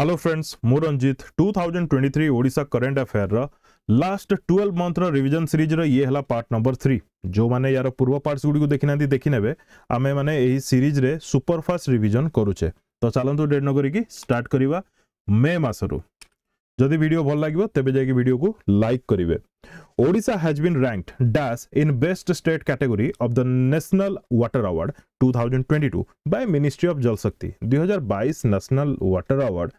Hello friends Ranjit two thousand twenty three ओडा current affair last 12 month revision series ये part number three जो मैंने यार पूर्व पार्ट्स गुड़ी देखी ना देखने आम मैंने सीरीज रे सुपर फास्ट रिविजन करुचे तो चलत डेट न करी स्टार्ट करवा मे मसरू जदि भिड भल लगे तेज जाए भिड को लाइक करेंगे Odisha has been ranked dash in best state category of the national water award two thousand twenty two by ministry of Jal Shakti दुई हजार बैस न्यासनाल व्टर आवार्ड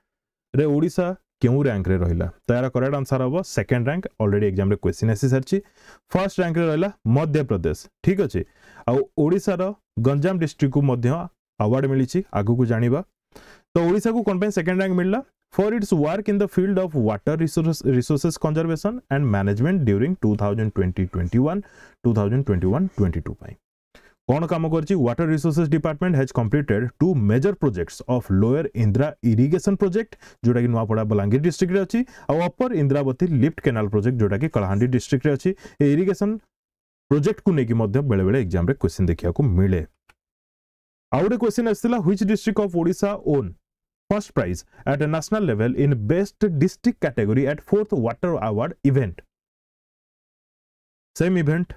रे ओडिशा क्यों रैंक रे रहिला तो यार करेक्ट आंसर हबो सेकंड रैंक ऑलरेडी एग्जाम रे क्वेश्चन आसी सरची फर्स्ट रैंक रे रहिला मध्य प्रदेश ठीक अछि आ ओडिशा रो गंजाम डिस्ट्रिक्ट को मध्य अवार्ड मिली छि आगु को जानिबा तो ओडिशा को कोन पे सेकंड रैंक मिलला for its work in the field of water resources resources conservation and management during 2020 21 2021 22 पाई कौन कम water resources department has completed two major projects of lower Indira irrigation project जोटा कि नुआपड़ा बलांगीर डिस्ट्रिक्ट अच्छी और upper Indravati lift canal project जोटा कि Kalahandi district अच्छी इरीगेशन प्रोजेक्ट को लेकिन बेले बेले एक्जाम क्वेश्चन देखा मिले आउ गए क्वेश्चन आसाला which district of Odisha won first prize at national level in best district category at fourth water award event same event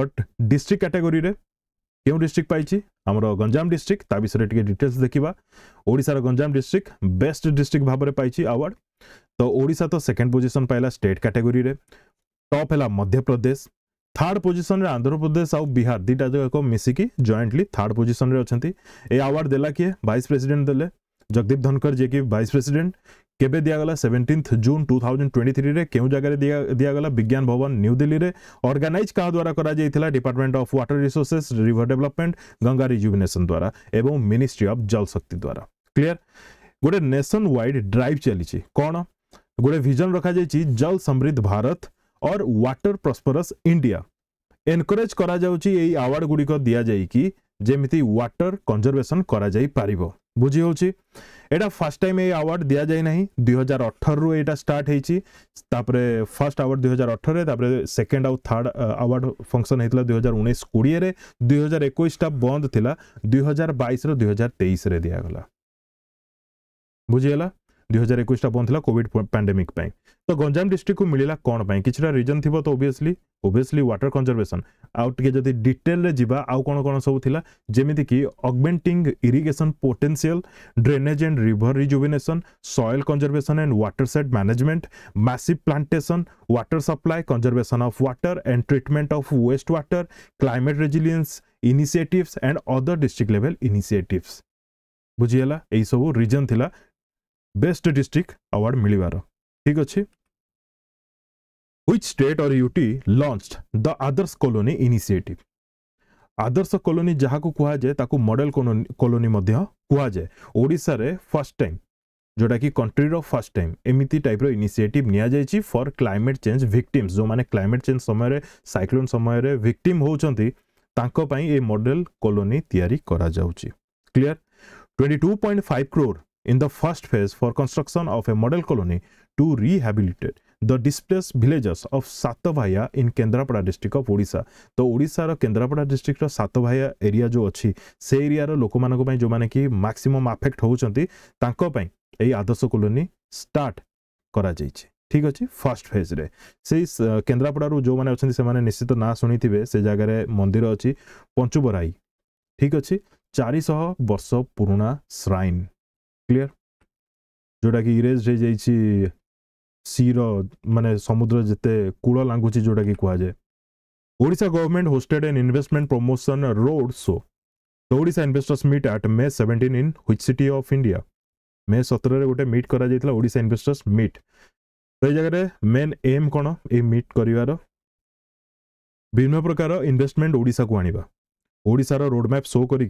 but district category क्यों डिस्ट्रिक्ट पाई आमर गंजाम डिस्ट्रिक्ट विषय डिटेल्स देखा ओडार गंजाम डिस्ट्रिक्ट बेस्ट डिस्ट्रिक्ट भाव में पाई आवार्ड तो ओडा तो सेकेंड पोजिशन पाला स्टेट कैटेगोरी टप है मध्यप्रदेश थार्ड पोजिशन आंध्र प्रदेश आउ बिहार दुटा जगह मिसिकी जयंटली थार्ड पोजिशन अच्छा ये आवार्ड देला किए वाइस प्रेसिडेंट दे जगदीप धनकर जी कि वाइस प्रेसिडेंट केबे दिगला seventeen June two thousand twenty three रे क्यों जगह दिगला विज्ञान भवन न्यू दिल्ली में अर्गानाइज क्या द्वारा कर department of water resources river development Ganga rejuvenation द्वारा और मिनिस्ट्री अफ जल शक्ति द्वारा क्लीयर गोटे नेसन वाइड ड्राइव चली कौन गोटे भिजन रखा जल समृद्ध भारत और वाटर प्रस्परस इंडिया एनकरेज कर अवार्ड गुड़िक दि जाकि जमी वाटर कंजरभेसन कर বুঝি ହେଉଛି ଏଇଟା ଫାର୍ଷ୍ଟ ଟାଇମ୍ ଏଇ ଆୱାର୍ଡ଼ ଦିଆଯାଇ ନାହିଁ ଦୁଇ ହଜାର ଅଠରରୁ ଏଇଟା ଷ୍ଟାର୍ଟ ହେଇଛି ତାପରେ ଫାର୍ଷ୍ଟ ଆୱାର୍ଡ଼ ଦୁଇ ହଜାର ଅଠରରେ ତାପରେ ସେକେଣ୍ଡ ଆଉ ଥାର୍ଡ଼ ଆୱାର୍ଡ଼ ଫଙ୍କସନ୍ ହେଇଥିଲା ଦୁଇ ହଜାର ଉଣେଇଶ କୋଡ଼ିଏରେ ଦୁଇ ହଜାର ଏକୋଇଶଟା ବନ୍ଦ ଥିଲା ଦୁଇ ହଜାର ବାଇଶର ଦୁଇ ହଜାର ତେଇଶରେ ଦିଆଗଲା ବୁଝିଗଲା ଦୁଇ ହଜାର ଏକୋଇଶଟା ବନ୍ଦ ଥିଲା କୋଭିଡ଼ ପାଣ୍ଡେମିକ୍ ପାଇଁ ତ ଗଞ୍ଜାମ ଡିଷ୍ଟ୍ରିକ୍ଟକୁ ମିଳିଲା କ'ଣ ପାଇଁ କିଛିଟା ରିଜନ୍ ଥିବ ତ ଓବିୟସଲି ଓଭିୟସଲି ୱାଟର କନଜରଭେସନ୍ ଆଉ ଟିକେ ଯଦି ଡିଟେଲରେ ଯିବା ଆଉ କ'ଣ କ'ଣ ସବୁ ଥିଲା ଯେମିତିକି augmenting irrigation potential drainage and river rejuvenation soil conservation and watershed management massive plantation water supply conservation of water and treatment of waste water climate resilience initiatives and other district level initiatives ବୁଝିଗଲା ଏଇସବୁ reason ଥିଲା best district award ମିଳିବାର ଠିକ୍ ଅଛି which state or UT launched the Adarsh Colony initiative? Adarsh colony ଯାହାକୁ କୁହାଯାଏ ତାକୁ model colony ମଧ୍ୟ କୁହାଯାଏ ଓଡ଼ିଶାରେ ଫାର୍ଷ୍ଟ ଟାଇମ୍ ଯେଉଁଟାକି କଣ୍ଟ୍ରିର ଫାର୍ଷ୍ଟ ଟାଇମ୍ ଏମିତି ଟାଇପ୍ର ଇନିସିଏଟିଭ୍ ନିଆଯାଇଛି ଫର୍ କ୍ଲାଇମେଟ୍ ଚେଞ୍ଜ ଭିକ୍ଟିମ୍ସ ଯେଉଁମାନେ କ୍ଲାଇମେଟ୍ ଚେଞ୍ଜ ସମୟରେ ସାଇକ୍ଲୋନ୍ ସମୟରେ ଭିକ୍ଟିମ୍ ହେଉଛନ୍ତି ତାଙ୍କ ପାଇଁ ଏ ମଡେଲ କଲୋନି ତିଆରି କରାଯାଉଛି clear twenty two point five crore in the first phase for construction of a model colony to rehabilitated the displace villages of Satabhaya in Kendrapara district of Odisha ତ ଓଡ଼ିଶାର Kendrapara ଡିଷ୍ଟ୍ରିକ୍ଟର Satabhaya area ଯେଉଁ ଅଛି ସେ ଏରିଆର ଲୋକମାନଙ୍କ ପାଇଁ ଯେଉଁମାନେ କି ମାକ୍ସିମମ୍ ଆଫେକ୍ଟ ହେଉଛନ୍ତି ତାଙ୍କ ପାଇଁ ଏହି ଆଦର୍ଶ କଲୋନୀ ଷ୍ଟାର୍ଟ କରାଯାଇଛି ঠিক আছে ফার্স্ট ফেজরে সেই কেন্দ্রাপড়ার যে অনেক সে নিশ্চিত না শুনে সে জায়গায় মন্দির অছি পঞ্চুবরাই ঠিক আছে চারিশহ বর্ষ পুরোনা শ্রাইন ক্লিয়ার যেটা কি ইরেজ হয়ে যাই सी रे समुद्र जिते कूल लांगुच जोटा कि कहुए Odisha government hosted and investment promotion road show the investors meet at May seventeen in which city of India मे सतर में गोटे मिट कर ओडा इनभेस्टर्स मिट तो ये जगह मेन एम कौन ये मिट कर विभिन्न प्रकार इनभेस्टमेंट ओडा को आने ओडार रोडमैप शो करी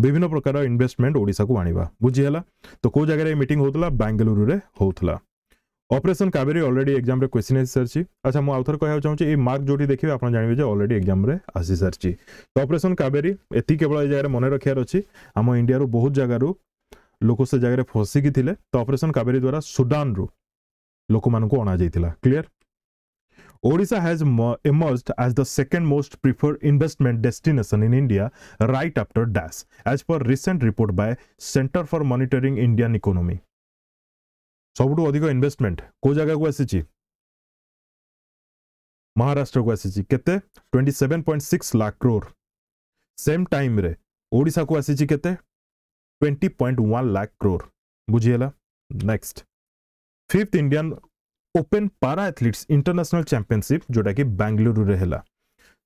विभिन्न प्रकार इनभेस्टमेंट ओडा को आने बुझीगला तो कौ जगह ये मीट होता बांगालूरू होता है অপরেসন কাবেরি অলরেডি এক্সামে কোশ্চিন আসিসারি আচ্ছা মু আউথর কয়া চাহুছি এই মার্ক যেটি দেখবে আপনার জাঁবে যে অলরেডি এক্সামে আসিসারি তো অপরেসন কাবেরি এটি কেবল এই জায়গায় মনে রাখার অছি আমার ইন্ডিয়ার বহু জায়গার লোক সে জায়গায় ফসিকি লে তো অপরেসন কাবেরি দ্বারা সুডানু লোক অণাযাই clear Odisha has emerged as the second most preferred investment destination in India right after DAS, as per recent report by Center for Monitoring Indian Economy. সবটু অধিক ইনভেস্টমেন্ট কো জায়গা কো আছে চি মহারাষ্ট্র কো আছে চি কতে 27.6 লাখ ক্রর সেম টাইম রে ওড়িশা কো আছে চি কতে 20.1 লাখ ক্রর বুঝিলা next fifth Indian open para athletes international championship জোড়া কি বেঙ্গালুরু রে হলা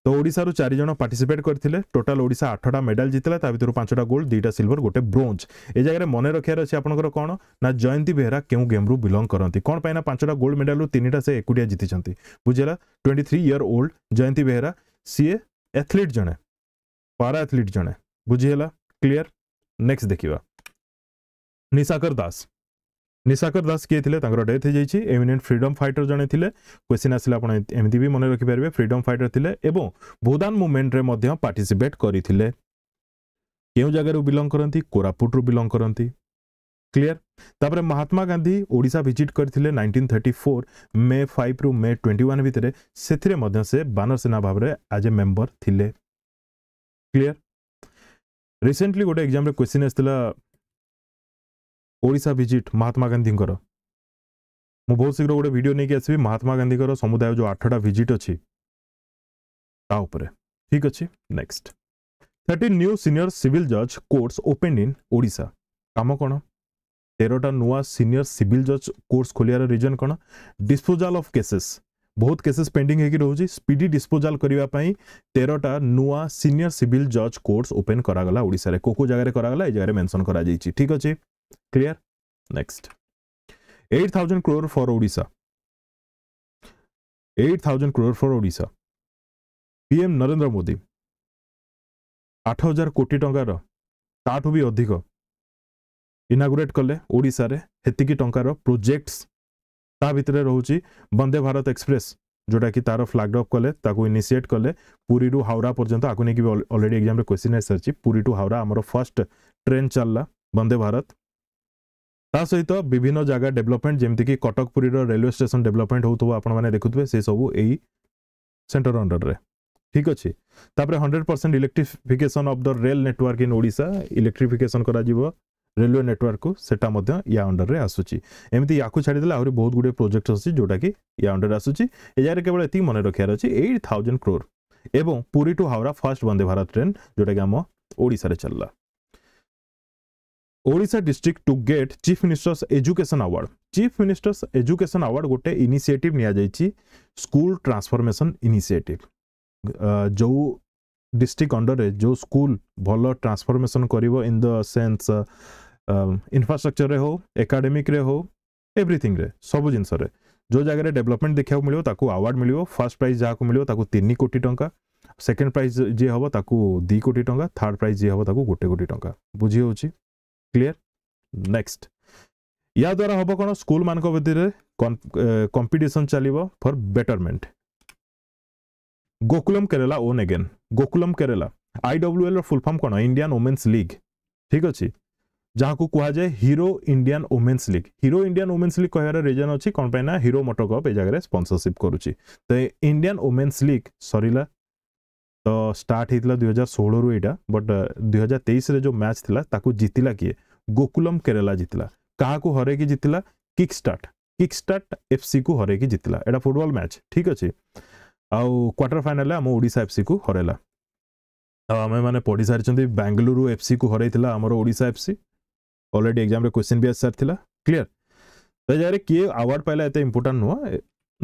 তো ওড়িশার চারিজন পার্টিসিপেট করে টোটাল ওড়িশা আঠটা মেডাল জিতলা তা ভিতর পাঁচটা গোল্ড দুইটা সিলভর গোটে ব্রোঞ্জ এই জায়গায় মনে রাখার আছে আপনার কোণ না জয়ন্তী বেহেরা কেউ গেম্রু বিলং করতে কোণ পাই না পাঁচটা গোল্ড মেডাল তিনটা সে একুটিয়া জিতিছেন বুঝলা twenty three year old Jayanti Behera সিএ এথলিট জনে পারা এথলিট জনে বুঝিহেলা ক্লিয়ার নেক্সট দেখিবা নিশাকর দাস ନିଶାକର ଦାସ କିଏ ଥିଲେ ତାଙ୍କର ଡେଥ୍ ହେଇଯାଇଛି ଏମିନେଣ୍ଟ ଫ୍ରିଡମ୍ ଫାଇଟର ଜଣେ ଥିଲେ କ୍ୱେଶ୍ଚିନ୍ ଆସିଲେ ଆପଣ ଏମିତି ବି ମନେ ରଖିପାରିବେ ଫ୍ରିଡମ୍ ଫାଇଟର ଥିଲେ ଏବଂ ଭୁଦାନ ମୁଭମେଣ୍ଟରେ ମଧ୍ୟ ପାର୍ଟିସିପେଟ୍ କରିଥିଲେ କେଉଁ ଜାଗାରୁ ବିଲଙ୍ଗ କରନ୍ତି କୋରାପୁଟରୁ ବିଲଙ୍ଗ କରନ୍ତି କ୍ଲିୟର ତାପରେ ମହାତ୍ମା ଗାନ୍ଧୀ ଓଡ଼ିଶା ଭିଜିଟ୍ କରିଥିଲେ ନାଇଣ୍ଟିନ୍ ଥର୍ଟି ଫୋର୍ ମେ ଫାଇଭରୁ ମେ ଟ୍ୱେଣ୍ଟି ୱାନ୍ ଭିତରେ ସେଥିରେ ମଧ୍ୟ ସେ ବାନର ସେନା ଭାବରେ ଆଜ୍ ଏ ମେମ୍ବର ଥିଲେ କ୍ଲିୟର ରିସେଣ୍ଟଲି ଗୋଟେ ଏକ୍ଜାମରେ କ୍ୱେଶ୍ଚିନ୍ ଆସିଥିଲା ଓଡ଼ିଶା ଭିଜିଟ୍ ମହାତ୍ମା ଗାନ୍ଧୀଙ୍କର ମୁଁ ବହୁତ ଶୀଘ୍ର ଗୋଟେ ଭିଡ଼ିଓ ନେଇକି ଆସିବି ମହାତ୍ମା ଗାନ୍ଧୀଙ୍କର ସମୁଦାୟ ଯେଉଁ ଆଠଟା ଭିଜିଟ୍ ଅଛି ତା ଉପରେ ଠିକ୍ ଅଛି next thirteen new senior civil ଜଜ୍ କୋର୍ସ ଓପେନ୍ ଇନ୍ ଓଡ଼ିଶା କାମ କ'ଣ ତେରଟା ନୂଆ ସିନିୟର ସିଭିଲ୍ ଜଜ୍ କୋର୍ସ ଖୋଲିବାର ରିଜନ୍ କ'ଣ ଡିସ୍ପୋଜାଲ୍ ଅଫ୍ କେସେସ୍ ବହୁତ କେସେସ୍ ପେଣ୍ଡିଂ ହେଇକି ରହୁଛି ସ୍ପିଡି ଡିସ୍ପୋଜାଲ୍ କରିବା ପାଇଁ ତେରଟା ନୂଆ ସିନିୟର ସିଭିଲ୍ ଜଜ୍ କୋର୍ସ ଓପେନ୍ କରାଗଲା ଓଡ଼ିଶାରେ କେଉଁ କେଉଁ ଜାଗାରେ କରାଗଲା ଏଇ ଜାଗାରେ ମେନ୍ସନ୍ କରାଯାଇଛି ଠିକ୍ ଅଛି clear next 8000 crore for odisha 8000 crore for odisha pm narendra modi 8000 কোটি টঙ্কার তাঠু বি অধিক ইনাগুরেট কলে ওড়িশারে সেতিকি টঙ্কার প্রোজেক্টস তা ভিতরে রয়েছে বন্দে ভারত এক্সপ্রেস जोटा कि तार फ्लाग्ड अफ कले इनिसीएट कले पुरी टू हावरा पर्यटन आगे नहीं अलरेडी एक्जाम क्वेश्चन आसर पुरी टू हावरा आम फर्स्ट ट्रेन चलला वंदे भारत ତା ସହିତ ବିଭିନ୍ନ ଜାଗା ଡେଭଲପମେଣ୍ଟ ଯେମିତିକି କଟକ ପୁରୀର ରେଲୱେ ଷ୍ଟେସନ ଡେଭଲପମେଣ୍ଟ ହେଉଥିବ ଆପଣମାନେ ଦେଖୁଥିବେ ସେସବୁ ଏଇ ସେଣ୍ଟର ଅଣ୍ଡରରେ ଠିକ୍ ଅଛି ତାପରେ hundred percent electrification of the rail network in Odisha electrification କରାଯିବ ରେଲୱେ ନେଟୱାର୍କକୁ ସେଟା ମଧ୍ୟ ୟା ଅଣ୍ଡରରେ ଆସୁଛି ଏମିତି ୟାକୁ ଛାଡ଼ିଦେଲେ ଆହୁରି ବହୁତ ଗୁଡ଼ିଏ ପ୍ରୋଜେକ୍ଟ ଅଛି ଯେଉଁଟାକି ୟା ଅଣ୍ଡରରେ ଆସୁଛି ଏ ଜାଗାରେ କେବଳ ଏତିକି ମନେ ରଖିବାର ଅଛି ଏଇଟ୍ ଥାଉଜେଣ୍ଡ କ୍ରୋର୍ ଏବଂ Puri to Howrah fast Vande Bharat train ଯେଉଁଟାକି ଆମ ଓଡ଼ିଶାରେ ଚାଲିଲା Odisha district to get chief ministers education award chief ministers education award गोटे इनिसीएटिव नि स्कूल ट्रांसफर्मेसन इनिसीएटिव जो डिस्ट्रिक्ट अंडर में जो स्कूल भल ट्रांसफर्मेसन कर इन द सेन्स इनफ्रास्ट्रक्चर हो एकाडेमिक रे हो एव्रीथिंग रे सब जिनस जो जगह डेवलपमेंट देखा मिले अवार्ड मिले फर्स्ट प्राइज जहाँ मिले तीन कोटी टाँचा सेकेंड प्राइज जी हे दी कोटी टाँग थर्ड प्राइज जी हे गोटे कोटी टाँचा बुझी हो क्लीयर नेक्स्ट या द्वारा हम कौन स्कूल मान भितर कंपिटिशन चलो for betterment Gokulam Kerala won again Gokulam Kerala IWL full form कौन इंडियन वोमेन्स लीग ठीक अच्छे जहाँ जाए hero Indian women's league hero Indian women's league कहार रिजन अच्छी कौन पर हिरो मोटो कप ए जगह स्पनसरसीप कर तो इंडियान ओमेन्स लिग सरला तो स्टार्ट होता दुई हजार षोलू यहाँ बट दुई हजार तेईस जो मैच था जितला किए गोकुलम केरला जीतला क्या हर किक स्टार्ट एफ सी को हर जीतला एटा फुटबॉल मैच ठीक अच्छे आउ क्वार्टर फाइनाल आम ओडा सी को हरला आम मैंने पढ़ी सारी एफ एफसी को हर आमर Odisha C already exam question भी आ था क्लीयर तो जगह किए आवार्ड पाइला एत इम्पोर्टां नुह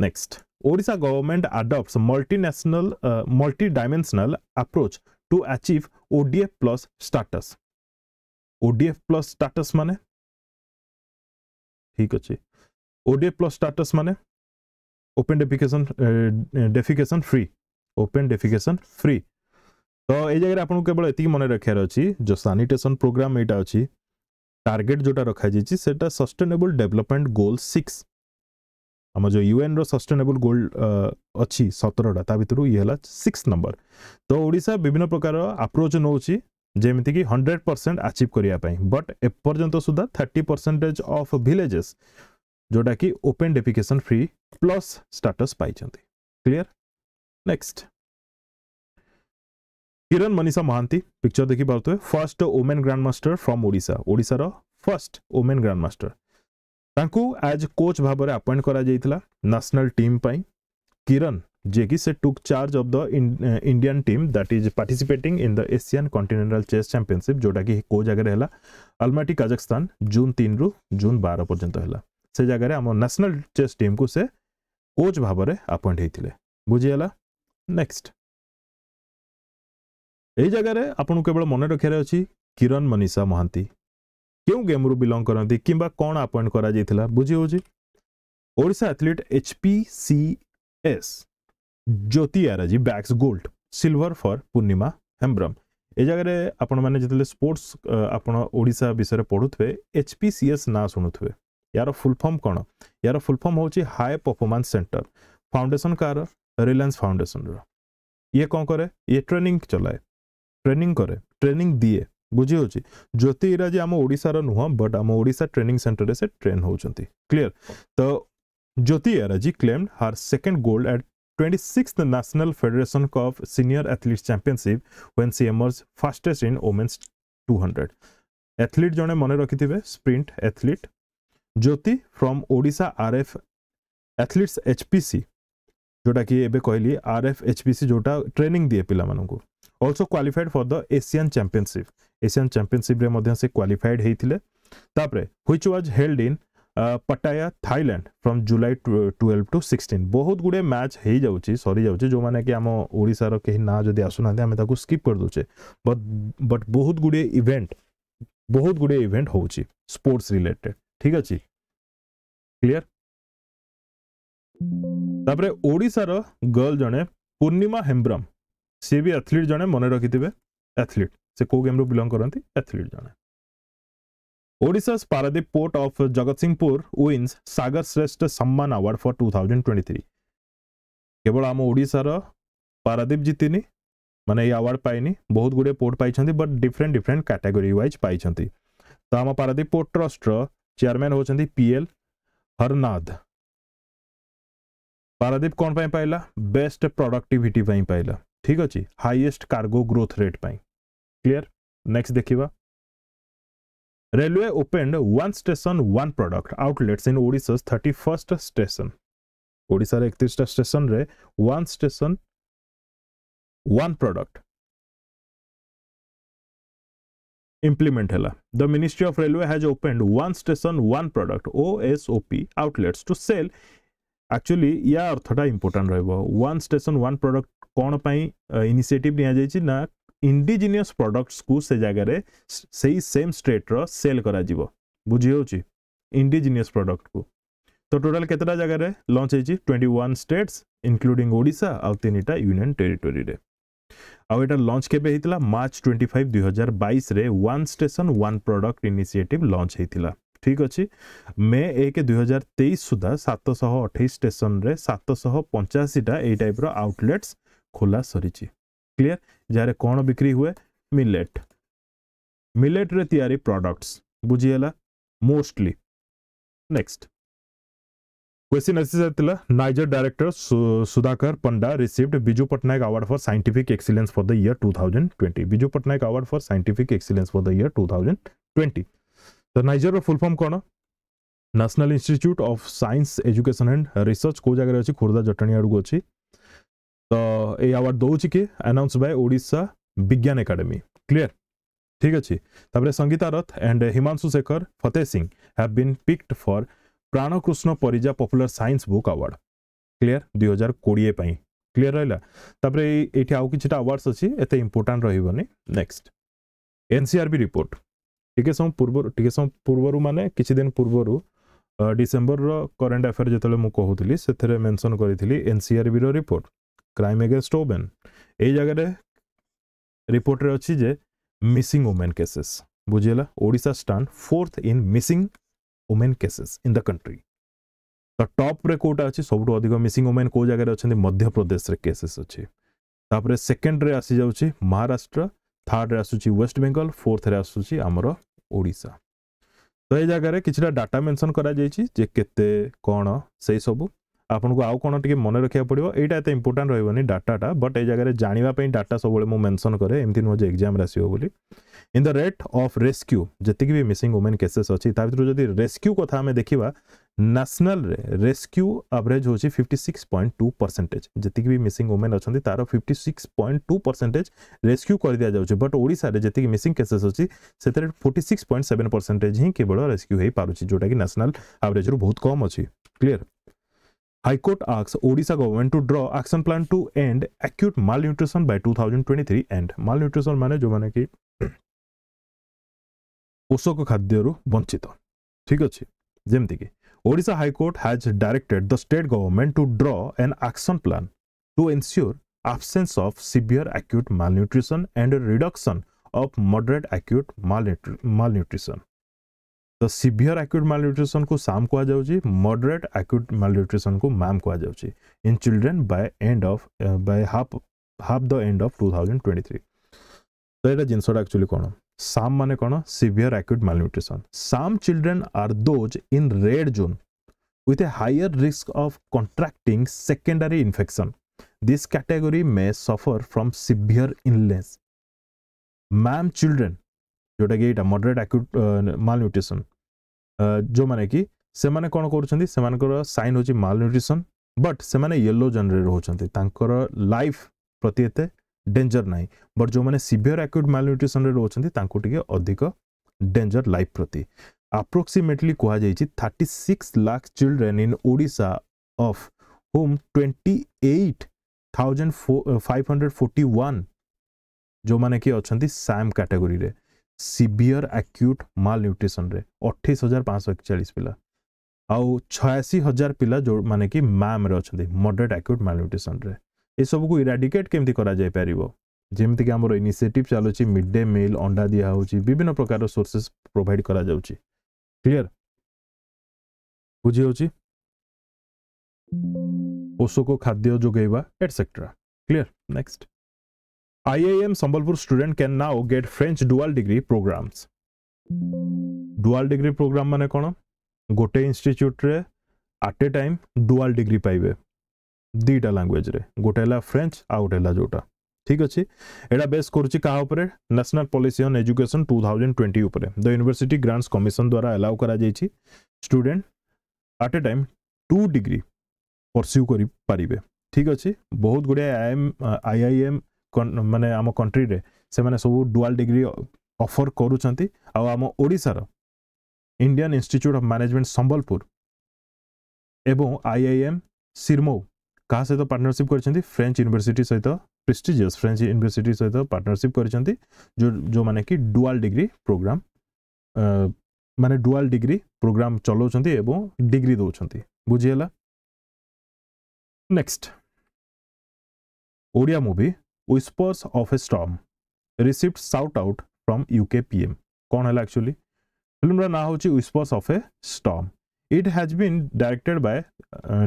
next Odisha government adopt multinational multi dimensional approach to achieve ODF plus status ODF plus status माने ठीक अच्छे ओडीएफ प्लस स्टाटस माने open defecation defecation free open defecation free तो ये जगह आपको केवल एति मन रखियार अच्छी जो सानिटेसन प्रोग्राम यहाँ अच्छी टार्गेट जोटा रखी सेटा सस्टेनेबल डेवलपमेंट गोल सिक्स आम जो यूएन रसटेनेबल गोल अच्छी सतरटा ता भितर ये सिक्स नंबर तो ओडा विभिन्न प्रकार आप्रोच नौची जमीक हंड्रेड परसेंट आचिव करने बट एपर्तंत सुधा थर्टी परसेंटेज अफ भिलेजेस जोटा कि open application free plus status पाई clear next Kiran Manisha Mohanty picture देखी पार्थे first woman grandmaster from Odisha ओडार first woman grandmaster as coach भाव में आपइंट करनाल टीम पर Kiran Jegise took took charge of the Indian team that is is in the the Asian chess championship जोटा कि को जगह है अलमाटी काजाकस्तान जून तीन रु जून बार पर्यटन है से जगह आम न्यासनाल चेस टीम को से कोच भाव में आपइंट होते बुझीगला नेक्स्ट यही जगार आपको केवल मन रखे अच्छी किरण मनीषा महांती क्यों गेम रु बिलंग करती कि कौन आपइंट कर बुझी हूँ athlete H P C S Jyoti Yarraji bags gold silver for Purnima Hembram ଏ ଜାଗାରେ ଆପଣମାନେ ଯେତେବେଳେ ସ୍ପୋର୍ଟସ୍ ଆପଣ ଓଡ଼ିଶା ବିଷୟରେ ପଢ଼ୁଥିବେ ଏଚ୍ ପି ସି ଏସ୍ ନାଁ ଶୁଣୁଥିବେ ୟାର ଫୁଲ୍ ଫର୍ମ କ'ଣ ୟାର ଫୁଲ୍ ଫର୍ମ ହେଉଛି ହାଇ ପରଫର୍ମାନ୍ସ ସେଣ୍ଟର ଫାଉଣ୍ଡେସନ୍ କାହାର ରିଲାଏନ୍ସ ଫାଉଣ୍ଡେସନ୍ର ଇଏ କ'ଣ କରେ ଇଏ ଟ୍ରେନିଂ ଚଲାଏ ଟ୍ରେନିଂ କରେ ଟ୍ରେନିଂ ଦିଏ ବୁଝି ହେଉଛି ଜ୍ୟୋତି ଇରାଜୀ ଆମ ଓଡ଼ିଶାର ନୁହଁ ବଟ୍ ଆମ ଓଡ଼ିଶା ଟ୍ରେନିଂ ସେଣ୍ଟରରେ ସେ ଟ୍ରେନ୍ ହେଉଛନ୍ତି କ୍ଲିଅର ତ Jyoti Yarraji claimed her second gold at 26th National Federation Cup Senior Athletes Championship when she emerged fastest in women's 200. Athlete जड़े मन रखिथे स्प्रिंट एथलीट ज्योति फ्रम ओडा R F athletes H P C जोटा कि एवं कहली R F H P C जोटा training दिए पिला also qualified for the Asian championship Asian championship से क्वालिफाइड होते हुईच was held in Pattaya Thailand from July twelve to sixteen बहुत गुड़े मैच हो जा सरी जाऊँगी जो मैंने कि आम ओडार कहीं ना जो आसुना आम स्कीप कर दूचे बट बट बहुत गुड़े इवेंट बहुत गुड़े इवेंट हो स्पोर्ट्स रिलेटेड ठीक अच्छे क्लीयर तापर ओडार गर्ल जड़े पूर्णिमा हेम्ब्रम सी भी एथलीट जड़े मन रखि एथलीट से कौ गेम्रु बिलंग करती एथलीट जड़े पोर्ट अफ जगत सिंहपुर ओन्स of श्रेष्ठ सम्मान Sagar for two thousand twenty three केवल आम ओडार पारादीप जीतिनि माने ये आवार्ड पाइनि बहुत गुड़े पोर्ट पाई but different different category wise पाई तो आम पारादीप पोर्ट ट्रस्टर चेयरमैन होती पीएल हरनाथ पारादीप कौन पाई पाइला बेस्ट प्रोडक्टिविटी पाइला ठीक अच्छे highest cargo growth rate clear next देखा Railway opened one station, one product outlets in Odisha's 31st station. ଓଡ଼ିଶାର ଏକତିରିଶଟା ଷ୍ଟେସନରେ one station one product implement ହେଲା the ministry of railway has opened one station one product O S O P outlets to sell actually ୟା ଅର୍ଥଟା important ରହିବ one station one product କ'ଣ ପାଇଁ initiative ନିଆଯାଇଛି ନା ଇଣ୍ଡିଜିନିୟସ୍ ପ୍ରଡ଼କ୍ଟସ୍କୁ ସେ ଜାଗାରେ ସେଇ ସେମ୍ ଷ୍ଟେଟ୍ର ସେଲ୍ କରାଯିବ ବୁଝି ହେଉଛି ଇଣ୍ଡିଜିନିୟସ୍ ପ୍ରଡ଼କ୍ଟକୁ ତ ଟୋଟାଲ୍ କେତେଟା ଜାଗାରେ ଲଞ୍ଚ ହେଇଛି twenty one states including Odisha ଆଉ ତିନିଟା ୟୁନିୟନ୍ ଟେରିଟୋରିରେ ଆଉ ଏଇଟା ଲଞ୍ଚ କେବେ ହେଇଥିଲା ମାର୍ଚ୍ଚ ଟ୍ୱେଣ୍ଟି ଫାଇଭ୍ ଦୁଇହଜାର ବାଇଶରେ one station one product initiative launch ହେଇଥିଲା ଠିକ୍ ଅଛି ମେ ଏକ ଦୁଇହଜାର ତେଇଶ ସୁଦ୍ଧା ସାତଶହ ଅଠେଇଶ ଷ୍ଟେସନ୍ରେ ସାତଶହ ପଞ୍ଚାଅଶୀଟା ଏଇ ଟାଇପ୍ର ଆଉଟଲେଟ୍ସ ଖୋଲା ସରିଛି ક્લિયર જ્યારે कौन बिक्री हुए मिलेट मिलेट रे તૈયારી પ્રોડક્ટ્સ बुझीगला मोस्टली नेक्स्ट क्वेश्चन ऐसे NISER director Sudhakar Panda received Biju Patnaik award for scientific excellence for the year 2020 Biju Patnaik award for scientific excellence for the year 2020 तो नाइजर फुल फॉर्म कौन national institute of science education and research को जगह अच्छी खोर्धा जटणी आड़ अच्छी ତ ଏଇ ଆୱାର୍ଡ଼ ଦେଉଛି କି ଆନାଉନ୍ସ ବାଏ ଓଡ଼ିଶା ବିଜ୍ଞାନ ଏକାଡେମୀ କ୍ଲିଅର ଠିକ୍ ଅଛି ତାପରେ Sangeeta Rath and Himanshu Shekhar Fateh Singh have been picked for Pranakrushna Parija popular science book award clear ଦୁଇ ହଜାର କୋଡ଼ିଏ ପାଇଁ କ୍ଲିଅର ରହିଲା ତାପରେ ଏଇଠି ଆଉ କିଛିଟା ଆୱାର୍ଡ଼ସ୍ ଅଛି ଏତେ ଇମ୍ପୋର୍ଟାଣ୍ଟ ରହିବନି ନେକ୍ସଟ ଏନ୍ସିଆର୍ବି ରିପୋର୍ଟ ଟିକେ ସମୟ ପୂର୍ବରୁ ଟିକେ ସମୟ ପୂର୍ବରୁ ମାନେ କିଛି ଦିନ ପୂର୍ବରୁ ଡିସେମ୍ବରର କରେଣ୍ଟ ଆଫେୟାର ଯେତେବେଳେ ମୁଁ କହୁଥିଲି ସେଥିରେ ମେନସନ୍ କରିଥିଲି ଏନ୍ସିଆର୍ବିର ରିପୋର୍ଟ କ୍ରାଇମ୍ ଏଗେନଷ୍ଟ ଓମେନ୍ ଏଇ ଜାଗାରେ ରିପୋର୍ଟରେ ଅଛି ଯେ ମିସିଂ ଓମେନ୍ କେସେସ୍ ବୁଝିହେଲା Odisha stand fourth in missing women cases in the country ତ ଟପ୍ରେ କେଉଁଟା ଅଛି ସବୁଠୁ ଅଧିକ ମିସିଂ ଓମେନ୍ କେଉଁ ଜାଗାରେ ଅଛନ୍ତି ମଧ୍ୟପ୍ରଦେଶରେ କେସେସ୍ ଅଛି ତାପରେ ସେକେଣ୍ଡରେ ଆସିଯାଉଛି ମହାରାଷ୍ଟ୍ର ଥାର୍ଡ଼ରେ ଆସୁଛି ୱେଷ୍ଟ ବେଙ୍ଗଲ ଫୋର୍ଥରେ ଆସୁଛି ଆମର ଓଡ଼ିଶା ତ ଏ ଜାଗାରେ କିଛିଟା ଡାଟା ମେନସନ୍ କରାଯାଇଛି ଯେ କେତେ କ'ଣ ସେଇ ସବୁ আপনক আও কোন টিকে মনে রাখিয়া পড়িবো এটা ইটা ইম্পর্টেন্ট রইবনি ডাটাটা বাট এই জাগারে জানিবা পই ডাটা সবলে ম মেনশন করে এমদিনও যে এক্সাম রাসিব বলি in the rate of rescue যত কি বি মিসিং ওমেন কেসেস আছে তা যদি রেসকিউ কথা আমি দেখিবা ন্যাশনাল রেসকিউ এভারেজ হচি 56.2 পার্সেন্টেজ যত কি বি মিসিং ওমেন আছেন তার 56.2 পার্সেন্টেজ রেসকিউ কর দিয়া যাওছে বাট ওড়িশা রে যত কি মিসিং কেসেস আছে সেতে 46.7 পার্সেন্টেজ হ কেবল রেসকিউ হয় পারুচি যেটা কি ন্যাশনাল এভারেজর বহুত কম আছে clear High Court asks Odisha government to draw action plan to end acute malnutrition by 2023 and malnutrition মানে ଯେଉଁମାନେ କି ପୋଷକ ଖାଦ୍ୟରୁ ବଞ୍ଚିତ ଠିକ୍ ଅଛି ଯେମିତିକି Odisha high court has directed the state government to absence of severe acute malnutrition and a reduction of moderate acute malnutri malnutrition ତ ସିଭିଅର୍ ଆକ୍ୟୁଟ୍ ମାଲନ୍ୟୁଟ୍ରିସନ୍କୁ ସାମ୍ କୁହାଯାଉଛି ମଡରେଟ୍ ଆକ୍ୟୁଟ୍ ମାଲନ୍ୟୁଟ୍ରିସନ୍କୁ ମ୍ୟାମ୍ କୁହାଯାଉଛି in children by end of by half half the end of two thousand twenty three ତ ଏଇଟା ଜିନିଷଟା actually କ'ଣ SAM ମାନେ କ'ଣ severe acute malnutrition SAM children are those in red zone with a higher risk of contracting secondary infection. This category may suffer from severe illness. MAM children, जोटा कि moderate acute malnutrition जो मैंने कि से कौन कर सैन हूँ मालन्यूट्रिशन बट से येलो जोन रोचर लाइफ प्रति एत डेजर ना बट जो मैंने सीभीयर आक्यूट मालन्यूट्रिशन रोचे अधिक डेजर लाइफ प्रति आप्रोक्सीमेटली कह थी सिक्स लाख चिलड्रेन इन ओडा of home twenty eight thousand four five hundred forty one जो मैंने कि अच्छा सैम कैटेगोरी ସିଭିଅର ଆକ୍ୟୁଟ୍ ମାଲ୍ ନ୍ୟୁଟ୍ରିସନରେ ଅଠେଇଶ ହଜାର ପାଞ୍ଚଶହ ଏକଚାଳିଶ ପିଲା ଆଉ ଛୟାଅଶୀ ହଜାର ପିଲା ଯେଉଁମାନେ କି ମ୍ୟାମ୍ରେ ଅଛନ୍ତି ମଡରେଟ୍ ଆକ୍ୟୁଟ୍ ମାଲ୍ ନ୍ୟୁଟ୍ରିସନରେ ଏସବୁକୁ ଇରାଡିକେଟ୍ କେମିତି କରାଯାଇପାରିବ ଯେମିତିକି ଆମର ଇନିସିଏଟିଭ୍ ଚାଲୁଛି ମିଡ୍ ଡେ ମିଲ୍ ଅଣ୍ଡା ଦିଆହେଉଛି ବିଭିନ୍ନ ପ୍ରକାର ସୋର୍ସେସ୍ ପ୍ରୋଭାଇଡ଼ କରାଯାଉଛି କ୍ଲିଅର ବୁଝିହେଉଛି ପୋଷକ ଖାଦ୍ୟ ଯୋଗାଇବା etcetera clear next IIM Sambalpur student can now get French dual degree programs. Dual degree program माने कौन? गोटे institute रे आटे टाइम time dual degree पाइबे. दीटा language रे. गोटे हैला French गोटे जोटा. ठीक अच्छे एटा बेस करुच्ची कहा उपरे नेशनल पॉलिसी ऑन एजुकेशन 2020 उपरे द यूनिवर्सी ग्रांट्स कमिशन द्वारा एलाउ करा student at a time two degree pursue करि ठीक अच्छे बहुत गुड़े आई एम मानने आम कंट्री से सब डुआल डिग्री अफर करूँ आम Indian institute of management Sambalpur I I M सिरमो का सहित पार्टनरसीप कर फ्रेंच यूनिभर्सीटी सहित प्रेस्टिजिस् फ्रेंच यूनिभर्सीटी सहित पार्टनरसीप कर जो जो मैंने कि डुआल डिग्री प्रोग्राम मानने डुआल डिग्री प्रोग्राम चलाउं डिग्री दौरान बुझीगला next Odia movie whispers of a storm received shout out from UK PM कौन है एक्चुअली फिल्म ना हूँ whispers of a storm it has been directed by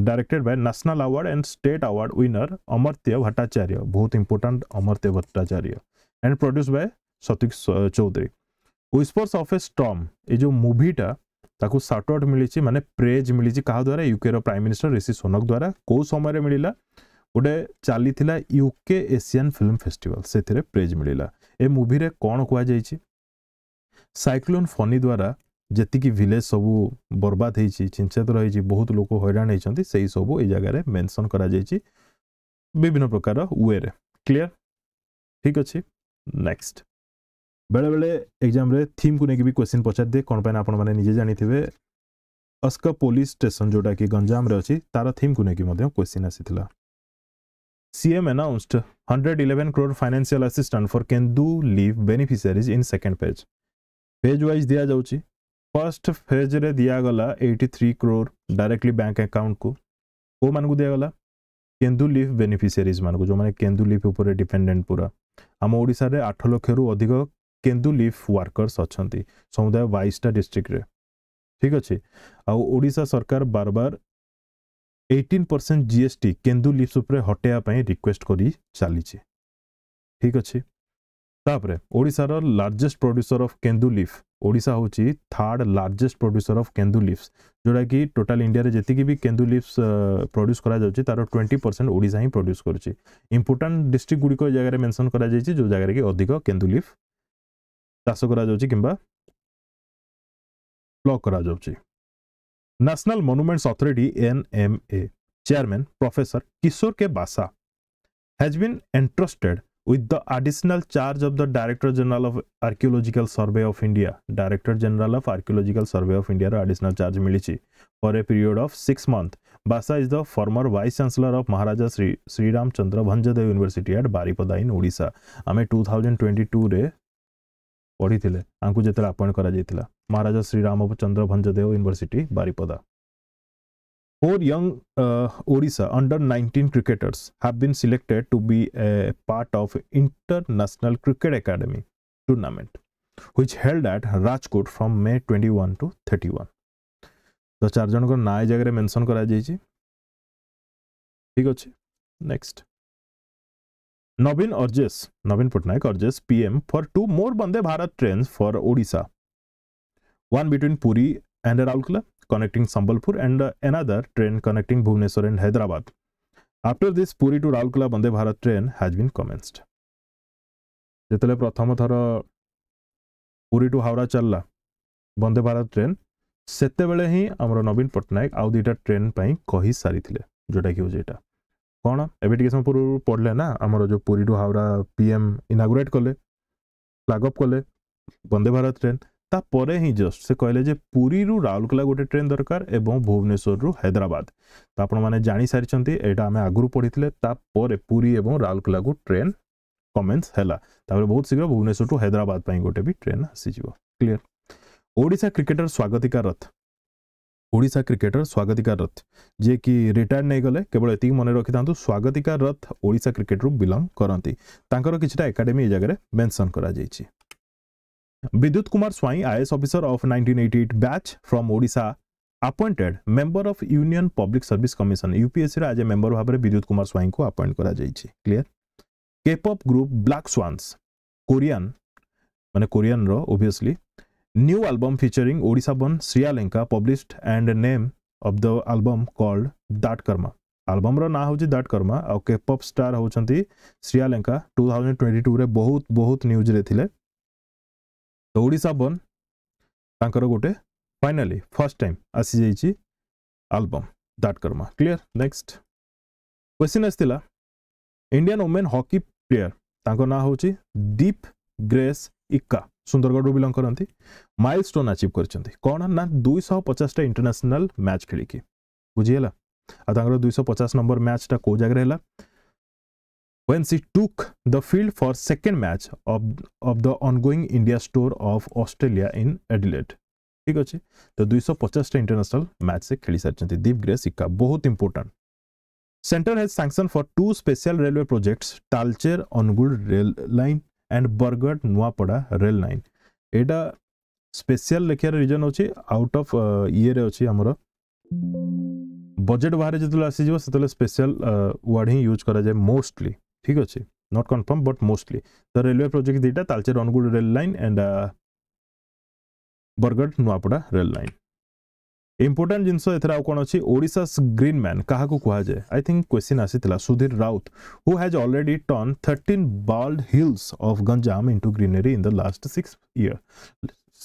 directed by national award and state award winner Amartya Bhattacharya बहुत important Amartya Bhattacharya and produced by Satik Chaudhary whispers of a storm ये जो मुभीटा ताकू shirt out मिली मानने praise मिली क्या द्वारा UK prime minister Rishi Sunak द्वारा कौ समय मिलला ଗୋଟେ ଚାଲିଥିଲା ୟୁକେ ଏସିଆନ୍ ଫିଲ୍ମ ଫେଷ୍ଟିଭାଲ ସେଥିରେ ପ୍ରାଇଜ୍ ମିଳିଲା ଏ ମୁଭିରେ କ'ଣ କୁହାଯାଇଛି ସାଇକ୍ଲୋନ୍ ଫନି ଦ୍ୱାରା ଯେତିକି ଭିଲେଜ୍ ସବୁ ବର୍ବାଦ ହେଇଛି ଛିଞ୍ଛେତ୍ର ହେଇଛି ବହୁତ ଲୋକ ହଇରାଣ ହେଇଛନ୍ତି ସେଇ ସବୁ ଏଇ ଜାଗାରେ ମେନସନ୍ କରାଯାଇଛି ବିଭିନ୍ନ ପ୍ରକାର ୱେରେ କ୍ଲିଅର ଠିକ୍ ଅଛି ନେକ୍ସଟ ବେଳେବେଳେ ଏକ୍ଜାମ୍ରେ ଥିମ୍କୁ ନେଇକି ବି କ୍ୱେଶ୍ଚିନ୍ ପଚାରିଦିଏ କ'ଣ ପାଇଁ ଆପଣମାନେ ନିଜେ ଜାଣିଥିବେ ଅସ୍କ ପୋଲିସ ଷ୍ଟେସନ୍ ଯେଉଁଟାକି ଗଞ୍ଜାମରେ ଅଛି ତାର ଥିମ୍କୁ ନେଇକି ମଧ୍ୟ କ୍ୱେଶ୍ଚିନ୍ ଆସିଥିଲା CM announced 111 crore financial assistance for Kendu leave beneficiaries in second phase. Phase wise diya jauchi. First phase re diya gala 83 crore directly bank account ko. Ko मान को दिया गला केन्दु leave beneficiaries मान को जो माने केन्दु leave upore dependent pura. Amo odi sare 8 lakh रु अधिक केन्दु लीफ वर्कर्स अछंती समुदाय 22 टा डिस्ट्रिक्ट ठीक अछि आ ओडिसा सरकार बार बार eighteen percent GST kendu leaves ଉପରେ ହଟେଇବା ପାଇଁ ରିକ୍ୱେଷ୍ଟ କରି ଚାଲିଛି ଠିକ୍ ଅଛି ତାପରେ ଓଡ଼ିଶାର largest producer of kendu leaf Odisha ହେଉଛି ଥାର୍ଡ଼ ଲାର୍ଜେଷ୍ଟ ପ୍ରଡ୍ୟୁସର ଅଫ୍ କେନ୍ଦୁ ଲିଫ୍ସ ଯେଉଁଟାକି ଟୋଟାଲ ଇଣ୍ଡିଆରେ ଯେତିକି ବି କେନ୍ଦୁ ଲିଫ୍ସ ପ୍ରଡ୍ୟୁସ୍ କରାଯାଉଛି ତାର ଟ୍ୱେଣ୍ଟି ପରସେଣ୍ଟ ଓଡ଼ିଶା ହିଁ ପ୍ରଡ୍ୟୁସ୍ କରୁଛି ଇମ୍ପୋର୍ଟାଣ୍ଟ ଡିଷ୍ଟ୍ରିକ୍ଟ ଗୁଡ଼ିକ ଏ ଜାଗାରେ ମେନସନ୍ କରାଯାଇଛି ଯେଉଁ ଜାଗାରେ କି ଅଧିକ କେନ୍ଦୁ ଲିଫ୍ ଚାଷ କରାଯାଉଛି କିମ୍ବା ପ୍ଲଗ୍ କରାଯାଉଛି national monuments authority NMA chairman professor kishore k basa has been entrusted with the additional charge of the director general of archaeological survey of india director general of archaeological survey of india additional charge milichi for a period of 6 month basa is the former vice chancellor of maharaja sri sri ramchandra bhanjadev university at baripada in odisha ame 2022 रे पढ़ी आंकू जिते appoint कर Maharaja Shri Ramchandra Bhanjdeo university Baripada four young Odisha under 19 cricketers have been selected to be a part of international cricket academy tournament which held at Rajkot from May 21 to 31 तो चार जनकर नाय जगह mention करा ठीक अछि next Naveen urges Naveen Patnaik urges PM for two more Vande Bharat train for Odisha one between Puri and Raulkela connecting Sambalpur and uh, another train connecting Bhubaneswar and Hyderabad. After this, Puri to Raulkela Bande Bharat train has been commenced. ଯେତେବେଳେ ପ୍ରଥମ ଥର ପୁରୀଠୁ ହାଓଡ଼ା ଚାଲିଲା Vande Bharat train ସେତେବେଳେ ହିଁ ଆମର ନବୀନ ପଟ୍ଟନାୟକ ଆଉ ଦୁଇଟା ଟ୍ରେନ୍ ପାଇଁ କହିସାରିଥିଲେ ଯେଉଁଟାକି ହେଉଛି ଏଇଟା କ'ଣ ଏବେ ଟିକେ ସମୟ ପୂର୍ବରୁ ପଢ଼ିଲେ ନା ଆମର ଯେଉଁ ପୁରୀଠୁ ହାଓଡ଼ା ପି ଏମ୍ ଇନାଗୁରେଟ୍ କଲେ ଫ୍ଲାଗଅପ୍ କଲେ ବନ୍ଦେ ଭାରତ ଟ୍ରେନ୍ तापर ही जस्ट से कहले पुरी रू राउरकेला गोटे ट्रेन दरकार भुवनेश्वर रु हैदराबाद तो आपने जाणी सारी एटा आम आगु पढ़ी पुरी और राउरकेला को ट्रेन कमेन्स है बहुत शीघ्र भुवनेश्वर टू हैदराबाद गोटे भी ट्रेन आसीज क्लीयर ओडा क्रिकेटर स्वागतिका रथ ओडा क्रिकेटर स्वागतिका रथ जी कि रिटायर्ड नहीं गले केवल एति मन रखी था स्वागतिका रथ ओडा क्रिकेट रू बिलंग करती किटा एकाडेमी जगह मेनसन कर Vidut Kumar Swai, IS officer of 1988 batch from Odisha, appointed member of Union Public Service Commission, UPSC रे आज member भाବରେ विद्युत कुमार स्वाई को appoint करा जाइछि clear K-pop group Black Swans, Korean माने Korean रो obviously new album featuring Odisha born Sri Lanka published and name of the album called That Karma. ଆଲବମ୍ର ନାଁ ହେଉଛି ଦାଟ କର୍ମା ଆଉ କେପପ୍ ଷ୍ଟାର୍ ହେଉଛନ୍ତି ଶ୍ରୀଆଲେଙ୍କା ଟୁ ଥାଉଜେଣ୍ଡ ଟ୍ୱେଣ୍ଟି ଟୁରେ ବହୁତ ବହୁତ ନ୍ୟୁଜ୍ରେ ଥିଲେ तो ओडा बन तर गोटे फाइनाली फर्स्ट टाइम आसी जाइए album that karma clear next question आसाला इंडियान ओमेन हकी प्लेयर ताको ना हूँ दीप ग्रेस इक्का सुंदरगढ़ बिलंग करती माइल स्टोन आचिव करते कौन ना दुईश पचासटा इंटरनेशनाल मैच खेलिकी दुई सौ पचास नंबर मैचटा कौ जगह है when she took the field for second match of of the ongoing India tour of Australia in Adelaide ठीक अच्छे तो 250 टा इंटरनेशनल मैच से खेली सारी दीप ग्रे सिक्का बहुत important centre has sanctioned for two special railway projects Talcher Angul rail line and Bargarh Nuapada rail line एटा special लेखार रिजन अच्छे आउट ऑफ ये अच्छे आमर बजेट बाहर जो आसीज से स्पेशल वार्ड ही यूज करा जाए मोस्टली ঠিক আছে not confirm but mostly the railway project দুইটা Talcher Angul rail line and Bargarh Nuapada rail line important জিনিস এর আউ কোণ অছি ওড়িশাস গ্রিন ম্যান কাহাকু কুহাযায় আই থিঙ্ক কোশ্চিন আসিলা Sudhir Raut who has already turned thirteen bald hills of Ganjam into greenery in the last six year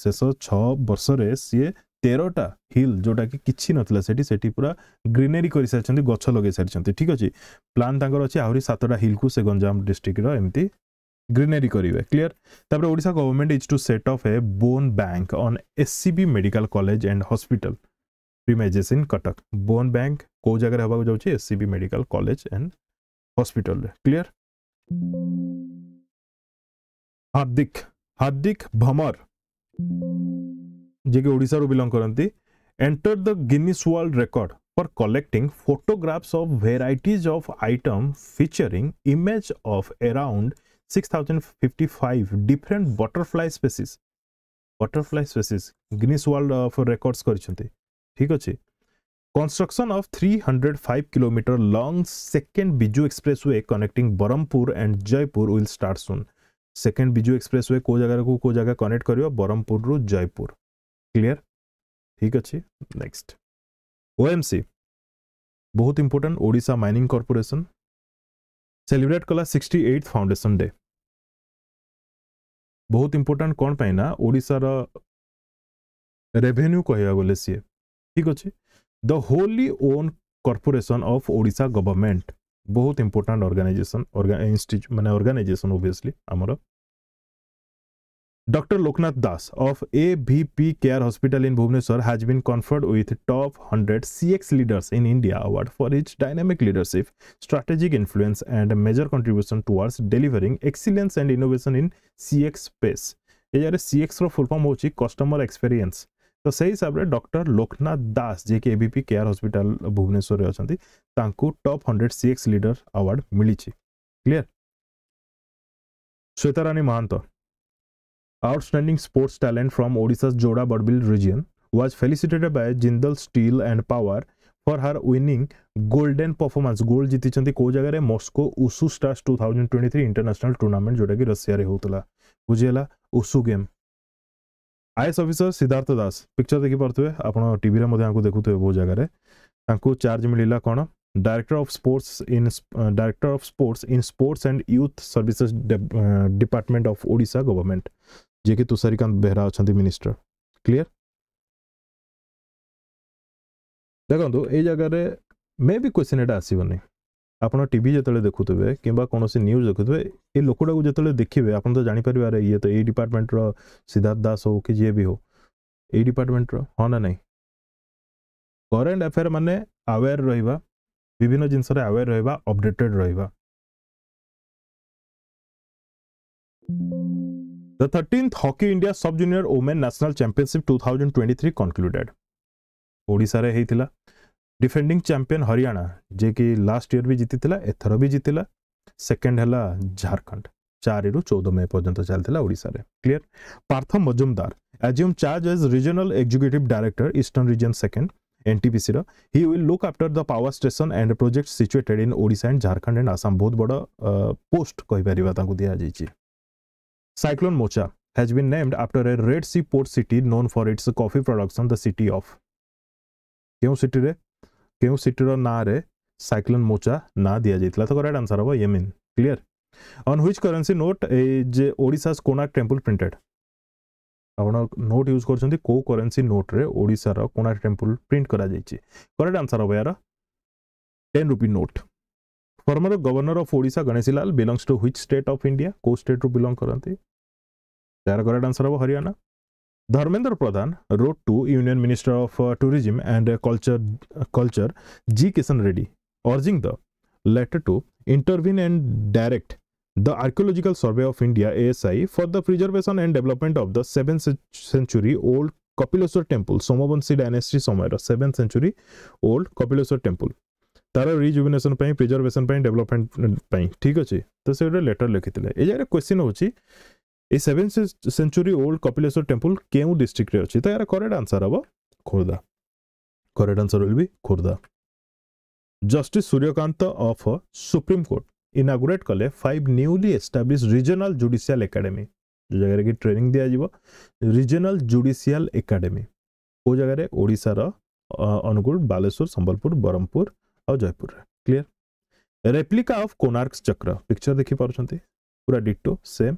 শেষ ছ বর্ষরে সিয়ে তেরোটা ହିଲ୍ ଯେଉଁଟାକି କିଛି ନଥିଲା ସେଠି ସେଠି ପୁରା ଗ୍ରିନେରୀ କରିସାରିଛନ୍ତି ଗଛ ଲଗାଇ ସାରିଛନ୍ତି ଠିକ୍ ଅଛି ପ୍ଲାନ୍ ତାଙ୍କର ଅଛି ଆହୁରି ସାତଟା ହିଲ୍କୁ ସେ ଗଞ୍ଜାମ ଡିଷ୍ଟ୍ରିକ୍ଟର ଏମିତି ଗ୍ରିନେରୀ କରିବେ କ୍ଲିଅର ତାପରେ Odisha government is to set of a bone bank on S C B medical college and hospital premises in Cuttack bone bank କେଉଁ ଜାଗାରେ ହେବାକୁ ଯାଉଛି S C B medical college and ହସ୍ପିଟାଲରେ କ୍ଲିଅର ହାର୍ଦ୍ଦିକ ହାର୍ଦ୍ଦିକ ଭମର जी ओडार बिलंग करती enter the Guinness world record for collecting photographs of various of item featuring image of around six thousand fifty five different butterfly species butterfly Spacey Guinness world of records कर ठीक अच्छे construction of three hundred five kilometre long second Biju expressway connect Brahmapur and Jeypore will start soon second Biju expressway कौ जगार कौ जगह connect कर Brahmapur Jaipur clear ठीक अच्छे नेक्स्ट ओएमसी बहुत इम्पोर्टाट ओडा माइनिंग कर्पोरेसन सेलिब्रेट कला सिक्सटी एट फाउंडेसन डे बहुत इम्पोर्टाट कौन पर ना ओडार रेभेन्यू कहवा सी ठीक अच्छे the wholly owned corporation of ओडा गवर्नमेंट बहुत इंपोर्टां अर्गानाइजेसन इंस्टिट्यूट मानने अर्गानाइजेसन ओबियसली आमर Dr. Loknath Das of ABP Care Hospital in Bhubaneswar has been conferred with top 100 CX leaders in India award for its dynamic leadership, strategic influence and major contribution towards delivering excellence and innovation in CX space. ये यार CX रो full form होची customer experience तो सही हिसाब से doctor Loknath दास जे कि ABP care hospital Bhubaneswar रे अछंती तांको टॉप 100 सीएक्स लीडर अवार्ड मिली छी clear Shweta Rani Mahanta Outstanding sports talent from Odisha's Joda Badbil region was felicitated by Jindal Steel and Power for her winning golden performance. Gold जीति कौ जगार Moscow wushu stars two thousand twenty three international tournament जोटा कि Russia होता बुझीगला wushu game IAS officer Siddharth Das picture देखि परथवे TV रे मधे आंको आप टी जगह रे जगार चार्ज मिलिला कोन director of sports in director of sports in sports and youth services department of Odisha government ଯେ କି ତୁଷାରୀକାନ୍ତ ବେହେରା ଅଛନ୍ତି ମିନିଷ୍ଟର କ୍ଲିଅର ଦେଖନ୍ତୁ ଏଇ ଜାଗାରେ ମେ ବି କ୍ୱେଶ୍ଚିନ୍ ଏଇଟା ଆସିବନି ଆପଣ ଟିଭି ଯେତେବେଳେ ଦେଖୁଥିବେ କିମ୍ବା କୌଣସି ନ୍ୟୁଜ୍ ଦେଖୁଥିବେ ଏ ଲୋକଟାକୁ ଯେତେବେଳେ ଦେଖିବେ ଆପଣ ତ ଜାଣିପାରିବେ ଆରେ ଇଏ ତ ଏଇ ଡିପାର୍ଟମେଣ୍ଟର ସିଦ୍ଧାର୍ଥ ଦାସ ହଉ କି ଯିଏ ବି ହଉ ଏଇ ଡିପାର୍ଟମେଣ୍ଟର ହଁ ନା ନାହିଁ କରେଣ୍ଟ ଆଫେୟାର ମାନେ ଆୱେର୍ ରହିବା ବିଭିନ୍ନ ଜିନିଷରେ ଆୱେର୍ ରହିବା ଅପଡେଟେଡ୍ ରହିବା The 13th Hockey India Sub Junior Women National Championship 2023 concluded. ଓଡ଼ିଶାରେ ହେଇଥିଲା ଡିଫେଣ୍ଡିଂ ଚାମ୍ପିଅନ୍ ହରିୟାଣା ଯିଏକି ଲାଷ୍ଟ ଇୟର୍ ବି ଜିତିଥିଲା ଏଥର ବି ଜିତିଲା ସେକେଣ୍ଡ ହେଲା ଝାଡ଼ଖଣ୍ଡ ଚାରିରୁ ଚଉଦ ମେ ପର୍ଯ୍ୟନ୍ତ ଚାଲିଥିଲା ଓଡ଼ିଶାରେ କ୍ଲିଅର ପାର୍ଥ ମଜୁମଦାର ଆଜିଓମ୍ charge as regional executive director eastern region second ଏନ୍ଟିପିସିର he will look after the power station and project situated in Odisha and Jharkhand and Assam ବହୁତ ବଡ଼ ପୋଷ୍ଟ କହିପାରିବା ତାଙ୍କୁ ଦିଆଯାଇଛି Cyclone Mocha has been named after a Red Sea port city known for its coffee production, the city of. क्यों city रे क्यों city रो ना रे साइक्लोन मोचा ना दिया जितला तो करेक्ट आंसर होगा यमिन clear on which currency note is Odisha Konark temple printed अपन नोट यूज करछन को करेंसी नोट रे ओडिसा रो कोना टेंपल प्रिंट करा जाई छी करेक्ट आंसर होबे यार 10 rupee note former governor of Odisha Lal belongs to which state of India को स्टेट रू बिलंग करते यार करेक्ट आंसर हम Haryana Dharmendra Pradhan wrote to union minister of tourism and culture culture G Kishan Reddy urging the letter to intervene and direct the archaeological survey of India ASI for the preservation and development of the seven century old Kapileswar temple Somvanshi dynasty समय seven century old Kapileswar temple তার rejuvenation পাই প্রিজর্ভেসন পাই development পাই ঠিক আছে তো সে গোটে letter লিখিলে এই জায়গায় question হচ্ছে এই seven century old Kapileswar temple কেউ ডিস্ট্রিক্টরে অছি তো এর করেক্ট আনসার হব Khordha correct answer will be Khordha justice Suryakant of supreme court inaugurate কলে five newly establish regional judicial academy যে জায়গায় কি ট্রেনিং দিয়া যাব রিজনাল জুডিসিয়াল একাডেমি কেউ জায়গায় ওড়িশার অনুগুল বালেশ্বর সম্বলপুর ব্রহ্মপুর ଆଉ ଜୟପୁରରେ କ୍ଲିଅର ରେପ୍ଲିକା ଅଫ୍ କୋନାର୍କସ୍ ଚକ୍ର ପିକ୍ଚର ଦେଖିପାରୁଛନ୍ତି ପୁରା ditto same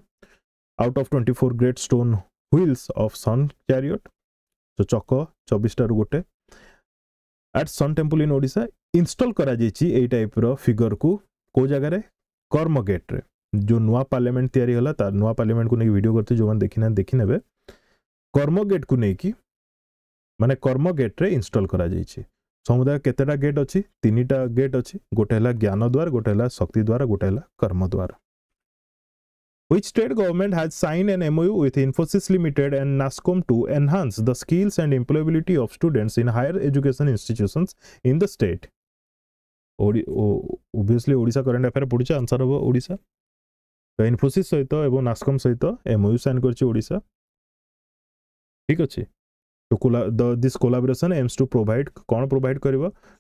out of twenty four great stone wheels of sun chariot ଯେଉଁ ଚକ ଚବିଶଟାରୁ ଗୋଟେ at sun temple in Odisha install କରାଯାଇଛି ଏଇ ଟାଇପ୍ର ଫିଗରକୁ କେଉଁ ଜାଗାରେ କର୍ମ ଗେଟ୍ରେ ଯେଉଁ ନୂଆ ପାର୍ଲାମେଣ୍ଟ ତିଆରି ହେଲା ତା ନୂଆ ପାର୍ଲାମେଣ୍ଟକୁ ନେଇକି ଭିଡ଼ିଓ କରିଥିଲି ଯେଉଁମାନେ ଦେଖିନାହାନ୍ତି ଦେଖିନେବେ କର୍ମ ଗେଟ୍କୁ ନେଇକି ମାନେ କର୍ମ ଗେଟ୍ରେ ଇନଷ୍ଟଲ୍ କରାଯାଇଛି ସମୁଦାୟ କେତେଟା ଗେଟ୍ ଅଛି ତିନିଟା ଗେଟ୍ ଅଛି ଗୋଟେ ହେଲା ଜ୍ଞାନ ଦ୍ୱାର ଗୋଟେ ହେଲା ଶକ୍ତି ଦ୍ୱାର ଗୋଟେ ହେଲା କର୍ମ ଦ୍ୱାର Which state government has signed an MOU with Infosys Limited and NASCOM to enhance the skills and employability of students in higher education institutions in the state? Obviously, Odisha current affair পড়ছে answer হবো ওড়িশা তো ইনফোসিস সহিত এবং নাসকম সহিত MoU sign করছে ওড়িশা ঠিক আছে तो this collaboration aims to provide कौन प्रोभाइड कर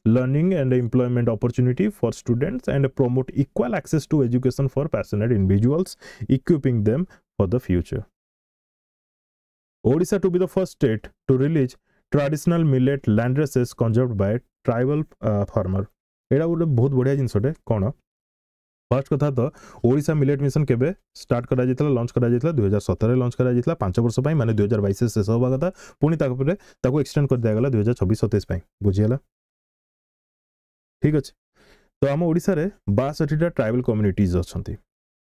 learning and employment opportunity for students and promote equal access to education for passionate individuals equipping them for the future Odisha to be the first state to release traditional millet landraces conserve by tribal farmer यहाँ गोटे बहुत बढ़िया जिनसटे कौन first କଥା ତ Odisha millet mission କେବେ start କରାଯାଇଥିଲା ଲଞ୍ଚ କରାଯାଇଥିଲା ଦୁଇ ହଜାର ସତରରେ ଲଞ୍ଚ କରାଯାଇଥିଲା ପାଞ୍ଚ ବର୍ଷ ପାଇଁ ମାନେ ଦୁଇ ହଜାର ବାଇଶରେ ଶେଷ ହେବା କଥା ପୁଣି ତାପରେ ତାକୁ ଏକ୍ସଟେଣ୍ଡ କରିଦିଆଗଲା ଦୁଇ ହଜାର ଛବିଶ ସତେଇଶ ପାଇଁ ବୁଝିଗଲା ଠିକ୍ ଅଛି ତ ଆମ ଓଡ଼ିଶାରେ ବାଷଠିଟା ଟ୍ରାଇବାଲ୍ କମ୍ୟୁନିଟିଜ୍ ଅଛନ୍ତି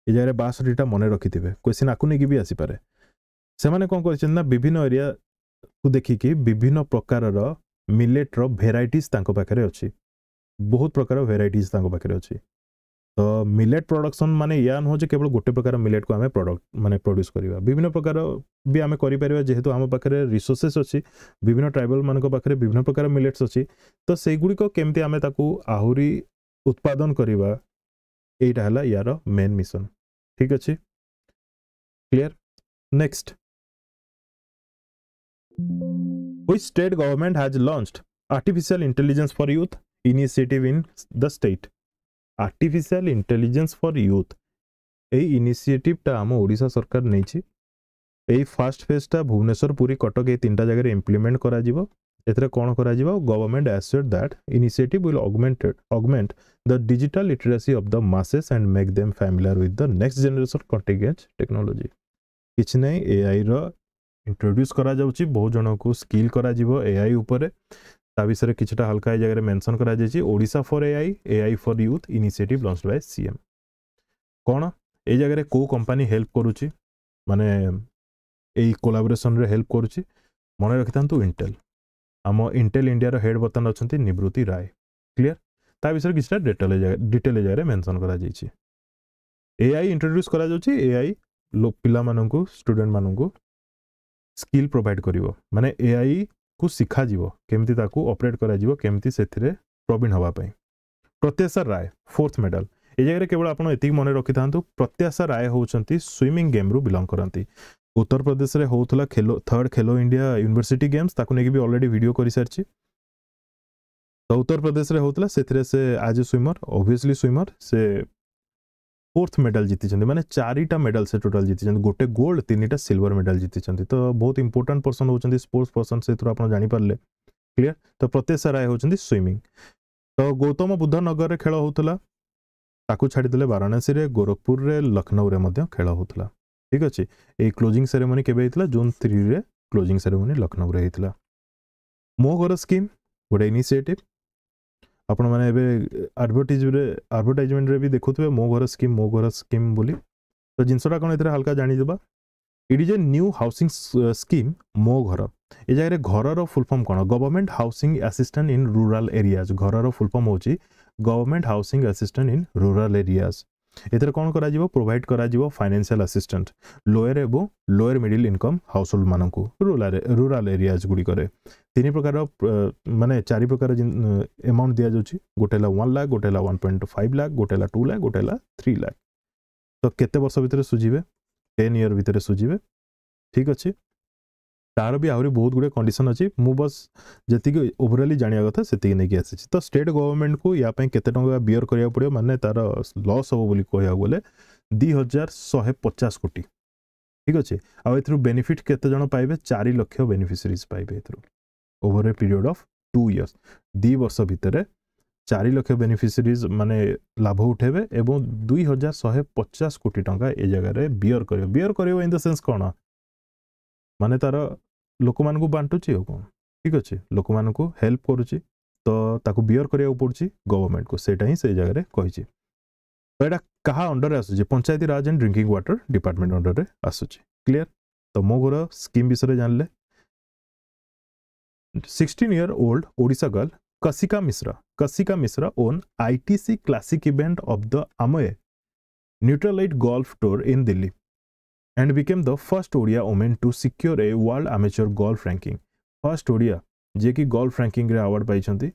ଏ ଜାଗାରେ ବାଷଠିଟା ମନେ ରଖିଥିବେ କ୍ୱେଶ୍ଚିନ୍ ଆକୁ ନେଇକି ବି ଆସିପାରେ ସେମାନେ କ'ଣ କରିଛନ୍ତି ନା ବିଭିନ୍ନ ଏରିଆକୁ ଦେଖିକି ବିଭିନ୍ନ ପ୍ରକାରର ମିଲେଟ୍ର ଭେରାଇଟିଜ୍ ତାଙ୍କ ପାଖରେ ଅଛି ବହୁତ ପ୍ରକାର ଭେରାଇଟିଜ୍ ତାଙ୍କ ପାଖରେ ଅଛି तो मिलेट प्रडक्शन मानते या नुह केवल गोटे प्रकार मिलेट को आम प्रडक्ट मानते प्रड्यूस करवा विभिन्न प्रकार भी आम करेतु आम पाखे रिसोर्सेस अच्छी विभिन्न ट्राइबल मानते विभिन्न प्रकार मिलेट्स अच्छी तो से गुड़िकमी आम आहरी उत्पादन करवा यहाँ है यार मेन मिशन ठीक अच्छे क्लीयर नेक्स्ट हुई state government has launch artificial intelligence for youth initiative in the state artificial intelligence for youth এই ইনিসিয়েটিভটা আম ওড়িশা সরকার নেইছে এই ফার্স্ট ফেজটা ভুবনেশ্বর পুরী কটক এই তিনটা জায়গায় ইমপ্লিমেন্ট করা যাব এতে কোণ করা যাব government assure that initiative will augmented augment the digital literacy of the masses and make them familiar with the next generation cutting edge technology କିଛି ନାହିଁ ଏଆଇର ଇଣ୍ଟ୍ରୋଡ୍ୟୁସ୍ କରାଯାଉଛି ବହୁ ଜଣଙ୍କୁ ସ୍କିଲ୍ କରାଯିବ ଏଆଇ ଉପରେ ତା ବିଷୟରେ କିଛିଟା ହାଲକା ଏ ଜାଗାରେ ମେନସନ୍ କରାଯାଇଛି Odisha for AI AI for youth initiative launch by CM କ'ଣ ଏଇ ଜାଗାରେ କେଉଁ କମ୍ପାନୀ ହେଲ୍ପ କରୁଛି ମାନେ ଏଇ କୋଲାବୋରେସନ୍ରେ ହେଲ୍ପ କରୁଛି ମନେ ରଖିଥାନ୍ତୁ ଇଣ୍ଟେଲ୍ ଆମ ଇଣ୍ଟେଲ୍ ଇଣ୍ଡିଆର ହେଡ଼୍ ବର୍ତ୍ତମାନ ଅଛନ୍ତି ନିବୃତ୍ତି ରାୟ କ୍ଲିଅର୍ ତା ବିଷୟରେ କିଛିଟା ଡିଟେଲ୍ ଡିଟେଲ୍ ଏ ଜାଗାରେ ମେନସନ୍ କରାଯାଇଛି ଏଆଇ ଇଣ୍ଟ୍ରୋଡ୍ୟୁସ୍ କରାଯାଉଛି ଏଆଇ ପିଲାମାନଙ୍କୁ ଷ୍ଟୁଡେଣ୍ଟମାନଙ୍କୁ ସ୍କିଲ୍ ପ୍ରୋଭାଇଡ଼ କରିବ ମାନେ ଏଆଇ को सिखा केमती अपरेट करमी से प्रवीण हाँपाई प्रत्याशा राय फोर्थ मेडल ये जगह केवल आप मन रखी था प्रत्याशा राय हूँ स्विमिंग गेम रु बिलंग करती उत्तर प्रदेश में होता खेलो थर्ड खेलो इंडिया यूनिवर्सिटी गेम्स नहीं भी अलरेडी भिड कर सारी तो उत्तर प्रदेश में होता से आज ए स्विमर ओभीयसली स्विमर से फोर्थ मेडल जीति मैंने चारिटा मेडल से टोटाल जीति गोटे गोल्ड तीन टाइम सिल्वर मेडल जीति तो बहुत इंपोर्टां पर्सन हो स्पोर्ट्स पर्सन से थ्रो आप जापारे क्लीयर तो प्रत्यक्ष राय होती स्विमिंग तो गौतम बुद्ध नगर में खेल होता छाड़ी वाराणसी गोरखपुर लक्षनऊ में खेल होता ठीक अच्छे ये क्लोजिंग सेरेमनी के June three closing ceremony Lucknow में होता मो घर स्कीम गोटे इनिसीएटिव ଆପଣମାନେ ଏବେ ଆଡ଼ଭର୍ଟିଜରେ ଆଡ଼ଭର୍ଟାଇଜମେଣ୍ଟରେ ବି ଦେଖୁଥିବେ ମୋ ଘର ସ୍କିମ୍ ମୋ ଘର ସ୍କିମ୍ ବୋଲି ତ ଜିନିଷଟା କ'ଣ ଏଥିରେ ହାଲକା ଜାଣିଦେବା it is a new housing scheme Mo Ghar ଏ ଜାଗାରେ ଘରର ଫୁଲଫର୍ମ କ'ଣ government housing assistant in rural areas ଘରର ଫୁଲଫର୍ମ ହେଉଛି government housing assistant in rural areas ଏଥିରେ କ'ଣ କରାଯିବ ପ୍ରୋଭାଇଡ଼ କରାଯିବ ଫାଇନାନ୍ସିଆଲ ଆସିଷ୍ଟାଣ୍ଟ ଲୋୟର ଏବଂ lower middle income household ମାନଙ୍କୁ ରୁରାଲ ରୁରାଲ ଏରିଆଜ୍ ଗୁଡ଼ିକରେ ତିନି ପ୍ରକାର ମାନେ ଚାରି ପ୍ରକାର ଆମାଉଣ୍ଟ ଦିଆଯାଉଛି ଗୋଟେ ହେଲା ୱାନ୍ ଲାଖ୍ ଗୋଟେ ହେଲା ୱାନ୍ ପଏଣ୍ଟ ଫାଇଭ୍ ଲାଖ୍ ଗୋଟେ ହେଲା ଟୁ ଲାଖ୍ ଗୋଟେ ହେଲା ଥ୍ରୀ ଲାଖ୍ ତ କେତେ ବର୍ଷ ଭିତରେ ସୁଝିବେ ଟେନ୍ ଇୟର୍ ଭିତରେ ସୁଝିବେ ଠିକ୍ ଅଛି तार भी आहरी बहुत गुड़े कंडीशन अच्छी मुझ बस जी ओभराली जाना कथा से आसी तो स्टेट गवर्नमेंट को यापाई के बिअर करा पड़ो मानने तार लस हे बोली कह दि हजार शहे पचास कोटी ठीक अच्छे आरोप बेनिफिट केत पाइबे चार लक्ष बेनिफिशरीज पाइबे over a period of two years दि वर्ष भितर चार लक्ष बेनिफिशरीज मानने लाभ और दुई हजार शहे पचास कोटी टाँग ए जगह बिअर कर बिअर कर इन द सेन्स कौन ମାନେ ତାର ଲୋକମାନଙ୍କୁ ବାଣ୍ଟୁଛି ଆଉ କ'ଣ ଠିକ୍ ଅଛି ଲୋକମାନଙ୍କୁ ହେଲ୍ପ କରୁଛି ତ ତାକୁ ବିୟର କରିବାକୁ ପଡ଼ୁଛି ଗଭର୍ଣ୍ଣମେଣ୍ଟକୁ ସେଇଟା ହିଁ ସେଇ ଜାଗାରେ କହିଛି ତ ଏଇଟା କାହା ଅଣ୍ଡରରେ ଆସୁଛି Panchayati Raj and drinking water department ଅଣ୍ଡରରେ ଆସୁଛି କ୍ଲିଅର ତ ମୋ ଘର ସ୍କିମ୍ ବିଷୟରେ ଜାଣିଲେ sixteen year old Odisha girl Kashika Mishra Kashika Mishra won ITC classic event of the अमय Neutralite golf tour in Delhi and became the first Odia woman to secure a world amateur golf ranking. First Odia ଯିଏ କି golf ରାଙ୍କିଙ୍ଗରେ award ପାଇଛନ୍ତି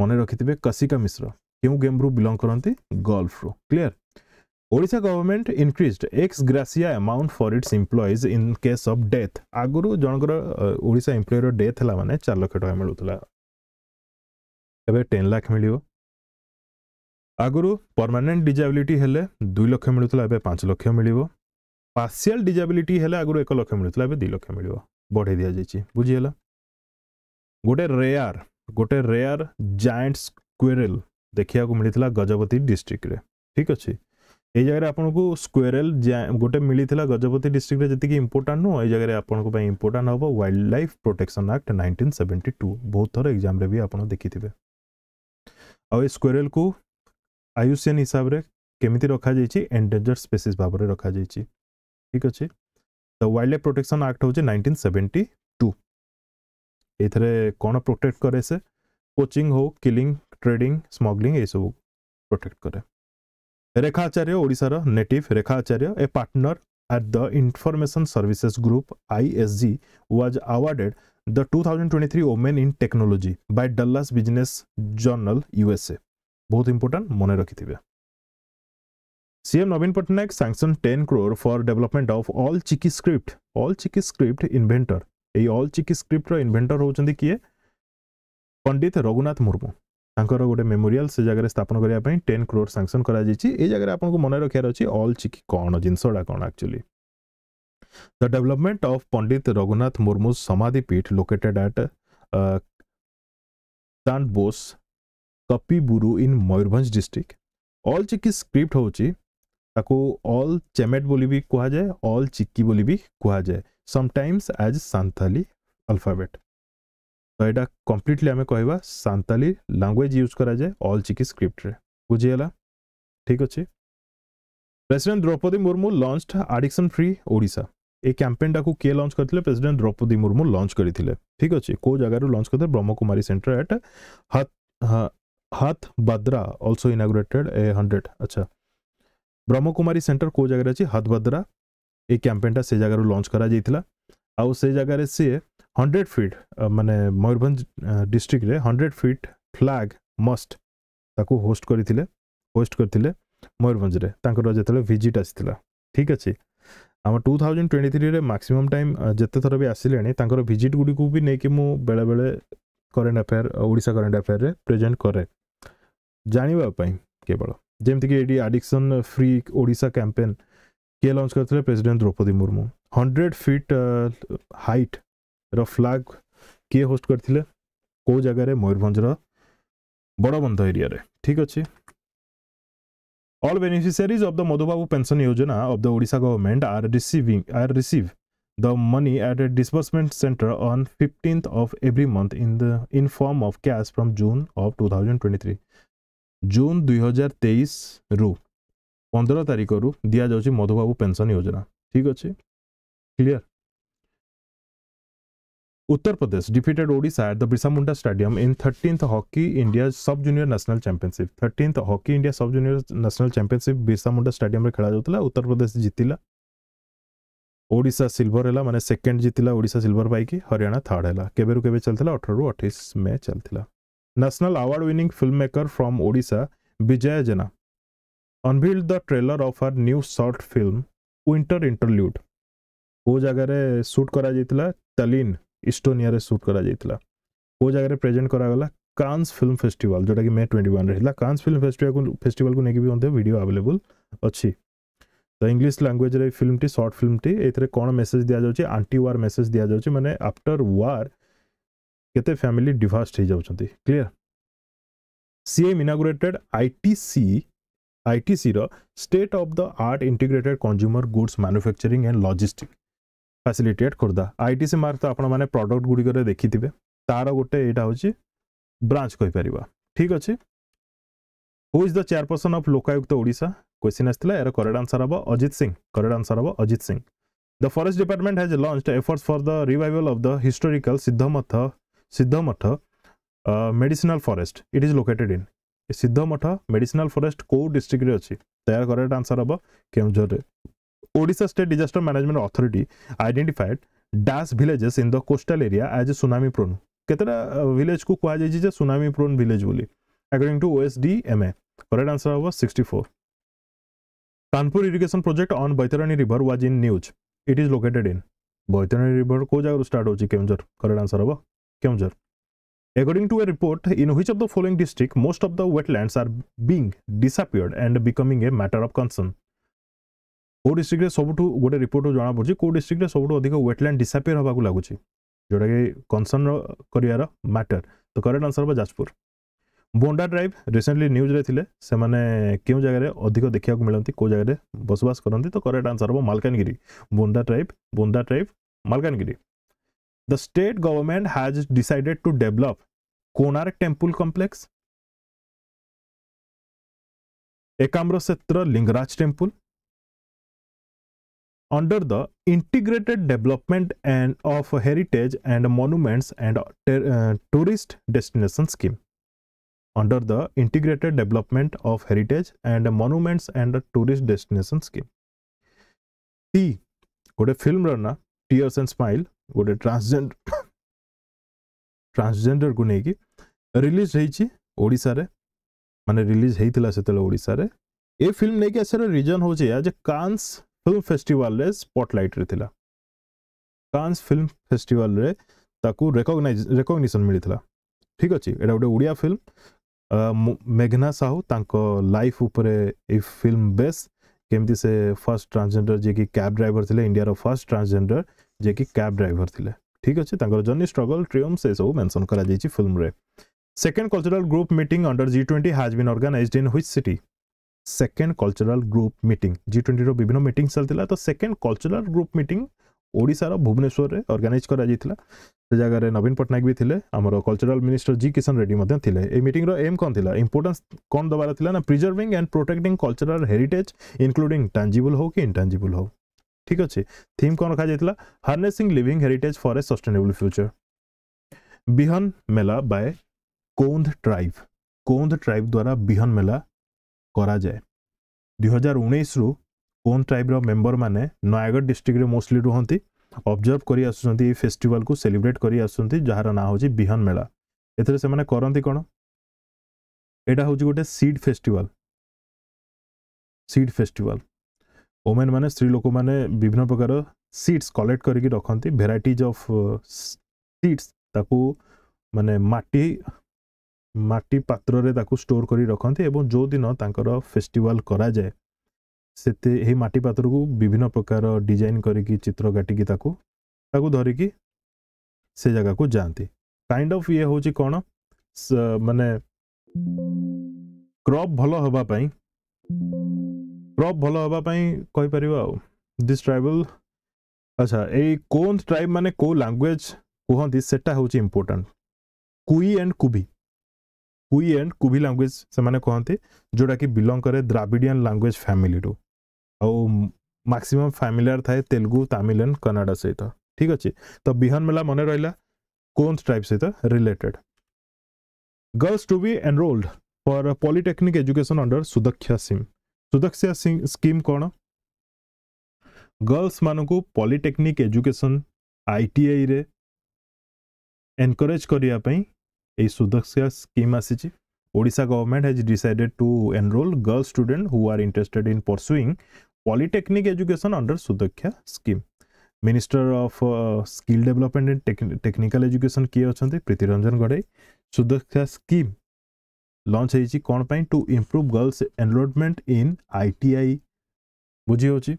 ମନେ ରଖିଥିବେ କସିକା ମିଶ୍ର କେଉଁ ଗେମ୍ରୁ belong କରନ୍ତି ଗଲ୍ଫରୁ clear Odisha government increased ex gratia amount for its employees in case of death ଆଗରୁ ଜଣଙ୍କର ଓଡ଼ିଶା ଏମ୍ପ୍ଲୟିର ଡେଥ୍ ହେଲା ମାନେ ଚାରି ଲକ୍ଷ ଟଙ୍କା ମିଳୁଥିଲା ଏବେ ଟେନ୍ ଲାଖ ମିଳିବ ଆଗରୁ ପରମାନେଣ୍ଟ ଡିଜାବିଲିଟି ହେଲେ ଦୁଇ ଲକ୍ଷ ମିଳୁଥିଲା ଏବେ ପାଞ୍ଚ ଲକ୍ଷ ମିଳିବ ପାର୍ସିଆଲ ଡିଜାବିଲିଟି ହେଲେ ଆଗରୁ ଏକ ଲକ୍ଷ ମିଳୁଥିଲା ଏବେ ଦୁଇ ଲକ୍ଷ ମିଳିବ ବଢ଼େଇ ଦିଆଯାଇଛି ବୁଝିହେଲା ଗୋଟେ ରେୟାର ଗୋଟେ ରେୟାର ଜାଏଣ୍ଟ ସ୍କ୍ୱେରେଲ ଦେଖିବାକୁ ମିଳିଥିଲା ଗଜପତି ଡିଷ୍ଟ୍ରିକ୍ଟରେ ଠିକ୍ ଅଛି ଏଇ ଜାଗାରେ ଆପଣଙ୍କୁ ସ୍କ୍ୱେରେଲ ଗୋଟେ ମିଳିଥିଲା ଗଜପତି ଡିଷ୍ଟ୍ରିକ୍ଟରେ ଯେତିକି ଇମ୍ପୋର୍ଟାଣ୍ଟ ନୁହଁ ଏଇ ଜାଗାରେ ଆପଣଙ୍କ ପାଇଁ ଇମ୍ପୋର୍ଟାଣ୍ଟ ହେବ wildlife protection act nineteen seventy two ବହୁତ ଥର ଏକ୍ଜାମ୍ରେ ବି ଆପଣ ଦେଖିଥିବେ ଆଉ ଏ ସ୍କ୍ୱେରେଲକୁ ଆୟୁସିଆନ୍ ହିସାବରେ କେମିତି ରଖାଯାଇଛି ଏଣ୍ଡେଞ୍ଜର ସ୍ପେସିସ୍ ଭାବରେ ରଖାଯାଇଛି ଠିକ୍ ଅଛି ତ ୱାଇଲ୍ଡ ଲାଇଫ୍ ପ୍ରୋଟେକ୍ସନ୍ ଆକ୍ଟ ହେଉଛି ନାଇଣ୍ଟିନ୍ ସେଭେଣ୍ଟି ଟୁ ଏଥିରେ କ'ଣ ପ୍ରୋଟେକ୍ଟ କରେ ସେ କୋଚିଂ ହଉ କିଲିଂ ଟ୍ରେଡିଂ ସ୍ମଗଲିଂ ଏସବୁ ପ୍ରୋଟେକ୍ଟ କରେ ରେଖା ଆଚାର୍ଯ୍ୟ ଓଡ଼ିଶାର native Rekha Acharya a partner at the Information Services Group ISG was awarded the 2023 Women in Technology by Dallas Business Journal USA. বহুত ইম্পর্টেন্ট মনে রাখিবে CM Naveen Patnaik sanction 10 crore for development of Ol Chiki script Ol Chiki script inventor এই चिकी চিকি স্ক্রিপ্টর inventor হচ্ছেন কিয়ে পণ্ডিত রঘুনাথ মুর্মু তাঁর গোটে মেমোরিয়াল সে জায়গায় স্থাপন করা টেন ক্রোর স্যাংশন করা এই জায়গায় আপনার মনে রাখার অছি অল চিকি কোণ জিনিসটা কোণ actually the development of Pandit Raghunath Murmu Samadhi Pith located at Dandbose Kapiburu in Mayurbhanj district Ol Chiki script होची ताको ऑल चेमेट बोली भी कहा जाए ऑल चिक्की बोली भी कहा जाए समटाइम्स एज सांथाली अल्फाबेट तो यहाँ कम्प्लीटली आम कह सांथाली लांगुएज यूज कराए अल चिक्की स्क्रिप्ट बुझेगा ठीक अच्छे president Droupadi Murmu launch addiction free ओडा ये कैंपेन टाक किए लंच करते प्रेसीडेंट द्रौपदी मुर्मू लंच करते ठीक अच्छे को जगार लंच करते ब्रह्मकुमारी सेन्टर एट हथ हथ बद्रा अल्सो इनाग्रेटेड ए हंड्रेड अच्छा ବ୍ରହ୍ମକୁମାରୀ ସେଣ୍ଟର କେଉଁ ଜାଗାରେ ଅଛି ହଦଭଦ୍ରା ଏଇ କ୍ୟାମ୍ପେନ୍ଟା ସେ ଜାଗାରୁ ଲଞ୍ଚ କରାଯାଇଥିଲା ଆଉ ସେ ଜାଗାରେ ସିଏ ହଣ୍ଡ୍ରେଡ଼ ଫିଟ୍ ମାନେ ମୟୂରଭଞ୍ଜ ଡିଷ୍ଟ୍ରିକ୍ଟରେ ହଣ୍ଡ୍ରେଡ଼ ଫିଟ୍ ଫ୍ଲାଗ୍ ମଷ୍ଟ ତାକୁ ହୋଷ୍ଟ କରିଥିଲେ ହୋଷ୍ଟ କରିଥିଲେ ମୟୂରଭଞ୍ଜରେ ତାଙ୍କର ଯେତେବେଳେ ଭିଜିଟ୍ ଆସିଥିଲା ଠିକ୍ ଅଛି ଆମ ଟୁ ଥାଉଜେଣ୍ଡ ଟ୍ୱେଣ୍ଟି ଥ୍ରୀରେ ମାକ୍ସିମମ୍ ଟାଇମ୍ ଯେତେ ଥର ବି ଆସିଲେଣି ତାଙ୍କର ଭିଜିଟ୍ ଗୁଡ଼ିକୁ ବି ନେଇକି ମୁଁ ବେଳେବେଳେ କରେଣ୍ଟ ଆଫେୟାର୍ ଓଡ଼ିଶା କରେଣ୍ଟ ଆଫେୟାର୍ରେ ପ୍ରେଜେଣ୍ଟ କରେ ଜାଣିବା ପାଇଁ କେବଳ जमीक एडिक्सन फ्री ओडा कैंपेन किए लंच करते president Droupadi Murmu hundred feet height flag किए होस्ट करते कौ जगार मयूरभ बड़बंध एरिया ठीक अच्छे all beneficiaries of the Madhubabu pension Yojana of the ओडा government are receiving are receive the money at a disbursement centre on fifteenth of every month in the in form of क्या from June of two thousand twenty three जून दुई हजार तेईस रु पंदर तारिख रु दि जाऊँ मधुबाबू पेंशन योजना ठीक अच्छे clear Uttar Pradesh defeated Odisha at the Birsa Munda stadium in thirteenth hockey India sub junior national championship thirteenth hockey India sub junior national championship Birsa Munda stadium खेल जाता उत्तर प्रदेश जीतला ओडा सिल्वर है मैंने सेकेंड जीतला ओडा सिल्वर पाई हरियाणा थर्ड है केवे चलता अठर रु अठाई मे चलता national award winning filmmaker from odisha vijaya jana unveiled the trailer of her new short film winter interlude को जगह रे शूट करा जाइतला तलिन इस्टोनिया रे शूट करा जाइतला को जगह रे प्रेजेंट करा गला कांस फिल्म फेस्टिवल जोटा कि मे 21 रहला कांस फिल्म फेस्टिवल को फेस्टिवल को नेके भी ओंते वीडियो अवेलेबल अछि द इंग्लिश लैंग्वेज रे फिल्म टी शॉर्ट फिल्म टी एथरे कोन मैसेज दिया जाउ एंटी वार मैसेज दिया जाउ छी माने आफ्टर वार କେତେ ଫ୍ୟାମିଲି ଡିଭର୍ସ ହେଇଯାଉଛନ୍ତି clear CM inaugurated I I T C T ସିର state of the art integrated consumer goods manufacturing and logistic facilitate Khordha I T C mark ତ ଆପଣମାନେ ପ୍ରଡକ୍ଟ ଗୁଡ଼ିକରେ ଦେଖିଥିବେ ତାର ଗୋଟେ ଏଇଟା ହେଉଛି ବ୍ରାଞ୍ଚ କହିପାରିବା ଠିକ୍ ଅଛି who is the chairperson of Lokayukta Odisha question ଆସିଥିଲା ଏହାର କରେଡ଼ ଆନ୍ସର୍ ହେବ ଅଜିତ ସିଂ କରେକ୍ଟ ଆନ୍ସର୍ ହେବ Ajit Singh the forest department has launched efforts for the revival of the historical Siddhamatha Siddhamatha medicinal forest it is located in Siddhamatha medicinal forest कौ district अच्छी तैयार correct answer हम केन्दर ओडा state disaster management authority identified डास् villages in the coastal area as a tsunami prone केतटा village को कह जाए tsunami prone village according to OS D M A correct answer हम sixty four Kanpur irrigation project on Baitarani river was in news it is located in Baitarani river कौ जगह start होर correct answer हम Kemjar. According to a report, in which of the following district most of the wetlands are being disappeared and becoming a matter of concern. କେଉଁ ଡିଷ୍ଟ୍ରିକ୍ଟରେ ସବୁଠୁ ଗୋଟେ ରିପୋର୍ଟରୁ ଜଣାପଡ଼ୁଛି କେଉଁ ଡିଷ୍ଟ୍ରିକ୍ଟରେ ସବୁଠୁ ଅଧିକ ୱେଟଲ୍ୟାଣ୍ଡ ଡିସାପିୟର ହେବାକୁ ଲାଗୁଛି ଯେଉଁଟାକି କନସର୍ନ କରିବାର ମ୍ୟାଟର ତ କରେକ୍ଟ ଆନ୍ସର ହେବ ଯାଜପୁର ବୋଣ୍ଡା ଡ୍ରାଇଭ୍ ରିସେଣ୍ଟଲି ନ୍ୟୁଜ୍ରେ ଥିଲେ ସେମାନେ କେଉଁ ଜାଗାରେ ଅଧିକ ଦେଖିବାକୁ ମିଳନ୍ତି କେଉଁ ଜାଗାରେ ବସବାସ କରନ୍ତି ତ କରେକ୍ଟ ଆନ୍ସର ହେବ Malkangiri Bonda drive Bonda drive Malkangiri the state government has decided to develop Konark Temple Complex, Ekamrasetra Lingaraj Temple under the Integrated Development and of Heritage and Monuments and uh, Tourist Destination Scheme under the Integrated Development of Heritage and Monuments and Tourist Destination Scheme. T. ଗୋଟେ ଫିଲ୍ମର ନାଁ tears and smile ଗୋଟେ transgender ଟ୍ରାନ୍ସଜେଣ୍ଡରକୁ ନେଇକି release ହେଇଛି ଓଡ଼ିଶାରେ ମାନେ release ହେଇଥିଲା ସେତେବେଳେ ଓଡ଼ିଶାରେ ଏ ଫିଲ୍ମ ନେଇକି ଆସିବାର ରିଜନ୍ ହେଉଛି ଏହା ଯେ କାନ୍ସ ଫିଲ୍ମ ଫେଷ୍ଟିଭାଲରେ ସ୍ପଟଲାଇଟ୍ରେ ଥିଲା କାନ୍ସ ଫିଲ୍ମ ଫେଷ୍ଟିଭାଲରେ ତାକୁ ରେକଗ୍ନାଇଜ ରେକଗ୍ନିସନ୍ ମିଳିଥିଲା ଠିକ୍ ଅଛି ଏଇଟା ଗୋଟେ ଓଡ଼ିଆ ଫିଲ୍ମ ମେଘନା ସାହୁ ତାଙ୍କ ଲାଇଫ୍ ଉପରେ ଏଇ ଫିଲ୍ମ ବେସ୍ କେମିତି ସେ ଫାର୍ଷ୍ଟ ଟ୍ରାନ୍ସଜେଣ୍ଡର ଯିଏକି କ୍ୟାବ୍ ଡ୍ରାଇଭର ଥିଲେ ଇଣ୍ଡିଆର ଫାର୍ଷ୍ଟ ଟ୍ରାନ୍ସଜେଣ୍ଡର जेकि क्या ड्राइवर थे ठीक अच्छे जर्नी स्ट्रगल ट्रियम से सब मेनसन कर फिल्म रे। Second cultural group meet under G twenty has been organise in which city second cultural group meet G twenty विभिन्न मीट चलता तो सेकेंड कलचराल ग्रुप मीट ओडार भुवनेश्वर से अर्गानाइज कर जगह नवीन पट्टनायक भी थे आम cultural minister G Kishan Reddy थे ये मीट रम कौन थी इंपोर्टा कौन दबार preserving and protecting cultural heritage including tangible हो कि इंटांजिबुल हूँ ঠিক ଅଛି ଥିମ୍ କ'ଣ ରଖାଯାଇଥିଲା harnessing living heritage for a sustainable future Bihan Mela by Kondh tribe Kondh tribe ଦ୍ୱାରା ବିହନ ମେଲା କରାଯାଏ ଦୁଇହଜାର ଉଣେଇଶରୁ କୌନ୍ଧ ଟ୍ରାଇବ୍ର ମେମ୍ବରମାନେ ନୟାଗଡ଼ ଡିଷ୍ଟ୍ରିକ୍ଟରେ ମୋଷ୍ଟଲି ରୁହନ୍ତି ଅବଜର୍ଭ କରି ଆସୁଛନ୍ତି ଏହି ଫେଷ୍ଟିଭାଲକୁ ସେଲିବ୍ରେଟ୍ କରି ଆସୁଛନ୍ତି ଯାହାର ନାଁ ହେଉଛି ବିହନ ମେଳା ଏଥିରେ ସେମାନେ କରନ୍ତି କ'ଣ ଏଇଟା ହେଉଛି ଗୋଟେ seed festival seed festival women मैंने स्त्री लोक मैंने विभिन्न प्रकार सीड्स कलेक्ट कर रखती भेर अफ सीड्स मानने मटी स्टोर कर रखती है जो दिन तक फेस्टिवल कराए से मटी को विभिन्न प्रकार डिजाइन करके चित्र काटिकी धरिकी से जगह को जाती कैंड अफ ये हूँ कौन मान क्रप भल हाँपाई प्रप भल हाँपर दिस ट्राइबल अच्छा ये कौन ट्राइब मान को लांगुएज कहते से इम्पोर्टाट कुई एंड कु कुई एंड कु लांगुएज से मैंने कहते जोटा कि बिलंग कैर द्राविडियन लांगुएज फैमिली आउ मैक्सिमम फैमिलियर थाए तेलुगु तमिल एंड कन्नाडा सहित ठीक अच्छे तो बिहन मेला मन रहा कौन ट्राइब सहित related girls to be enrolled for polytechnic education under Sudakhya सिंह सुदक्षा स्कीम कौन गर्ल्स मान को पॉलीटेक्निक एजुकेशन आईटीआई रे एनकरेज करने सुदक्षा स्कीम आसी ओडा government has decided to enrol girls student who are interested in pursuing polytechnic education under Sudakhya scheme minister of skill development and technical education किए अच्छा प्रीतिरंजन गढ़ई सुदक्षा स्कीम ଲଞ୍ଚ ହେଇଛି କ'ଣ ପାଇଁ to improve girls enrolment in I T I ବୁଝିହେଉଛି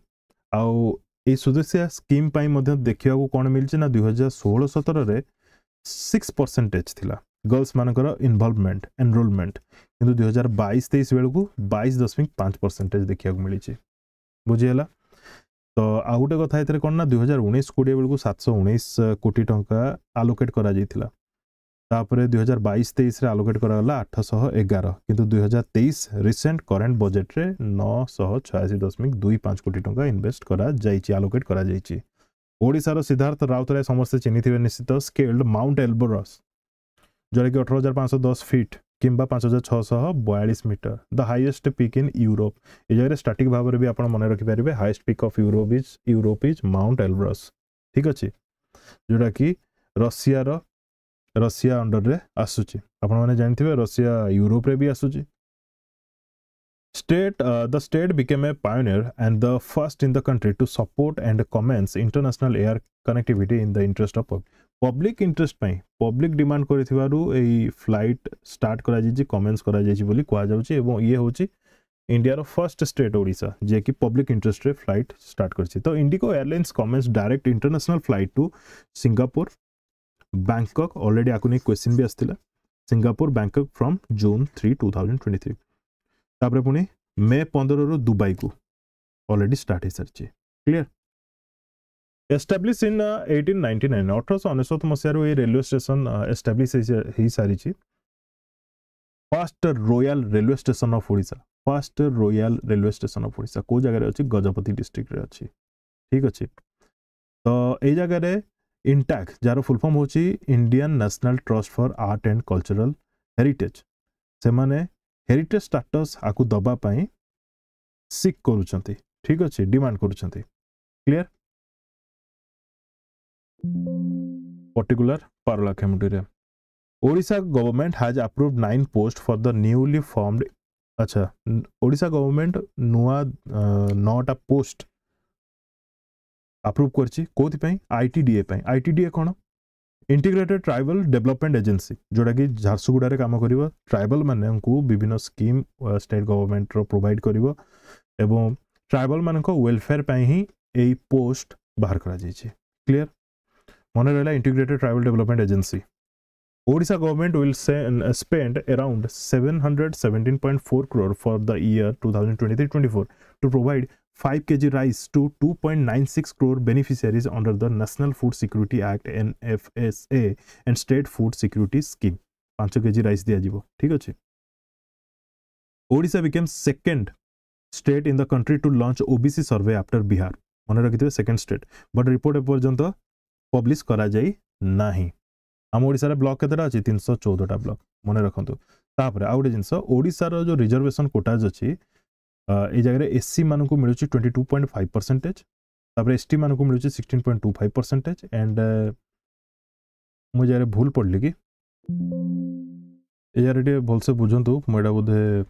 ଆଉ ଏଇ ସୁଦୃଶିଆ scheme ପାଇଁ ମଧ୍ୟ ଦେଖିବାକୁ କ'ଣ ମିଳିଛି ନା ଦୁଇହଜାର ଷୋହଳ ସତରରେ ସିକ୍ସ ପରସେଣ୍ଟେଜ୍ ଥିଲା ଗର୍ଲସମାନଙ୍କର ଇନଭଲ୍ଭମେଣ୍ଟ ଏନରୋଲମେଣ୍ଟ କିନ୍ତୁ ଦୁଇହଜାର ବାଇଶ ତେଇଶ ବେଳକୁ ବାଇଶ ଦଶମିକ ପାଞ୍ଚ ପରସେଣ୍ଟେଜ୍ ଦେଖିବାକୁ ମିଳିଛି ବୁଝିହେଲା ତ ଆଉ ଗୋଟେ କଥା ଏଥିରେ କ'ଣ ନା ଦୁଇହଜାର ଉଣେଇଶ କୋଡ଼ିଏ ବେଳକୁ ସାତଶହ ଉଣେଇଶ କୋଟି ଟଙ୍କା ଆଲୋକେଟ୍ କରାଯାଇଥିଲା তাপরে দুই হাজার বাইশ তেইশে আলোকেট କରାଗଲା আঠশହ ଏଗାର କିନ୍ତୁ ଦୁଇ ହଜାର ତେଇଶ ରିସେଣ୍ଟ କରେଣ୍ଟ ବଜେଟ୍ରେ ନଅଶହ ଛୟାଅଶୀ ଦଶମିକ ଦୁଇ ପାଞ୍ଚ କୋଟି ଟଙ୍କା ଇନଭେଷ୍ଟ କରାଯାଇଛି ଆଲୋକେଟ୍ କରାଯାଇଛି ଓଡ଼ିଶାର ସିଦ୍ଧାର୍ଥ ରାଉତରାୟ ସମସ୍ତେ ଚିହ୍ନିଥିବେ ନିଶ୍ଚିତ ସ୍କେଲ୍ଡ ମାଉଣ୍ଟ ଏଲବୋରସ୍ ଯେଉଁଟାକି ଅଠର ହଜାର ପାଞ୍ଚଶହ ଦଶ ଫିଟ୍ কিংবা পাঁচ হাজার ছশহ বয়াল্লিশ metre the highest peak in Europe এই জায়গায় স্টাটিক ভাবে বি আপনার মনে রাখিপারে highest peak of Europe is Europe is Mount Elbrus ঠিক আছে ଯେଉଁଟାକି ରଷିଆର ରଷିଆ ଅଣ୍ଡରରେ ଆସୁଛି ଆପଣମାନେ ଜାଣିଥିବେ ରଷିଆ ୟୁରୋପରେ ବି ଆସୁଛି State, uh, the state became a pioneer and the first in the country to support and commence international air connectivity in the interest of public. Public interest ପାଇଁ public demand କରିଥିବାରୁ ଏଇ flight start କରାଯାଇଛି commence କରାଯାଇଛି ବୋଲି କୁହାଯାଉଛି ଏବଂ ଇଏ ହେଉଛି ଇଣ୍ଡିଆର first state ଓଡ଼ିଶା ଯିଏକି public interest ରେ flight start କରିଛି ତ Indigo Airlines commenced direct international flight to Singapore Bangkok already ଆକୁ ନେଇ କ୍ୱେଶ୍ଚିନ୍ ବି ଆସିଥିଲା Singapore Bangkok from June three two thousand twenty three ତାପରେ ପୁଣି ମେ ପନ୍ଦରରୁ ଦୁବାଇକୁ ଅଲରେଡ଼ି ଷ୍ଟାର୍ଟ ହେଇସାରିଛି clear establish in eighteen ninety nine ଅଠରଶହ ଅନେଶତ ମସିହାରୁ ଏଇ ରେଲୱେ ଷ୍ଟେସନ ଏଷ୍ଟାବ୍ଲିଶ ହେଇସାରିଛି first royal railway station of Odisha first royal railway station of Odisha କେଉଁ ଜାଗାରେ ଅଛି ଗଜପତି ଡିଷ୍ଟ୍ରିକ୍ଟରେ ଅଛି ଠିକ୍ ଅଛି ତ ଏଇ ଜାଗାରେ ઇન્ટાક જ્યારે ફુલ ફોર્મ ହେଉଛି Indian national trust for art and cultural heritage ସେମାନେ ହେରିଟେଜ୍ ଷ୍ଟାଟସ୍ ଆକୁ ଦେବା ପାଇଁ ସିକ୍ କରୁଛନ୍ତି ଠିକ୍ ଅଛି ଡିମାଣ୍ଡ କରୁଛନ୍ତି କ୍ଲିଅର୍ ପର୍ଟିକୁଲାର ପାରଲା କମିଟିରେ Odisha government has approve nine post for the newly formed ଆଚ୍ଛା ଓଡ଼ିଶା ଗଭର୍ଣ୍ଣମେଣ୍ଟ ନୂଆ ନଅଟା ପୋଷ୍ଟ आप्रुव करोति I T D A I T D A कौन इंटीग्रेटेड ट्राइबल डेवलपमेंट एजेन्सी जोटा कि झारसुगुड़े काम कर ट्राइबल मानक विभिन्न स्कीम स्टेट गवर्नमेंट रोभाइड कर ट्राइबल मान वेलफेयर पर ही पोस्ट बाहर करयर मन रहा integrated tribal development agency Odisha government will spend around seven hundred seventeen point four crore for the year two thousand twenty three twenty four to provide 5 kg rice to 2.96 crore beneficiaries under the National Food Security Act NFSA and State Food Security Scheme 5 kg rice diya jibo. ठीक अछि Odisha became second state in the country to launch OBC survey after Bihar মনে রাখিথিবে second state but report এপর্যন্ত publish করা যাই নাহি block ওড়িশার block কেতেটা আছে তিনশো block. ব্লক মনে রাখতু তাপরে আউ গোটে জিনিস ওড়িশার যে রিজর্ভেসন কোটাজ অছি ए जगह सी मूँ मिलूँ twenty two point five percentage तापर एस टी मानक मिलूँ sixteen point two five percentage and मुझे जगह भूल पड़ी कि यार टे भलसे बुझंतु तो, मुझे बोधे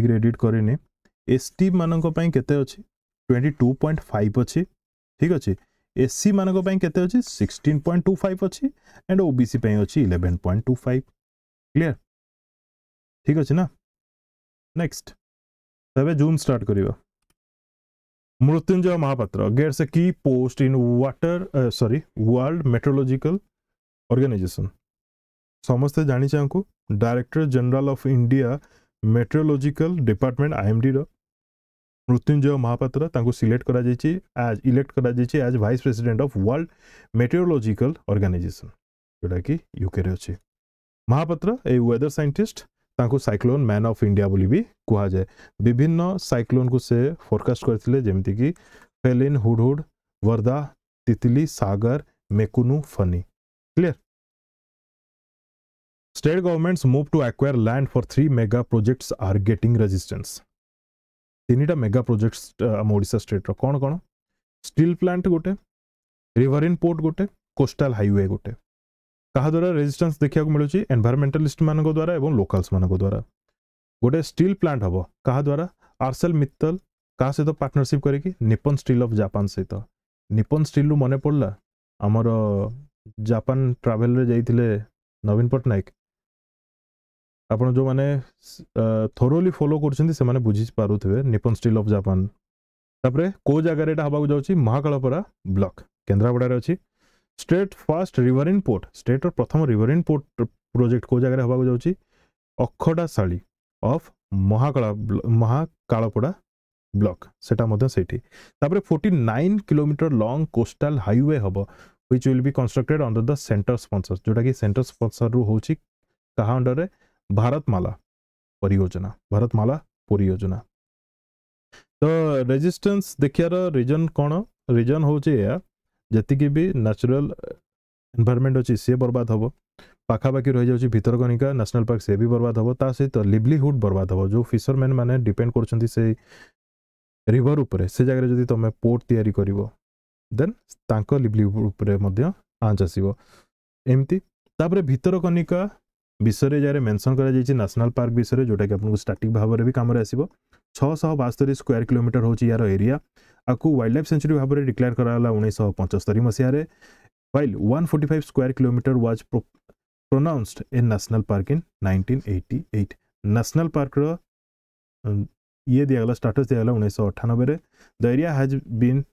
ठीक एडिट करनी एस टी मानक के ट्वेंटी टू पॉइंट फाइव अच्छी ठीक अच्छे एस सी मानक के सिक्सटीन पॉइंट टू फाइव अच्छी एंड ओ बी सी अच्छी eleven point two five clear ठीक अच्छे ना नेक्स्ट तबे जून स्टार्ट करिवो Mrutyunjay Mohapatra gets a key post in water sorry world meteorological organisation समस्त जानि चांकू director general of India meteorological department IMD रो मृत्युंजय महापात्र तांकू सिलेक्ट करा जाइछि एज इलेक्ट करा जाइछि as vice president of world meteorological organisation जोडा की यूके रे अछि Mohapatra a weather scientist cyclone man of India बोली भी कहा जाए विभिन्न साइक्लोन को से फोरकास्ट करते जमीक Phelan Hudhud Vardah Titli Sagar Mekunu Fani clear state governments move to acquire land for three mega projects are getting resistance तीनटा मेगा प्रोजेक्ट आम ओडा स्टेट्र कौन कौन स्टिल प्लांट गोटे रिवर इन पोर्ट गोटे कोस्टाल हाइवे गोटे କାହା ଦ୍ୱାରା ରେଜିଷ୍ଟାନ୍ସ ଦେଖିବାକୁ ମିଳୁଛି ଏନ୍ଭାରମେଣ୍ଟାଲିଷ୍ଟମାନଙ୍କ ଦ୍ୱାରା ଏବଂ ଲୋକାଲ୍ସମାନଙ୍କ ଦ୍ୱାରା ଗୋଟେ ଷ୍ଟିଲ୍ ପ୍ଲାଣ୍ଟ ହେବ କାହା ଦ୍ୱାରା ଆର୍ସେଲ୍ ମିତ୍ତଲ କାହା ସହିତ ପାର୍ଟନରସିପ୍ କରିକି ନିପନ୍ ଷ୍ଟିଲ୍ ଅଫ୍ ଜାପାନ ସହିତ ନିପନ୍ ଷ୍ଟିଲ୍ରୁ ମନେ ପଡ଼ିଲା ଆମର ଜାପାନ ଟ୍ରାଭେଲରେ ଯାଇଥିଲେ ନବୀନ ପଟ୍ଟନାୟକ ଆପଣ ଯେଉଁମାନେ ଥୋରୋଲି ଫଲୋ କରୁଛନ୍ତି ସେମାନେ ବୁଝି ପାରୁଥିବେ ନିପନ୍ ଷ୍ଟିଲ୍ ଅଫ୍ ଜାପାନ ତାପରେ କେଉଁ ଜାଗାରେ ଏଇଟା ହେବାକୁ ଯାଉଛି ମହାକାଳପରା ବ୍ଲକ୍ କେନ୍ଦ୍ରାପଡ଼ାରେ ଅଛି ଷ୍ଟେଟ୍ ଫାଷ୍ଟ ରିଭରିନ୍ ପୋର୍ଟ ଷ୍ଟେଟ୍ର ପ୍ରଥମ ଇନ୍ ପୋର୍ଟ ପ୍ରୋଜେକ୍ଟ କେଉଁ ଜାଗାରେ ହେବାକୁ ଯାଉଛି ଅଖଡ଼ାଶାଳୀ ଅଫ୍ ମହାକାଳ ମହାକାଳପଡ଼ା ବ୍ଲକ୍ ସେଇଟା ମଧ୍ୟ ସେଇଠି ତାପରେ forty nine kilometre long coastal highway ହେବ which will be constructed under the centre sponsor ଯେଉଁଟାକି ସେଣ୍ଟର ସ୍ପନ୍ସର୍ରୁ ହେଉଛି କାହା ଅଣ୍ଡରରେ ଭାରତମାଲା ପରିଯୋଜନା ଭାରତମାଲା ପରିଯୋଜନା ତ ରେଜିଷ୍ଟାନ୍ସ ଦେଖିବାର ରିଜନ୍ କ'ଣ ରିଜନ୍ ହେଉଛି ଏହା ଯେତିକି ବି ନ୍ୟାଚୁରାଲ୍ ଏନ୍ଭାରମେଣ୍ଟ ଅଛି ସିଏ ବର୍ବାଦ ହେବ ପାଖାପାଖି ରହିଯାଉଛି ଭିତରକନିକା ନ୍ୟାସନାଲ୍ ପାର୍କ ସେ ବି ବର୍ବାଦ ହେବ ତା ସହିତ ଲିଭଲିହୁଡ଼ ବର୍ବାଦ ହେବ ଯେଉଁ ଫିସରମ୍ୟାନ୍ ମାନେ ଡିପେଣ୍ଡ କରୁଛନ୍ତି ସେଇ ରିଭର ଉପରେ ସେ ଜାଗାରେ ଯଦି ତୁମେ ପୋର୍ଟ ତିଆରି କରିବ ଦେନ୍ ତାଙ୍କ ଲିଭଲିହୁଡ଼ ଉପରେ ମଧ୍ୟ ଆଞ୍ଚ ଆସିବ ଏମିତି ତାପରେ ଭିତରକନିକା ବିଷୟରେ ଯାରେ ମେନସନ୍ କରାଯାଇଛି ନ୍ୟାସନାଲ୍ ପାର୍କ ବିଷୟରେ ଯେଉଁଟାକି ଆପଣଙ୍କୁ ଷ୍ଟାଟିକ୍ ଭାବରେ ବି କାମରେ ଆସିବ छःशह बास्तरी स्क्वयर किलोमीटर हो यार एरिया आपको लाइफ सेंचुरी भाव में डिक्लेयर कराला उन्नीस पचस्तरी मसीह while one forty five square kilometre was pronounced a national park in nineteen eighty eight national park ये दिगला स्टाटस दिगला उन्नीस अठानबे the area has been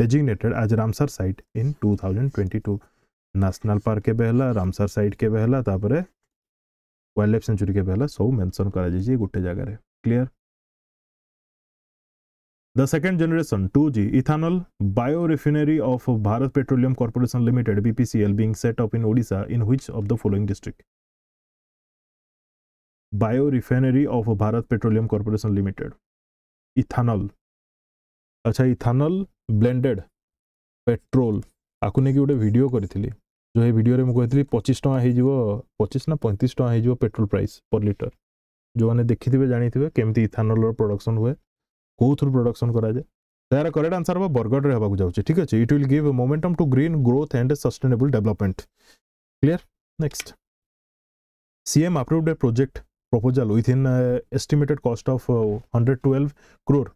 designated as Ramsar site in two thousand twenty two national park केमसर सैट के wildlife sanctuary के सब मेनसन कर गोटे जगह clear the second generation two G bio biorefinery of Bharat petroleum corporation limited BPCL being set up in Odisha in which of the following district biorefinery of Bharat petroleum corporation limited ethanol अच्छा ethanol blended petrol आपको नहीं गोटे भिड करी जो ये video मुझे कही पचीस टाँह हो पचीस ना पैंतीस टाँह हो पेट्रोल प्राइस पर लिटर जो मैंने देखिथे जाथे केमती इथानल प्रडक्शन हुए କେଉଁଥିରୁ ପ୍ରଡକ୍ସନ୍ କରାଯାଏ ଏହାର କରେକ୍ଟ ଆନ୍ସର୍ ହେବ ବରଗଡ଼ରେ ହେବାକୁ ଯାଉଛି ଠିକ୍ ଅଛି it will give momentum to green growth and sustainable development clear next CM approved a project proposal within uh, estimated cost of uh, 112 crore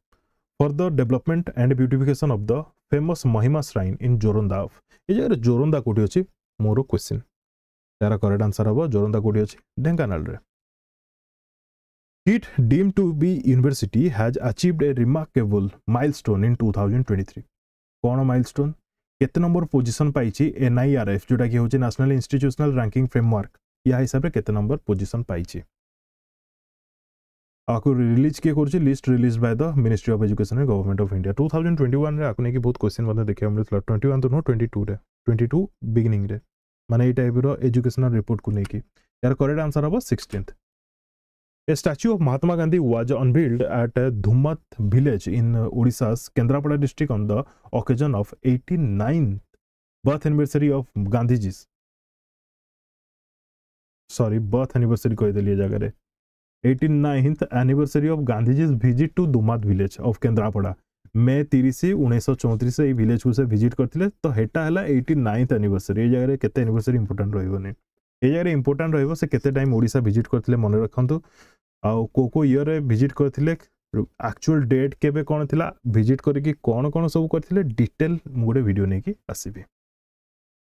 for the development and beautification of the famous Mahima shrine in Joronda. এই জায়গায় জোরন্দা কোটি অছি মোর question তার correct answer হব জোরন্দা কোটি অছি ঢেঙ্কানালরে It, deemed to be university, has achieved a remarkable milestone in 2023. कौन milestone? କେତେ ନମ୍ବର ପୋଜିସନ୍ ପାଇଛି ଏନ୍ଆଇଆର୍ଏଫ୍ ଯେଉଁଟାକି ହେଉଛି ନ୍ୟାସନାଲ୍ ଇନଷ୍ଟିଚ୍ୟୁସନାଲ୍ ରାଙ୍କିଂ ଫ୍ରେମୱାର୍କ ଏହା ହିସାବରେ କେତେ ନମ୍ବର ପୋଜିସନ୍ ପାଇଛି ଆକୁ ରିଲିଜ୍ କିଏ କରୁଛି list release by the ministry of education government of India two thousand twenty ୱାନ୍ରେ ଆକୁ ନେଇକି ବହୁତ କ୍ୱେଶ୍ଚିନ୍ ମଧ୍ୟ ଦେଖିବାକୁ ମିଳିଥିଲା ଟ୍ୱେଣ୍ଟି ୱାନ୍ ତ ନୁହଁ ଟ୍ୱେଣ୍ଟି ଟୁରେ ଟ୍ୱେଣ୍ଟି ଟୁ ବିଗିନିଂରେ ମାନେ ଏଇ ଟାଇପ୍ର ଏଜୁକେସନାଲ୍ ରିପୋର୍ଟକୁ ନେଇକି ଏହାର କରେକ୍ଟ ଆନ୍ସର୍ ହେବ sixteenth A statue of Mahatma Gandhi was unveiled at Dhumat village in Odisha's Kendrapada district on the occasion of 89th birth anniversary of Gandhi ji's. Sorry, birth anniversary को इधर लिया जा करे. 89th anniversary of Gandhi ji's visit to Dhumat village of Kendrapada. मे तीस उन्नीस चौतीस ये village को से भिजिट करते तो हेटा है एट्टी नाइन्थ आनिभर्सरी ये जगह के आनिभर्सरी इम्पोर्टां रही जगह इम्पोर्टां रही से केते टाइम ओडा भिजिट करते मन रखुद ଆଉ କେଉଁ କେଉଁ ଇୟର୍ରେ ଭିଜିଟ୍ କରିଥିଲେ ଆକ୍ଚୁଆଲ୍ ଡେଟ୍ କେବେ କ'ଣ ଥିଲା ଭିଜିଟ୍ କରିକି କ'ଣ କ'ଣ ସବୁ କରିଥିଲେ ଡିଟେଲ୍ ମୁଁ ଗୋଟେ ଭିଡ଼ିଓ ନେଇକି ଆସିବି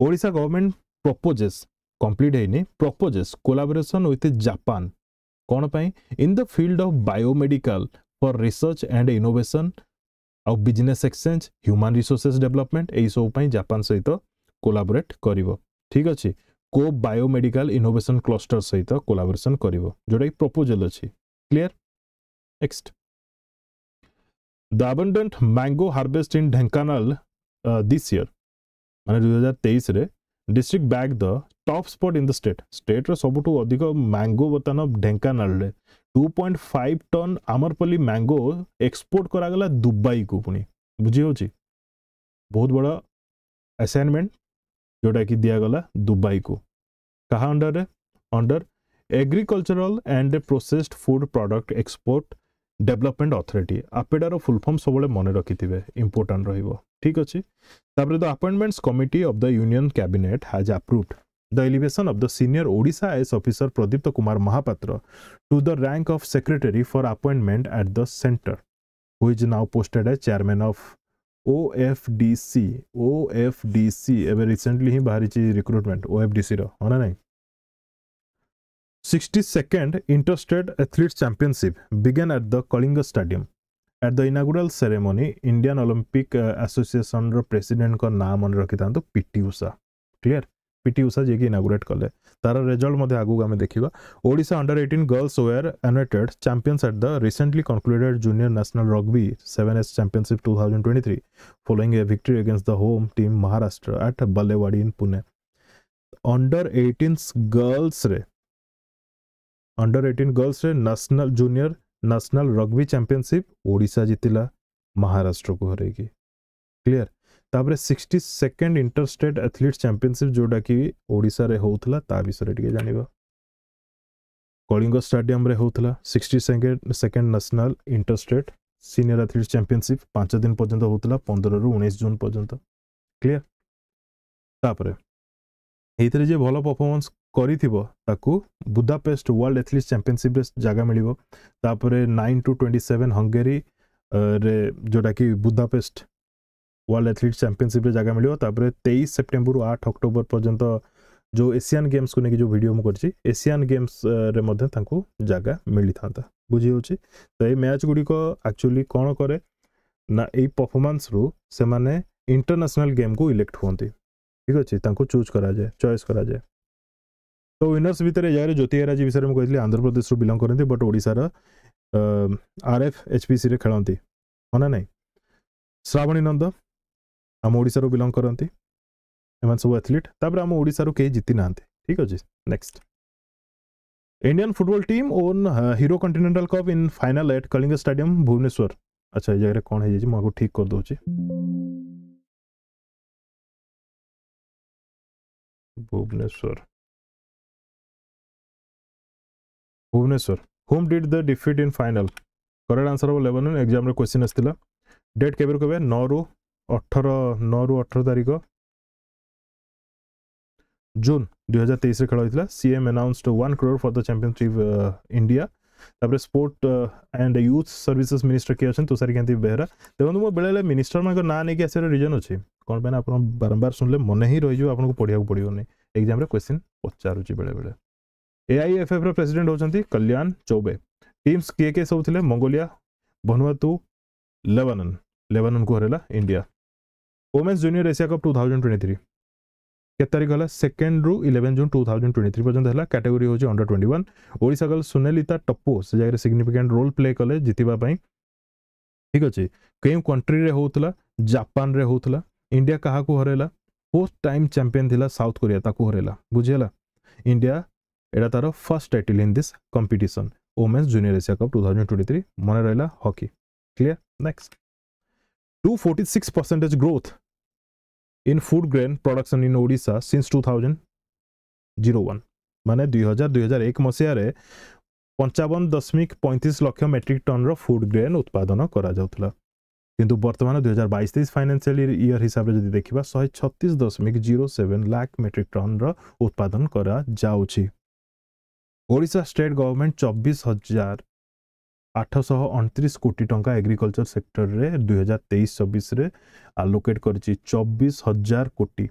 ଓଡ଼ିଶା ଗଭର୍ଣ୍ଣମେଣ୍ଟ ପ୍ରପୋଜେସ୍ କମ୍ପ୍ଲିଟ୍ ହେଇନି ପ୍ରପୋଜେସ୍ କୋଲାବୋରେସନ୍ ୱିଥ୍ ଜାପାନ କ'ଣ ପାଇଁ in the field of biomedical for research and innovation ଆଉ business exchange human resources development ଏଇସବୁ ପାଇଁ ଜାପାନ ସହିତ କୋଲାବୋରେଟ୍ କରିବ ଠିକ୍ ଅଛି କୋ ବାୟୋମେଡ଼ିକାଲ ଇନୋଭେସନ୍ କ୍ଲଷ୍ଟର ସହିତ କୋଲାବରେସନ୍ କରିବ ଯେଉଁଟାକି ପ୍ରପୋଜାଲ୍ ଅଛି clear next the abundant mango harvest in Dhenkanal this year ମାନେ ଦୁଇହଜାର ତେଇଶରେ district back the top spot in the state ଷ୍ଟେଟ୍ର ସବୁଠୁ ଅଧିକ ମ୍ୟାଙ୍ଗୋ ବର୍ତ୍ତମାନ ଢେଙ୍କାନାଳରେ two point five ton Amrapali mango export କରାଗଲା ଦୁବାଇକୁ ପୁଣି ବୁଝି ହେଉଛି ବହୁତ ବଡ଼ ଆସାଇନମେଣ୍ଟ जोटा कि दिगला दुबई को कहा under under agricultural and processed food product export development authority आपेडार फुलफर्म सब मन थे इम्पोर्टाट रोक ठीक अच्छे तापर the appointments committee of the union cabinet has approved the elevation of the senior Odisha IAS officer Pradipta Kumar Mahapatra to the rank of secretary for appointment at the centre who is now posted as chairman of OFDC OFDC ଏବେ recently ହିଁ ବାହାରିଛି recruitment OFDCର ହଁ ନା ନାହିଁ sixty second interstate athlete championship begin at the Kalinga stadium at the inaugural ceremony Indian Olympic ଆସୋସିଏସନ୍ର ପ୍ରେସିଡେଣ୍ଟଙ୍କ ନାଁ ମନେ ରଖିଥାନ୍ତୁ ପିଟି ଉଷା କ୍ଲିୟର पीटी उषा जी इनागुरेट कले तार रेजल्ट आगे आम देखा ओडा under eighteen girls were anointed champions at the recently concluded junior national rugby sevens championship two thousand twenty three following a victory against the home team Maharashtra at Balewadi in Pune under eighteen girls under eighteen girls national junior national rugby championship ओडा जीतिला महाराष्ट्र को हरईकी clear तापर sixty second interstate athlete championship जोटा कि ओडा होता ता विषय जानव कलिंग स्टाडियम होता sixty second second national interstate senior athlete championship पांच दिन पर्यटन होता पंदर रु उ जून पर्यटन क्लीयर तापर ये जे भल परफर्मांस कर बुदापेस्ट वर्ल्ड एथलीट चंपिशिप जगह मिले nine to twenty seven Hungary जोटा कि बुदापेस्ट वर्ल्ड एथलीट चंपिशिप जगह मिले तेईस सेप्टेम्बर आठ अक्टोबर पर्यटन जो एसियान गेम्स को लेकिन जो भिडियो मुझे एसियान गेम्स जगह मिली था बुझी हो तो ये मैच गुड़िक आकचुअली कौन कै ना ये परफर्मांस रु से इंटरनेशनल गेम को इलेक्ट हूँ ठीक अच्छे चूज कराए चयस कराए तो विनर्स भितर जगह ज्योति एराजी विषय मुझे कही आंध्र प्रदेश रू बिलंग करती बट ओडार R F H P C खेलती मना नहीं श्रावणी नंद आम ओडार बिलंग करती सब एथलीट तापर आम ओडार के जीति ना ठीक अच्छे next Indian football team won Hero continental cup in final at Kalinga stadium Bhubaneswar अच्छा ये जगह कौन हो जाए मुझे ठीक कर दूसरी Bhubaneswar Bhubaneswar home did the defeat in final correct answer हम लेवन एग्जाम क्वेश्चन आसाला डेट के नौ रु ଅଠର ନଅରୁ ଅଠର ତାରିଖ ଜୁନ୍ ଦୁଇହଜାର ତେଇଶରେ ଖେଳ ହୋଇଥିଲା CM announced one crore for the championship India ତାପରେ sport and youth services minister କିଏ ଅଛନ୍ତି ତୁଷାରୀ କାନ୍ତି ବେହେରା ଦେଖନ୍ତୁ ମୁଁ ବେଳେବେଳେ ମିନିଷ୍ଟରମାନଙ୍କ ନାଁ ନେଇକି ଆସିବାର ରିଜନ୍ ଅଛି କ'ଣ ପାଇଁ ନା ଆପଣ ବାରମ୍ବାର ଶୁଣିଲେ ମନେ ହିଁ ରହିଯିବ ଆପଣଙ୍କୁ ପଢ଼ିବାକୁ ପଡ଼ିବନି ଏକ୍ଜାମ୍ରେ କ୍ୱେଶ୍ଚିନ୍ ପଚାରୁଛି ବେଳେବେଳେ ଏଆଇଏଫ୍ଏଫ୍ର ପ୍ରେସିଡେଣ୍ଟ ହେଉଛନ୍ତି କଲ୍ୟାଣ ଚୌବେ ଟିମ୍ସ କିଏ କିଏ ସବୁ ଥିଲେ ମଙ୍ଗୋଲିଆ ଭନୁଆତୁ ଲେବାନନ୍ लेबानन को हरेला India women's junior Asia cup two 2023 के तारीख होला सेकंड रु 11 जून थ्री पर्यटन है कैटेगरी होजे अंडर 21 ओडिसा गर्ल सुनेलिता टप्पू से जगह सिग्निफिकेंट रोल प्ले कले जितिबा ठीक अच्छे क्यों कंट्री रे होतला जापान रे हो इंडिया क्या को हरेला फर्स्ट टाइम चैंपियन थिला साउथ कोरिया ताको हरेला बुझेला इंडिया एडा तारो first title in this competition women's junior Asia cup two twenty 2023 मने रहला hockey clear next 246% growth in food grain production in Odisha since 2001 মানে 2000 2001 মସିହାରେ 55.35 লক্ষ মেট্রিক টনর ফুড গ্রেন উৎপাদন করা যাওতলা কিন্তু বর্তমান 2022 23 ফাইনান্সিয়াল ইয়ার হিসাবে যদি দেখিবা 136.07 লাখ মেট্রিক টনর উৎপাদন করা যাউছি ওড়িশা স্টেট গভর্নমেন্ট 24000 আঠশহ অনত্রিশ কোটি টাকা এগ্রিকলচর সেক্টর দুই হাজার তেইশ চব্বিশে আলোকেট করেছি চব্বিশ হাজার কোটি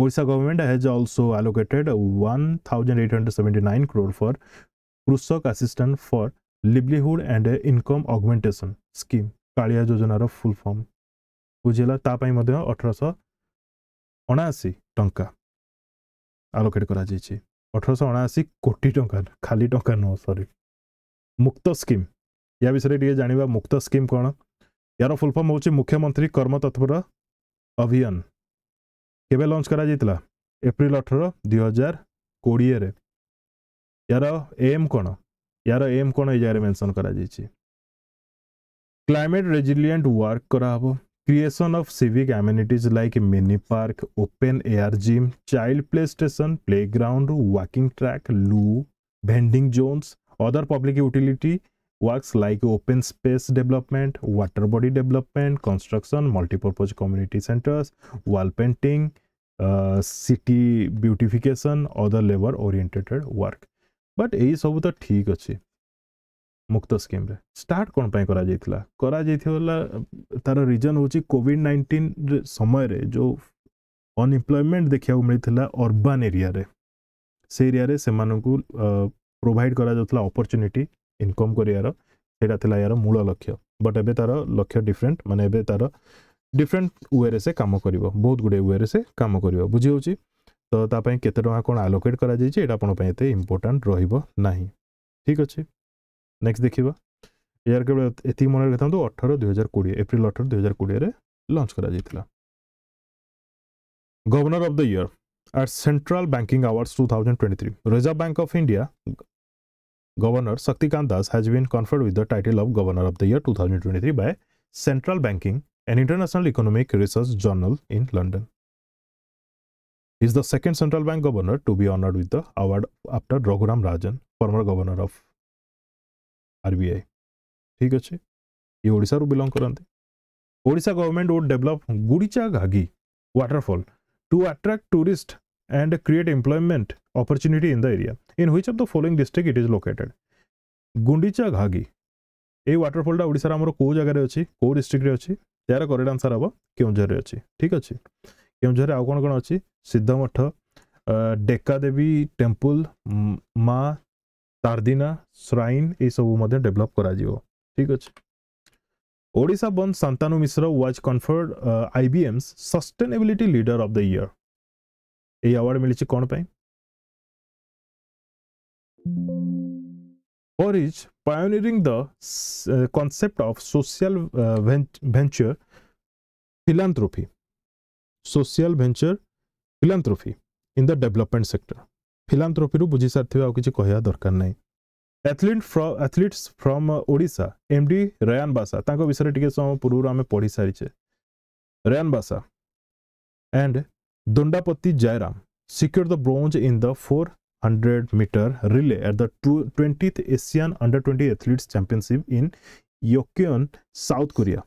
Odisha government has also allocated one thousand eight hundred seventy nine crore for Krushak assistance for livelihood and income augmentation scheme KALIA যোজনার ফুল ফর্ম ବୁଝିହେଲା ତା ପାଇଁ ମଧ୍ୟ ଅଠରଶହ ଅଣାଅଶୀ ଟଙ୍କା ଆଲୋକେଟ୍ କରାଯାଇଛି ଅଠରଶହ ଅଣାଅଶୀ କୋଟି ଟଙ୍କା ଖାଲି ଟଙ୍କା ନୁହଁ ସରି ମୁକ୍ତ ସ୍କିମ୍ या विषୟରେ ଟିକେ ଜାଣିବା ମୁକ୍ତ ସ୍କିମ୍ କ'ଣ ୟାର ଫୁଲ୍ ଫର୍ମ ହେଉଛି ମୁଖ୍ୟମନ୍ତ୍ରୀ କର୍ମତତ୍ପର ଅଭିଯାନ କେବେ ଲଞ୍ଚ କରାଯାଇଥିଲା ଏପ୍ରିଲ ଅଠର ଦୁଇହଜାର କୋଡ଼ିଏରେ ୟାର ଏମ୍ କ'ଣ ୟାର ଏମ୍ କ'ଣ ଏଇ ଜାଗାରେ ମେନସନ୍ କରାଯାଇଛି କ୍ଲାଇମେଟ୍ ରେଜିଲିଏଣ୍ଟ ୱାର୍କ କରାହେବ creation of civic amenities like mini park open air gym child play station playground walking track loo vending zones other public utility works like open space development, water body development, construction, multipurpose community centers, wall painting, uh, city beautification, other labor oriented work. But এই ସବୁ ତ ଠିକ୍ ଅଛି ମୁକ୍ତ ସ୍କିମ୍ରେ start କ'ଣ ପାଇଁ କରାଯାଇଥିଲା କରାଯାଇଥିଲା ତାର ରିଜନ୍ ହେଉଛି କୋଭିଡ଼ ନାଇଣ୍ଟିନ୍ ସମୟରେ ଯେଉଁ ଅନଏମ୍ପ୍ଲୟମେଣ୍ଟ ଦେଖିବାକୁ ମିଳିଥିଲା ଅର୍ବାନ୍ ଏରିଆରେ ସେ ଏରିଆରେ ସେମାନଙ୍କୁ ପ୍ରୋଭାଇଡ଼ କରାଯାଉଥିଲା ଅପରଚ୍ୟୁନିଟି ଇନକମ୍ କରିବାର ସେଇଟା ଥିଲା ଏହାର ମୂଳ ଲକ୍ଷ୍ୟ ବଟ୍ ଏବେ ତା'ର ଲକ୍ଷ୍ୟ ଡିଫରେଣ୍ଟ ମାନେ ଏବେ ତା'ର ଡିଫରେଣ୍ଟ ୱେରେ ସେ କାମ କରିବ ବହୁତ ଗୁଡ଼ିଏ ୱେରେ ସେ କାମ କରିବ ବୁଝିହେଉଛି ତ ତା ପାଇଁ କେତେ ଟଙ୍କା କ'ଣ ଆଲୋକେଟ୍ କରାଯାଇଛି ଏଇଟା ଆପଣଙ୍କ ପାଇଁ ଏତେ ଇମ୍ପୋର୍ଟାଣ୍ଟ ରହିବ ନାହିଁ ଠିକ୍ ଅଛି ନେକ୍ସଟ ଦେଖିବା ଏହାର କେବଳ ଏତିକି ମନେ ରଖିଥାନ୍ତୁ ଅଠର ଦୁଇହଜାର କୋଡ଼ିଏ ଏପ୍ରିଲ ଅଠର ଦୁଇହଜାର କୋଡ଼ିଏରେ ଲଞ୍ଚ କରାଯାଇଥିଲା governor of the year at central banking awards two thousand twenty three reserve bank of India Governor Saktikant Das has been conferred with the title of Governor of the Year 2023 by Central Banking, an international economic research journal in London. He is the second central bank governor to be honored with the award after Raghuram Rajan, former governor of RBI. ঠিক ଅଛି ଇଏ ଓଡ଼ିଶାରୁ belong କରନ୍ତି Odisha government would develop Gudicha Ghagi waterfall to attract tourist and create employment opportunity in the area In which of the following district it is located? Gundicha Ghagi. এই ୱାଟରଫଲ୍ଟା ଓଡ଼ିଶାର ଆମର କେଉଁ ଜାଗାରେ ଅଛି କେଉଁ ଡିଷ୍ଟ୍ରିକ୍ଟରେ ଅଛି ଏହାର କରେକ୍ଟ ଆନ୍ସର୍ ହେବ କେଉଁଝରରେ ଅଛି ଠିକ୍ ଅଛି କେଉଁଝରରେ ଆଉ କ'ଣ କ'ଣ ଅଛି ସିଦ୍ଧମଠ ଡେକାଦେବୀ ଟେମ୍ପଲ୍ ମା ତାରଦିନା ଶ୍ରାଇନ୍ ଏସବୁ ମଧ୍ୟ ଡେଭଲପ୍ କରାଯିବ ଠିକ୍ ଅଛି ଓଡ଼ିଶା ବନ୍ଦ Shantanu Mishra was conferred IBM's sustainability leader of the year এই আওয়ার্ড মিলেছে কোণ পাই or is pioneering the uh, concept of social uh, venture philanthropy social venture philanthropy in the development sector philanthropy ରୁ ବୁଝି ସାରିଥିବେ ଆଉ କିଛି କହିବା ଦରକାର ନାହିଁ athlete from athletes from Odisha M D Ryan Basa ତାଙ୍କ ବିଷୟରେ ଟିକେ ସମୟ ପୂର୍ବରୁ ଆମେ ପଢି ସାରିଛେ Ryan Basa and Dandapati Jayaram secured the bronze in the 4 hundred metre relay at the 20th Asian Under 20 Athletes Championship in Yokyeon, South Korea.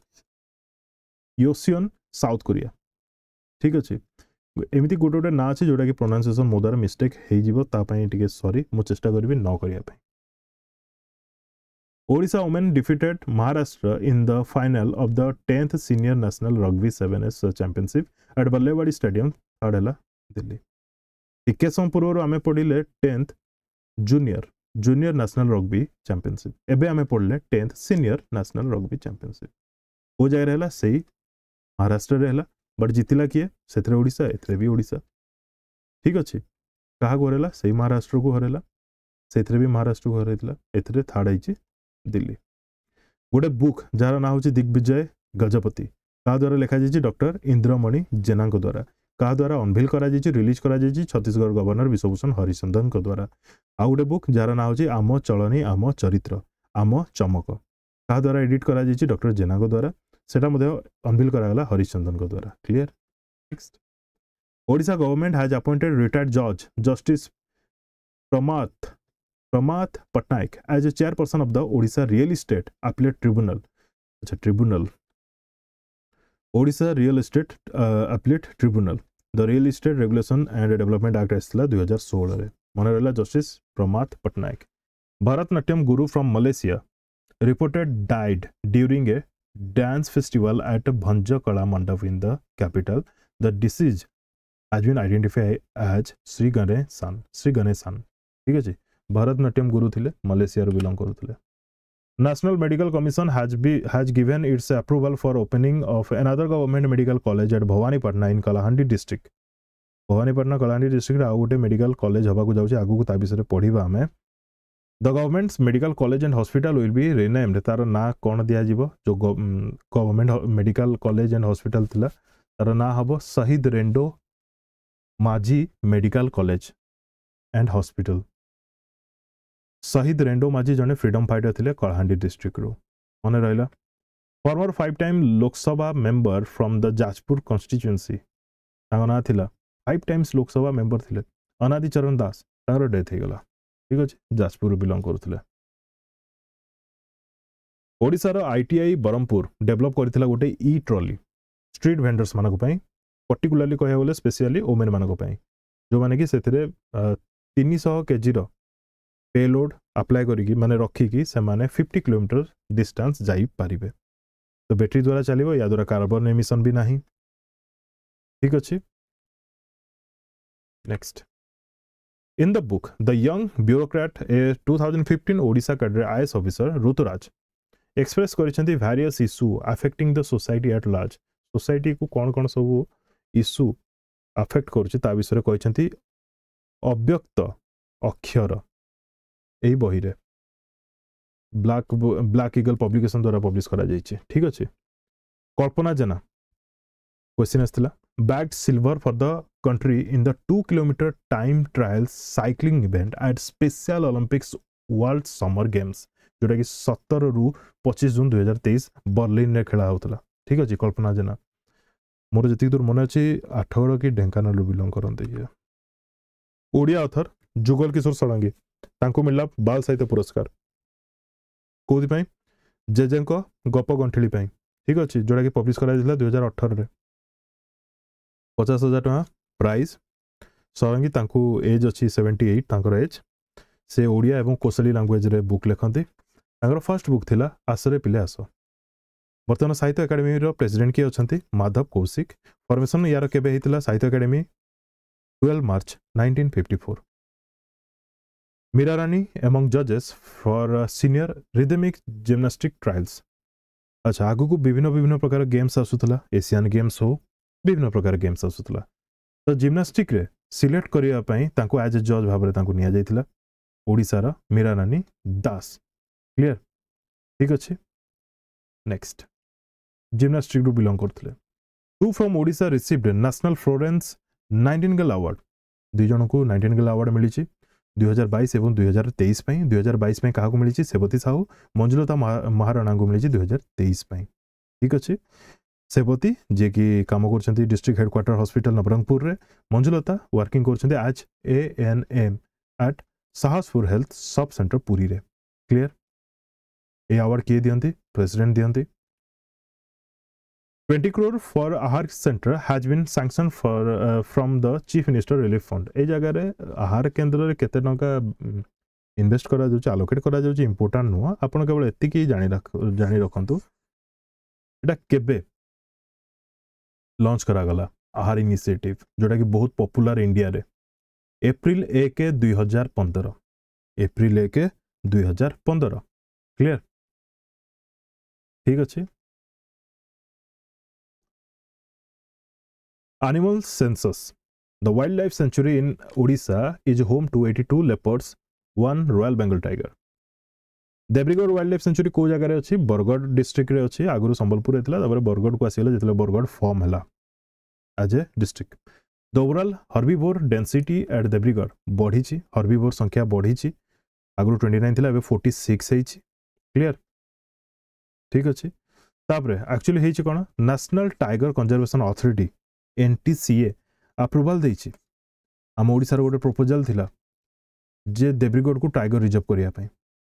Yokyeon, South Korea. ठीक अच्छे एमती गोटे गोटे ना अच्छे जोटा कि प्रोनाउनसीएसन मो द्वारा मिस्टेक होती सरी मुझ चेषा करी न करने Odisha women defeated Maharashtra in the final of the tenth senior national rugby sevens championship at Balewadi stadium third है दिल्ली ଟିକେ ସମୟ ପୂର୍ବରୁ ଆମେ ପଢ଼ିଲେ tenth junior junior national rugby championship ଏବେ ଆମେ ପଢ଼ିଲେ tenth senior national rugby championship କେଉଁ ଜାଗାରେ ହେଲା ସେଇ ମହାରାଷ୍ଟ୍ରରେ ହେଲା ବଟ୍ ଜିତିଲା କିଏ ସେଥିରେ ଓଡ଼ିଶା ଏଥିରେ ବି ଓଡ଼ିଶା ଠିକ୍ ଅଛି କାହାକୁ ହରେଇଲା ସେଇ ମହାରାଷ୍ଟ୍ରକୁ ହରେଇଲା ସେଥିରେ ବି ମହାରାଷ୍ଟ୍ରକୁ ହରେଇଥିଲା ଏଥିରେ ଥାର୍ଡ଼ ହେଇଛି ଦିଲ୍ଲୀ ଗୋଟେ ବୁକ୍ ଯାହାର ନାଁ ହେଉଛି ଦିଗ୍ବିଜୟ ଗଜପତି ତା ଦ୍ୱାରା ଲେଖାଯାଇଛି ଡକ୍ଟର ଇନ୍ଦ୍ରମଣି ଜେନାଙ୍କ ଦ୍ୱାରା कहा द्वारा अनभिल कर रिलीज कर छत्तीशगढ़ गवर्नर विश्वभूषण हरिचंदन द्वारा आउ गोटे बुक जार ना होम चलनी आम चरित्र आम चमक कहा द्वारा एडिट कर डक्टर जेना द्वारा से अनभिल कराला हरिचंदन द्वारा clear next Odisha government has appointed retired जज justice Pramath Pramath Pattnaik as a chairperson of दशा रियल इस्टेट आपिलेट ट्रिब्युनाल अच्छा tribunal Odisha real estate appellate tribunal the real estate regulation and development act आसला दुई हजार षोह मन रहा justice प्रमाथ Pattnaik Bharatanatyam guru from Malaysia reported died during a dance festival at Bhanj Kala Mandap in the capital. The deceased has been identified as Sri Ganesan. Shri Ganesan ठीक है भरतनाट्यम गुरु थे Malaysia belong belong करुले National Medical Commission has be has given its approval for opening of another government medical college at Bhawanipatna in Kalahandi district. Bhawanipatna Kalahandi ଡିଷ୍ଟ୍ରିକ୍ଟରେ ଆଉ ଗୋଟେ medical college ହେବାକୁ ଯାଉଛି ଆଗକୁ ତା ବିଷୟରେ ପଢ଼ିବା ଆମେ the government medical college and hospital will be renamed ତାର ନାଁ କ'ଣ ଦିଆଯିବ ଯେଉଁ government medical college and hospital ଥିଲା ତାର ନାଁ ହେବ Shahid Rendo Majhi medical college and hospital Shahid Rendo माझी जड़े फ्रीडम फाइटर थे कलाहां डिस्ट्रिक्ट्रु मन रहा former five time Lok Sabha member from the Jajpur constituency ना थी फाइव टाइम्स लोकसभा मेम्बर थे अनादिचरण दास दास डेथ गला ठीक अच्छे जाजपुर बिलंग कर ओडार I T I Brahmapur develop कर गोटे इ ट्रली स्ट्रीट भेडर्स मानी पर्टिकुला कह स्पेसी ओमेन मानी जो मैंने कि तीन शह जी पेलोड अप्लाई करी मैंने रखिकी से मैंने फिफ्टी किलोमीटर डिस्टान्स जापारे तो बैटरी द्वारा चलो या द्वारा कार्बन एमिशन भी ना ठीक अच्छे next in the book the young bureaucrat a two thousand fifteen Odisha कैडरे आईएस अफिसर ऋतुराज एक्सप्रेस कर various issue affecting the society at large society को कौन कौन सब इश्यू आफेक्ट अव्यक्त अक्षर এই ବହିରେ ବ୍ଲାକ୍ ବ୍ଲାକ୍ ଇଗଲ୍ ପବ୍ଲିକେସନ୍ ଦ୍ୱାରା ପବ୍ଲିଶ୍ କରାଯାଇଛି ଠିକ୍ ଅଛି କଳ୍ପନା ଜେନା କ୍ୱେଶ୍ଚିନ୍ ଆସିଥିଲା bagged silver for the country in the two kilometre time trial cycling event at Special Olympics World Summer Games ଯେଉଁଟାକି ସତରରୁ ପଚିଶ ଜୁନ୍ ଦୁଇ ହଜାର ତେଇଶ ବର୍ଲିନରେ ଖେଳା ହେଉଥିଲା ଠିକ୍ ଅଛି କଳ୍ପନା ଜେନା ମୋର ଯେତିକି ଦୂର ମନେ ଅଛି ଆଠଗଡ଼ କି ଢେଙ୍କାନାଳରୁ ବିଲଙ୍ଗ କରନ୍ତି ଓଡ଼ିଆ ଅଥର ଯୁଗଲ କିଶୋର ଷଡ଼ଙ୍ଗୀ ତାଙ୍କୁ ମିଳିଲା ବାଳ ସାହିତ୍ୟ ପୁରସ୍କାର କେଉଁଥିପାଇଁ ଜେଜେଙ୍କ ଗପ ଗଣ୍ଠିଳି ପାଇଁ ଠିକ୍ ଅଛି ଯେଉଁଟାକି ପବ୍ଲିସ୍ କରାଯାଇଥିଲା ଦୁଇହଜାର ଅଠରରେ ପଚାଶ ହଜାର ଟଙ୍କା ପ୍ରାଇଜ୍ ସରଙ୍ଗୀ ତାଙ୍କୁ ଏଜ୍ ଅଛି ସେଭେଣ୍ଟି ଏଇଟ୍ ତାଙ୍କର ଏଜ୍ ସେ ଓଡ଼ିଆ ଏବଂ କୋଶଲୀ ଲାଙ୍ଗୁଏଜ୍ରେ ବୁକ୍ ଲେଖନ୍ତି ତାଙ୍କର ଫାର୍ଷ୍ଟ ବୁକ୍ ଥିଲା ଆସରେ ପିଲେ ଆସ ବର୍ତ୍ତମାନ ସାହିତ୍ୟ ଏକାଡେମୀର ପ୍ରେସିଡେଣ୍ଟ କିଏ ଅଛନ୍ତି ମାଧବ କୌଶିକ ଫର୍ମେସନ୍ ୟାର କେବେ ହେଇଥିଲା Sahitya Akademi twelve March nineteen fifty four Mirarani among जजेस फर सिनियर रिदेमिक जिम्नास्टिक ट्राएल्स अच्छा आगुक विभिन्न विभिन्न प्रकार गेम्स आसूला एसियान गेम्स हो विभिन्न प्रकार गेम्स आसूला तो जिम्नास्टिक सिलेक्ट करने एज ए जज भाव में निशार मीरारानी दास क्लीयर ठीक अच्छे नेक्स्ट जिम्नास्टिक रू बिलंग करते two from Odisha received national Florence Nightingale award दुजन को नाइंटीन गेल आवार्ड मिली दुई हजार 2023 पे 2022 पे कहा को मिली सेवती साहू मंजुलता महाराणा को मिली हजार तेईस ठीक अच्छे सेवती जे कि काम कर डिस्ट्रिक्ट हेडक्वार्टर हॉस्पिटल नवरंगपुर में मंजुलता वर्किंग कर N M at Sahaspur health sub centre Puri रे क्लियर ये अवार्ड किए दिखती प्रेसीडेंट दिखती 20 crore for Ahar Center has been sanctioned for uh, from the Chief Minister Relief Fund. এই জায়গারে আহার কেন্দ্রে কেতে টঙ্কা ইনভেস্ট করা যাচ্ছে আলোকেট করা যাচ্ছে ইম্পর্টান্ট নুহ আপন কেবল এতিকি জানি জানি রাখন্তু এটা কেবে লঞ্চ করা গলা আহার ইনিশিয়েটিভ যেটা কি বহুত পপুলার ইন্ডিয়া রে এপ্রিল 1 2015 এপ্রিল 1 2015 ক্লিয়ার ঠিক আছে the wildlife wildlife in in is home to eighty two leopards, one Royal Bengal tiger Debrigarh wildlife sanctuary कौ जगार अच्छी बरगढ़ डिस्ट्रिक्ट अच्छी आगुरी सम्बलपुर बरगढ़ को आस गए जितने बरगढ़ फर्म है as a district the overall herbivore density at Debrigarh बढ़ी हर्बिभोर संख्या बढ़ी आगुरी ट्वेंटी नाइन थी फोर्टी सिक्स क्लीयर ठीक अच्छे तापर एक्चुअली कौन national tiger conservation authority N T C A approval ଦେଇଛି ଆମ ଓଡ଼ିଶାର ଗୋଟେ ପ୍ରପୋଜାଲ୍ ଥିଲା ଯେ ଦେବ୍ରିଗଡ଼କୁ ଟାଇଗର୍ ରିଜର୍ଭ କରିବା ପାଇଁ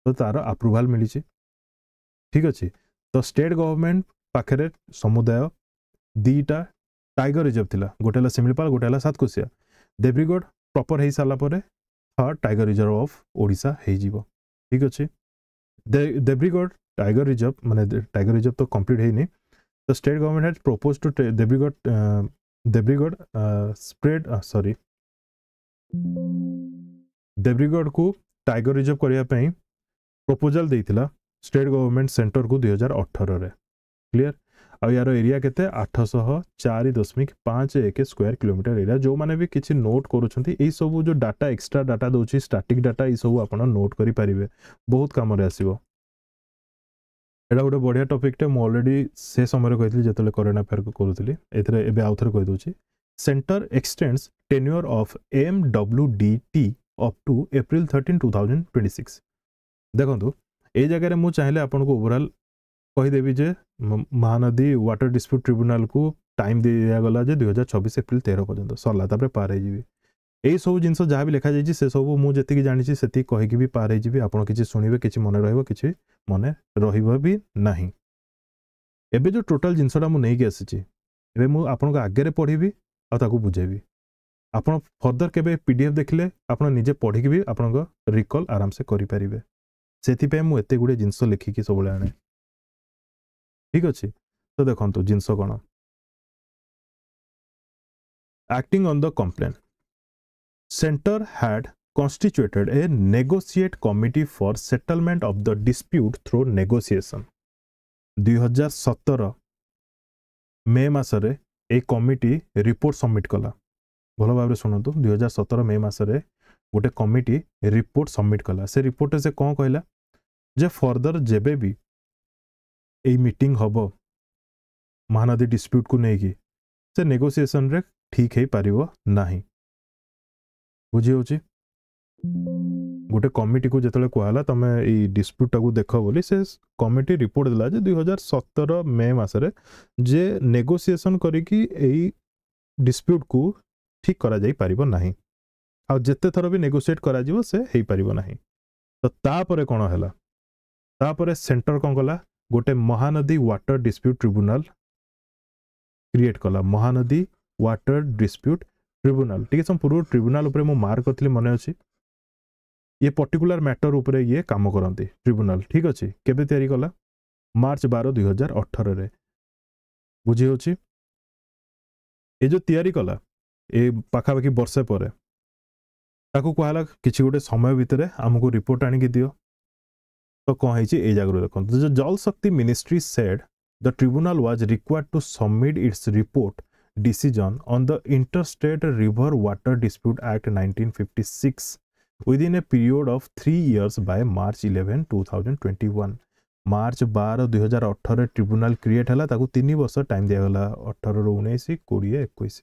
ତ ତା'ର ଆପ୍ରୁଭାଲ୍ ମିଳିଛି ଠିକ୍ ଅଛି ତ ଷ୍ଟେଟ୍ ଗଭର୍ଣ୍ଣମେଣ୍ଟ ପାଖରେ ସମୁଦାୟ ଦୁଇଟା ଟାଇଗର୍ ରିଜର୍ଭ ଥିଲା ଗୋଟେ ହେଲା ଶିମିଳିପାଳ ଗୋଟେ ହେଲା ସାତକୋଶିଆ ଦେବ୍ରିଗଡ଼ ପ୍ରପର୍ ହୋଇସାରିଲା ପରେ third tiger reserve of Odisha ହେଇଯିବ ଠିକ୍ ଅଛି ଦେବ୍ରିଗଡ଼ ଟାଇଗର୍ ରିଜର୍ଭ ମାନେ ଟାଇଗର୍ ରିଜର୍ଭ ତ କମ୍ପ୍ଲିଟ୍ ହେଇନି ତ state government has propose to Debrigarh Debrigarh spread sorry Debrigarh को टाइगर रिजर्व करने प्रपोजाल देता स्टेट गवर्नमेंट सेंटर को 2018 रे क्लियर आ यार एरिया के आठ शह चार दशमिक पाँच एक स्क्वयर किलोमीटर एरिया जो मैंने भी किसी नोट करूँ सब जो डाटा एक्सट्रा डाटा दूसरी स्टाटिक डाटा ये सब आप नोट करें बहुत कम आसवे ଏଇଟା ଗୋଟେ ବଢ଼ିଆ ଟପିକ୍ଟେ ମୁଁ ଅଲରେଡ଼ି ସେ ସମୟରେ କହିଥିଲି ଯେତେବେଳେ କରେଣ୍ଟ ଆଫେୟାର୍କୁ କରୁଥିଲି ଏଥିରେ ଏବେ ଆଉ ଥରେ କହିଦେଉଛି centre extends tenure of M W D T up to April thirteen two thousand twenty six ଦେଖନ୍ତୁ ଏଇ ଜାଗାରେ ମୁଁ ଚାହିଁଲେ ଆପଣଙ୍କୁ ଓଭରଅଲ୍ କହିଦେବି ଯେ ମହାନଦୀ ୱାଟର ଡିସ୍ପ୍ୟୁଟ୍ ଟ୍ରିବ୍ୟୁନାଲ୍କୁ ଟାଇମ୍ ଦେଇ ଦିଆଗଲା ଯେ ଦୁଇହଜାର ଚବିଶ ଏପ୍ରିଲ ତେର ପର୍ଯ୍ୟନ୍ତ ସରିଲା ତାପରେ ପାର ହେଇଯିବି ଏଇସବୁ ଜିନିଷ ଯାହା ବି ଲେଖାଯାଇଛି ସେସବୁ ମୁଁ ଯେତିକି ଜାଣିଛି ସେତିକି କହିକି ବି ପାର ହେଇଯିବି ଆପଣ କିଛି ଶୁଣିବେ କିଛି ମନେ ରହିବ କିଛି ମନେ ରହିବ ବି ନାହିଁ ଏବେ ଯେଉଁ ଟୋଟାଲ୍ ଜିନିଷଟା ମୁଁ ନେଇକି ଆସିଛି ଏବେ ମୁଁ ଆପଣଙ୍କ ଆଗରେ ପଢ଼ିବି ଆଉ ତାକୁ ବୁଝେଇବି ଆପଣ ଫର୍ଦର କେବେ ପି ଡି ଏଫ୍ ଦେଖିଲେ ଆପଣ ନିଜେ ପଢ଼ିକି ବି ଆପଣଙ୍କ ରିକଲ୍ ଆରାମସେ କରିପାରିବେ ସେଥିପାଇଁ ମୁଁ ଏତେ ଗୁଡ଼ିଏ ଜିନିଷ ଲେଖିକି ସବୁବେଳେ ଆଣେ ଠିକ୍ ଅଛି ତ ଦେଖନ୍ତୁ ଜିନିଷ କ'ଣ acting on the complaint center had constituted a negotiate committee for settlement of the dispute through negotiation 2017 मे मासरे ए कमिटी रिपोर्ट सबमिट कला भलो बारे सुनंतु 2017 मे मासरे गोटे कमिटी रिपोर्ट सबमिट कला से रिपोर्ट से कोन कहला जे फर्दर जेबे भी ए मीटिंग होबो महानदी डिस्प्यूट को नेगी से नेगोशिएशन रे ठीक हे पारिवो नाही ବୁଝିହେଉଛି ଗୋଟେ କମିଟିକୁ ଯେତେବେଳେ କୁହାହେଲା ତମେ ଏଇ ଡିସ୍ପ୍ୟୁଟ୍ଟାକୁ ଦେଖ ବୋଲି ସେ କମିଟି ରିପୋର୍ଟ ଦେଲା ଯେ ଦୁଇହଜାର ସତର ମେ ମାସରେ ଯେ ନେଗୋସିଏସନ୍ କରିକି ଏଇ ଡିସ୍ପ୍ୟୁଟ୍କୁ ଠିକ୍ କରାଯାଇପାରିବ ନାହିଁ ଆଉ ଯେତେ ଥର ବି ନେଗୋସିଏଟ୍ କରାଯିବ ସେ ହେଇପାରିବ ନାହିଁ ତ ତାପରେ କ'ଣ ହେଲା ତାପରେ ସେଣ୍ଟର କ'ଣ କଲା ଗୋଟେ Mahanadi water dispute tribunal create କଲା ମହାନଦୀ ୱାଟର ଡିସ୍ପ୍ୟୁଟ୍ ট্রিব্যুনাল ঠিক আছে পূর্ব ট্রিব্যুনাল উপরে মু মার্ক করলে মনে অছি ইয়ে পর্টিকুলার ম্যাটর উপরে ইয়ে কাম করতে ট্রিব্যুনাল ঠিক আছে কেবে তৈরি কলা মার্চ বার দুই হাজার অঠরের বুঝি হচ্ছে ଏ ଯେଉଁ ତିଆରି କଲା ଏ ପାଖାପାଖି ବର୍ଷେ ପରେ ତାକୁ କୁହାଗଲା କିଛି ଗୋଟେ ସମୟ ଭିତରେ ଆମକୁ ରିପୋର୍ଟ ଆଣିକି ଦିଅ ତ କ'ଣ ହେଇଛି ଏଇ ଜାଗାରୁ ଦେଖନ୍ତୁ the Jal Shakti ministry said the tribunal was required to submit its report decision on the Interstate River Water Dispute Act 1956 within a period of three years by March 11, 2021. ମାର୍ଚ୍ଚ ବାର ଦୁଇ ହଜାର ଅଠରରେ ଟ୍ରିବ୍ୟୁନାଲ୍ କ୍ରିଏଟ୍ ହେଲା ତାକୁ ତିନି ବର୍ଷ ଟାଇମ୍ ଦିଆଗଲା ଅଠରରୁ ଉଣେଇଶ କୋଡ଼ିଏ ଏକୋଇଶ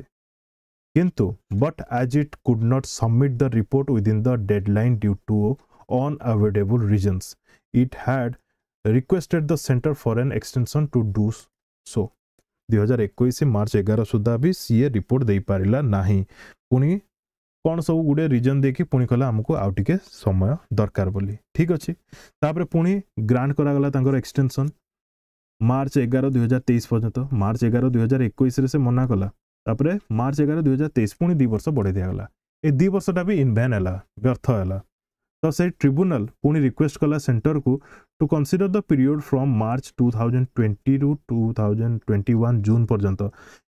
କିନ୍ତୁ but as eat could not submit the report within the deadline due to on ଆଭେଡେବୁଲ୍ reasons eat had requested the centre for N extension to do show ଦୁଇହଜାର ଏକୋଇଶ ମାର୍ଚ୍ଚ ଏଗାର ସୁଦ୍ଧା ବି ସିଏ ରିପୋର୍ଟ ଦେଇପାରିଲା ନାହିଁ ପୁଣି କ'ଣ ସବୁ ଗୁଡ଼ିଏ ରିଜନ୍ ଦେଇକି ପୁଣି କହିଲା ଆମକୁ ଆଉ ଟିକେ ସମୟ ଦରକାର ବୋଲି ଠିକ୍ ଅଛି ତାପରେ ପୁଣି ଗ୍ରାଣ୍ଟ କରାଗଲା ତାଙ୍କର ଏକ୍ସଟେନସନ୍ ମାର୍ଚ୍ଚ ଏଗାର ଦୁଇହଜାର ତେଇଶ ପର୍ଯ୍ୟନ୍ତ ମାର୍ଚ୍ଚ ଏଗାର ଦୁଇହଜାର ଏକୋଇଶରେ ସେ ମନା କଲା ତାପରେ ମାର୍ଚ୍ଚ ଏଗାର ଦୁଇହଜାର ତେଇଶ ପୁଣି ଦୁଇ ବର୍ଷ ବଢ଼େଇ ଦିଆଗଲା ଏ ଦୁଇ ବର୍ଷଟା ବି ଇନଭ୍ୟାନ୍ ହେଲା ବ୍ୟର୍ଥ ହେଲା ତ ସେଇ ଟ୍ରିବ୍ୟୁନାଲ୍ ପୁଣି ରିକ୍ୱେଷ୍ଟ କଲା ସେଣ୍ଟରକୁ to consider the period from March two thousand twenty রু two thousand twenty one June পর্যন্ত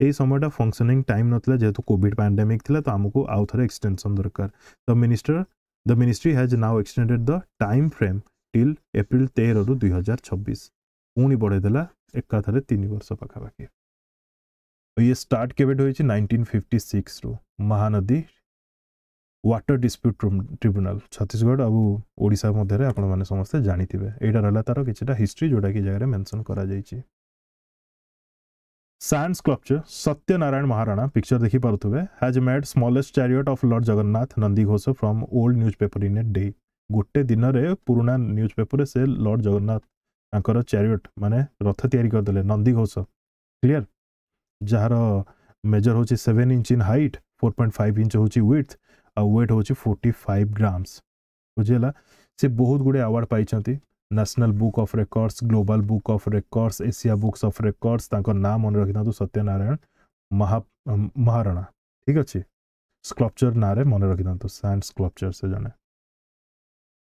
এই সময়টা ফংশনিং টাইম নথিলা যেহেতু কোভিড প্যান্ডেমিক ଥିଲା ତ ଆମକୁ ଆଉ ଥରେ ଏକ୍ସଟେନସନ୍ ଦରକାର the minister the ministry has now extended the time frame till April ତେରରୁ ଦୁଇ ହଜାର ଛବିଶ ପୁଣି ବଢ଼େଇ ଦେଲା ଏକାଥରେ ତିନି ବର୍ଷ ପାଖାପାଖି ଇଏ ଷ୍ଟାର୍ଟ କେବେଠୁ ହେଇଛି ନାଇନଟିନ୍ ଫିଫ୍ଟି ସିକ୍ସରୁ Mahanadi water dispute tribunal Chhattisgarh आउ ओा मध्य आप समस्त जानी यहाँ रहा तार कि हिस्ट्री जोटा कि जगह मेनसन कर sand sculpture Satyanarayan Maharana picture देखी पार्थे has made smallest chariot of Lord Jagannath Nandi Ghosh from old newspaper in a day गोटे दिन में पुणा न्यूज पेपर से लर्ड जगन्नाथ चारिअट मानने रथ याद घोष क्लीयर जार मेजर हूँ seven inch in height four point five inch हो विथ्थ आउ वेट हूँ फोर्टी फाइव ग्राम्स बुझेगा से बहुत गुड़े अवार्ड पाई national book of records global book of records Asia books of records ना मन रखी था सत्यनारायण महा महाराणा ठीक अच्छे स्कल्पचर ना मन रखी था सैंड स्कल्पचर से जन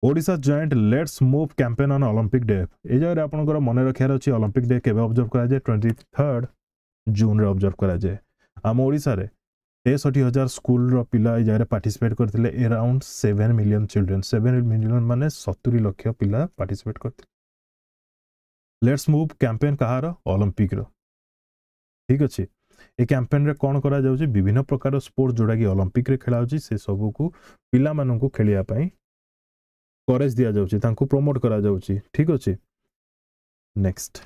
Odisha giant let's move campaign on Olympic day ये जगह आप मन रखार अच्छे अलंपिक डे के अब्जर्व कराए ट्वेंटी थर्ड जून रे अब्जर्व कराए आम ओडा तेसठी हजार स्कूल पिला जैसे पार्टिसिपेट करते around seven million children seven million मान सतुरी लक्ष पा पार्टिसिपेट लेट्स मुव कैंपेन कहार अलंपिक्र ठीक अच्छे ये कैंपेन रे कौन कर विभिन्न प्रकार स्पोर्ट जोड़ा कि अलंपिक्रे खेला से सब कु पा खेल करेज दि जा प्रमोट कर ठीक अच्छे नेक्स्ट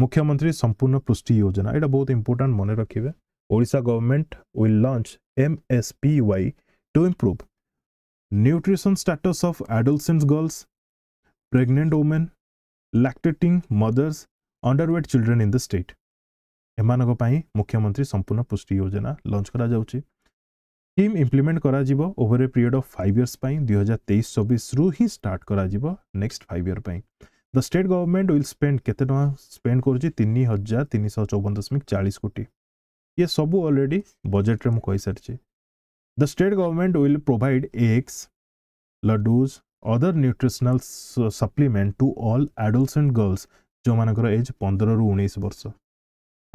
मुख्यमंत्री संपूर्ण पुष्टि योजना यहाँ बहुत इंपोर्टां मन रखे Odisha government will launch MSPY to improve nutrition status of adolescent girls, pregnant women, lactating mothers, underweight children in the state. ଏମାନଙ୍କ ପାଇଁ ମୁଖ୍ୟମନ୍ତ୍ରୀ ସମ୍ପୂର୍ଣ୍ଣ ପୁଷ୍ଟି ଯୋଜନା ଲଞ୍ଚ କରାଯାଉଛି ସ୍କିମ୍ ଇମ୍ପ୍ଲିମେଣ୍ଟ କରାଯିବ over a period of five years ପାଇଁ ଦୁଇହଜାର ତେଇଶ ଚବିଶରୁ ହିଁ ଷ୍ଟାର୍ଟ କରାଯିବ ନେକ୍ସଟ ଫାଇଭ୍ ଇୟର୍ ପାଇଁ the state government will spend କେତେ ଟଙ୍କା ସ୍ପେଣ୍ଡ କରୁଛି ତିନି ହଜାର ତିନିଶହ ଚଉବନ ଦଶମିକ ଚାଳିଶ କୋଟି ये सब अलरेडी बजेट रे the state government will provide eggs laddoos other nutritional supplement to all adults and girls जो मान एज पंदर रु 19 वर्ष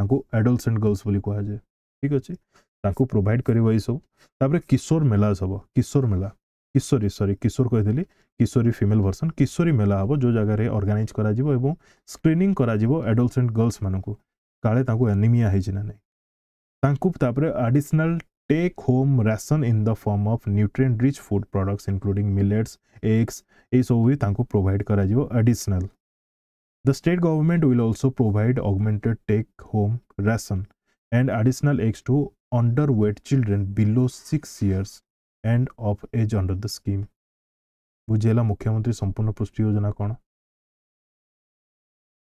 आडल्स एंड गर्ल्स बोली कह जाए ठीक अच्छे प्रोभाइड कर करबो सब तापरे किशोर मेला सब किशोर मेला किशोरी सरी किशोर कही किशोरी फिमेल भर्सन किशोरी मेला हे जो जगार अर्गानाइज कर स्क्रीनिंग कर एंड गर्ल्स मानक काले एनिमिया होना ना additional take home ration in the form of nutrient rich food product including millets eggs ये सब भी प्रोभाइड करडिशनाल the state government will also provide augmented take home ration and additional eggs to underweight children below six years and of age under the scheme बुझेगा मुख्यमंत्री संपूर्ण पुष्टि योजना कौन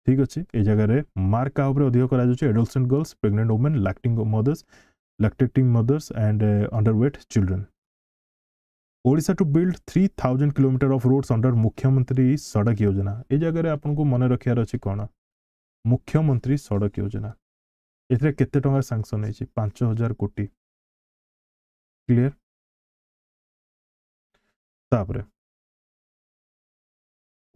ଠିକ୍ ଅଛି ଏ ଜାଗାରେ ମାର୍କ କାହା ଉପରେ ଅଧିକ କରାଯାଉଛି adults and girls pregnant women lactating mothers lactating mothers and underweight children Odisha to build three thousand kilometre of roads under Mukhyamantri Sadak ଯୋଜନା ଏ ଜାଗାରେ ଆପଣଙ୍କୁ ମନେ ରଖିବାର ଅଛି କ'ଣ ମୁଖ୍ୟମନ୍ତ୍ରୀ ସଡ଼କ ଯୋଜନା ଏଥିରେ କେତେ ଟଙ୍କା ସାଙ୍କସନ୍ ହେଇଛି ପାଞ୍ଚ ହଜାର କୋଟି କ୍ଲିଅର ତାପରେ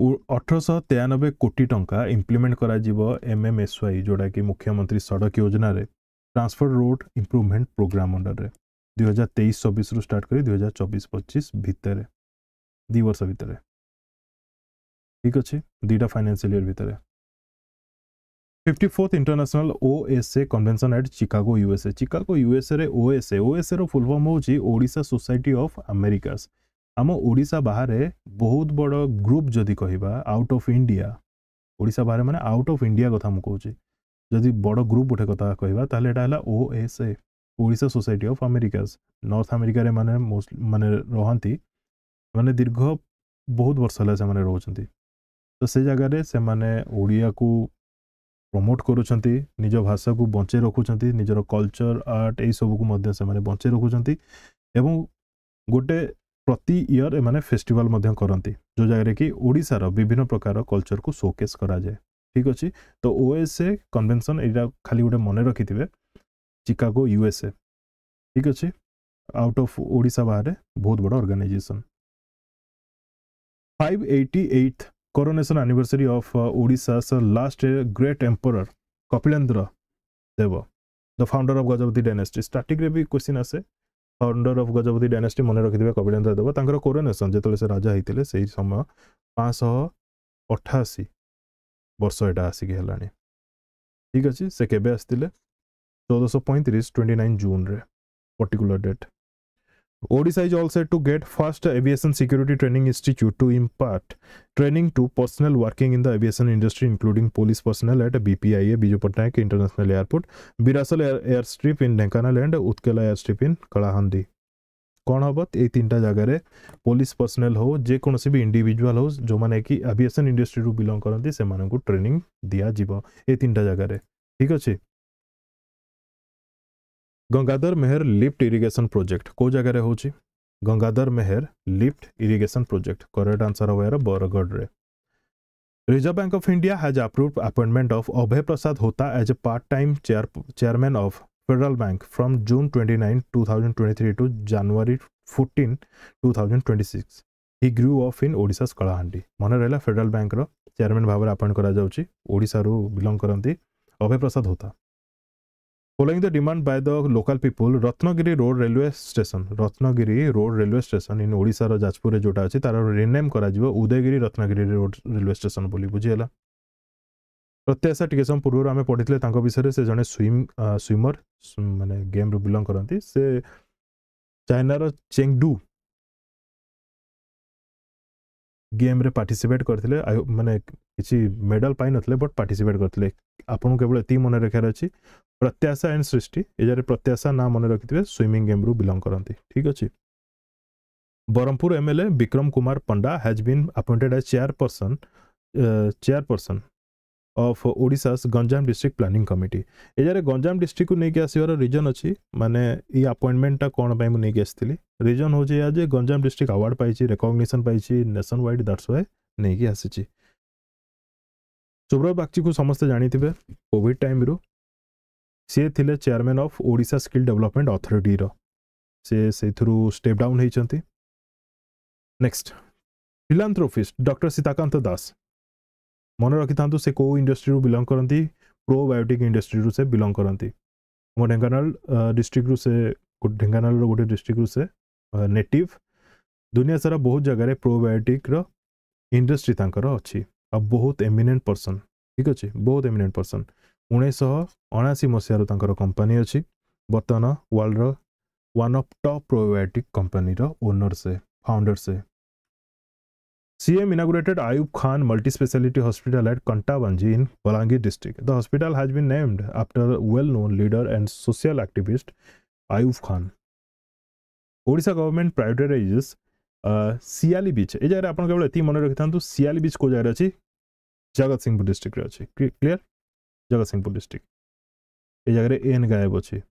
ଅଠରଶହ ତେୟାନବେ କୋଟି ଟଙ୍କା ଇମ୍ପ୍ଲିମେଣ୍ଟ କରାଯିବ ଏମ୍ଏମ୍ଏସ୍ୱାଇ ଯେଉଁଟାକି ମୁଖ୍ୟମନ୍ତ୍ରୀ ସଡ଼କ ଯୋଜନାରେ ଟ୍ରାନ୍ସଫର ରୋଡ୍ ଇମ୍ପ୍ରୁଭମେଣ୍ଟ ପ୍ରୋଗ୍ରାମ ଅଣ୍ଡରରେ ଦୁଇ ହଜାର ତେଇଶ ଚବିଶରୁ ଷ୍ଟାର୍ଟ କରି ଦୁଇ ହଜାର ଚବିଶ ପଚିଶ ଭିତରେ ଦୁଇ ବର୍ଷ ଭିତରେ ଠିକ୍ ଅଛି ଦୁଇଟା ଫାଇନାନ୍ସିଆଲ ଇୟର୍ ଭିତରେ fifty fourth international OSA convention at Chicago USA Chicago ୟୁଏସ୍ଏରେ ଓଏସ୍ଏ ଓଏସ୍ଏର ଫୁଲଫର୍ମ ହେଉଛି ଓଡ଼ିଶା ସୋସାଇଟି ଅଫ୍ ଆମେରିକାସ୍ ଆମ ଓଡ଼ିଶା ବାହାରେ ବହୁତ ବଡ଼ ଗ୍ରୁପ୍ ଯଦି କହିବା ଆଉଟ୍ ଅଫ୍ ଇଣ୍ଡିଆ ଓଡ଼ିଶା ବାହାରେ ମାନେ ଆଉଟ୍ ଅଫ୍ ଇଣ୍ଡିଆ କଥା ମୁଁ କହୁଛି ଯଦି ବଡ଼ ଗ୍ରୁପ୍ ଗୋଟେ କଥା କହିବା ତାହେଲେ ଏଇଟା ହେଲା O S A Odisha society of Americas North ଆମେରିକାରେ ମାନେ ମାନେ ରହନ୍ତି ମାନେ ଦୀର୍ଘ ବହୁତ ବର୍ଷ ହେଲା ସେମାନେ ରହୁଛନ୍ତି ତ ସେ ଜାଗାରେ ସେମାନେ ଓଡ଼ିଆକୁ ପ୍ରମୋଟ୍ କରୁଛନ୍ତି ନିଜ ଭାଷାକୁ ବଞ୍ଚେଇ ରଖୁଛନ୍ତି ନିଜର କଲଚର୍ ଆର୍ଟ ଏଇସବୁକୁ ମଧ୍ୟ ସେମାନେ ବଞ୍ଚେଇ ରଖୁଛନ୍ତି ଏବଂ ଗୋଟେ ପ୍ରତି ଇୟର ଏମାନେ ଫେଷ୍ଟିଭାଲ ମଧ୍ୟ କରନ୍ତି ଯେଉଁ ଜାଗାରେ କି ଓଡ଼ିଶାର ବିଭିନ୍ନ ପ୍ରକାର କଲଚରକୁ ସୋକେସ୍ କରାଯାଏ ଠିକ୍ ଅଛି ତ ଓଏସ୍ଏ କନଭେନସନ୍ ଏଇଟା ଖାଲି ଗୋଟେ ମନେ ରଖିଥିବେ ଚିକାଗୋ ୟୁଏସ୍ଏ ଠିକ୍ ଅଛି ଆଉଟ୍ ଅଫ୍ ଓଡ଼ିଶା ବାହାରେ ବହୁତ ବଡ଼ organisation five eighty eighth coronation anniversary of Odisha's last great emperor Kapilendra Deb the founder of Gajapati dynasty স্টার্টিংরে বি কোশ্চিন আসে ଫାଉଣ୍ଡର ଅଫ୍ ଗଜପତି ଡାଇନାଷ୍ଟି ମନେ ରଖିଥିବେ କପିଳେନ୍ଦ୍ର ଦେବ ତାଙ୍କର କୋରୋନେସନ୍ ଯେତେବେଳେ ସେ ରାଜା ହେଇଥିଲେ ସେଇ ସମୟ ପାଞ୍ଚଶହ ଅଠାଅଶୀ ବର୍ଷ ଏଇଟା ଆସିକି ହେଲାଣି ଠିକ୍ ଅଛି ସେ କେବେ ଆସିଥିଲେ ଚଉଦଶହ ପଇଁତିରିଶ ଟ୍ୱେଣ୍ଟି ନାଇନ୍ ଜୁନ୍ରେ particular date Odisha is also to get first aviation security training institute to impart training to personnel working in the aviation industry including police personnel at BPIA Biju Patnaik International Airport, Birasal Air, Airstrip in Dhenkanal and Utkela Airstrip in Kalahandi. कौन हम ये तीन टा जगार police personal हो जेकोसी भी individual हो जो मैंने कि आविएसन इंडस्ट्री रू बिलंग करती से ट्रेनिंग दिजाव ये तीन टा जगार ठीक अच्छे Gangadhar Meher lift irrigation project कौ जगार हो Gangadhar Meher lift irrigation project correct answer हो यार बरगढ़ में Reserve Bank of India has approved appointment of Abhay Prasad Hota as a part time chair chairman of Federal Bank from June 29 2023 to January 14 2026 he grew up in Odisha Kalahandi मन रहा federal bank chairman भाव में appoint कर ओडारू belong करती अभय प्रसाद होता Following the demand by the local people, Ratnagiri Road Railway Station, Ratnagiri Road Railway Station in Odisha ର ଯାଜପୁରରେ ଯୋଉଟା ଅଛି ତାର ରିନେମ୍ କରାଯିବ Udayagiri Ratnagiri road railway station ବୋଲି ବୁଝିହେଲା ପ୍ରତ୍ୟାଶା ଟିକେ ସମୟ ପୂର୍ବରୁ ଆମେ ପଢ଼ିଥିଲେ ତାଙ୍କ ବିଷୟରେ ସେ ଜଣେ ସୁଇମ୍ ସୁଇମର୍ ମାନେ ଗେମ୍ରୁ ବିଲଙ୍ଗ କରନ୍ତି ସେ ଚାଇନାର ଚେଙ୍ଗଡୁ ଗେମ୍ରେ ପାର୍ଟିସିପେଟ୍ କରିଥିଲେ ମାନେ କିଛି ମେଡ଼ାଲ୍ ପାଇନଥିଲେ ବଟ୍ ପାର୍ଟିସିପେଟ୍ କରିଥିଲେ आपको केवल ये मन रखार अच्छी प्रत्याशा एंड सृष्टि ये प्रत्याशा ना मन रखिथे स्विमिंग गेम रू बिलंग करती ठीक अच्छे Brahmapur M L A Vikram Kumar Panda has been appointed as chairperson chairperson of Odisha's Ganjam district planning committee ए गंजाम डिस्ट्रिक्ट को लेकिन आसवर रिजन अच्छी मैंने ये आपइंटमेंटा कौन पर नहीं आसती रिजन हो गंजाम डिस्ट्रिक्ट आवार्ड पाई रेकग्निशन पाई नेशन वाइड दर्शवाए नहीं आसी सुब्रत बाग्ची को समस्ते जाथे कॉविड टाइम रु सी थे chairman of Odisha skill development authority सी स्टेप डाउन होती next philanthropist doctor Sitakant Das मन रखि था से कौ इंडस्ट्री बिलंग करती बायोटिक इंडस्ट्री से बिलंग करती ढेकाना डिस्ट्रिक्ट से ढेकाना गोटे डिस्ट्रिक्ट से नेटिव दुनिया सारा बहुत जगह प्रोबायोटिक्र इंडस्ट्री तरह अच्छी ଆଉ ବହୁତ ଏମିନେଣ୍ଟ ପର୍ସନ୍ ଠିକ୍ ଅଛି ବହୁତ ଏମିନେଣ୍ଟ ପର୍ସନ୍ ଉଣେଇଶହ ଅଣାଅଶୀ ମସିହାରୁ ତାଙ୍କର କମ୍ପାନୀ ଅଛି ବର୍ତ୍ତମାନ ୱାର୍ଲଡର ୱାନ୍ ଅଫ୍ ଟପ୍ ପ୍ରୋବାୟୋଟିକ୍ କମ୍ପାନୀର ଓନର୍ ସେ ଫାଉଣ୍ଡର ସେ CM inaugurated Ayub Khan Multispeciality Hospital at Kantabanji in Balangir district. The hospital has been named after well-known leader and social activist Ayub Khan. Odisha government prioritizes uh, Siali Beach. ए जगह आपण केवल एति मन रखि थांतु सियाली बीच को जगह अछि जगत सिंहपुर डिस्ट्रिक्ट अच्छे क्लीयर जगत सिंहपुर डिस्ट्रिक्ट ये एन गायब अच्छे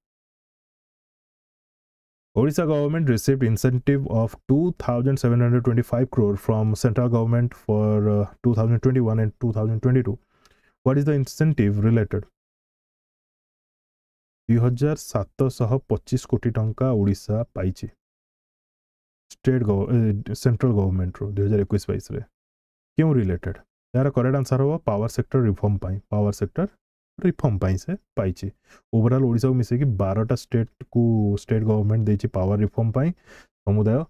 Odisha government receive incentive of two thousand seven hundred twenty five crore from central government for two thousand twenty one and two thousand twenty two what is the incentive related दुहजार सतशह पचीस कोटी टाइम ओडा पाई स्टेट गव गवर्नमेंट रु दुई हजार एक बैस क्यों रिलेटेड ଏହାର କରେକ୍ଟ ଆନ୍ସର୍ ହେବ ପାୱାର ସେକ୍ଟର ରିଫର୍ମ ପାଇଁ ପାୱାର ସେକ୍ଟର ରିଫର୍ମ ପାଇଁ ସେ ପାଇଛି ଓଭରଅଲ୍ ଓଡ଼ିଶାକୁ ମିଶିକି ବାରଟା ଷ୍ଟେଟ୍କୁ ଷ୍ଟେଟ୍ ଗଭର୍ଣ୍ଣମେଣ୍ଟ ଦେଇଛି ପାୱାର ରିଫର୍ମ ପାଇଁ ସମୁଦାୟ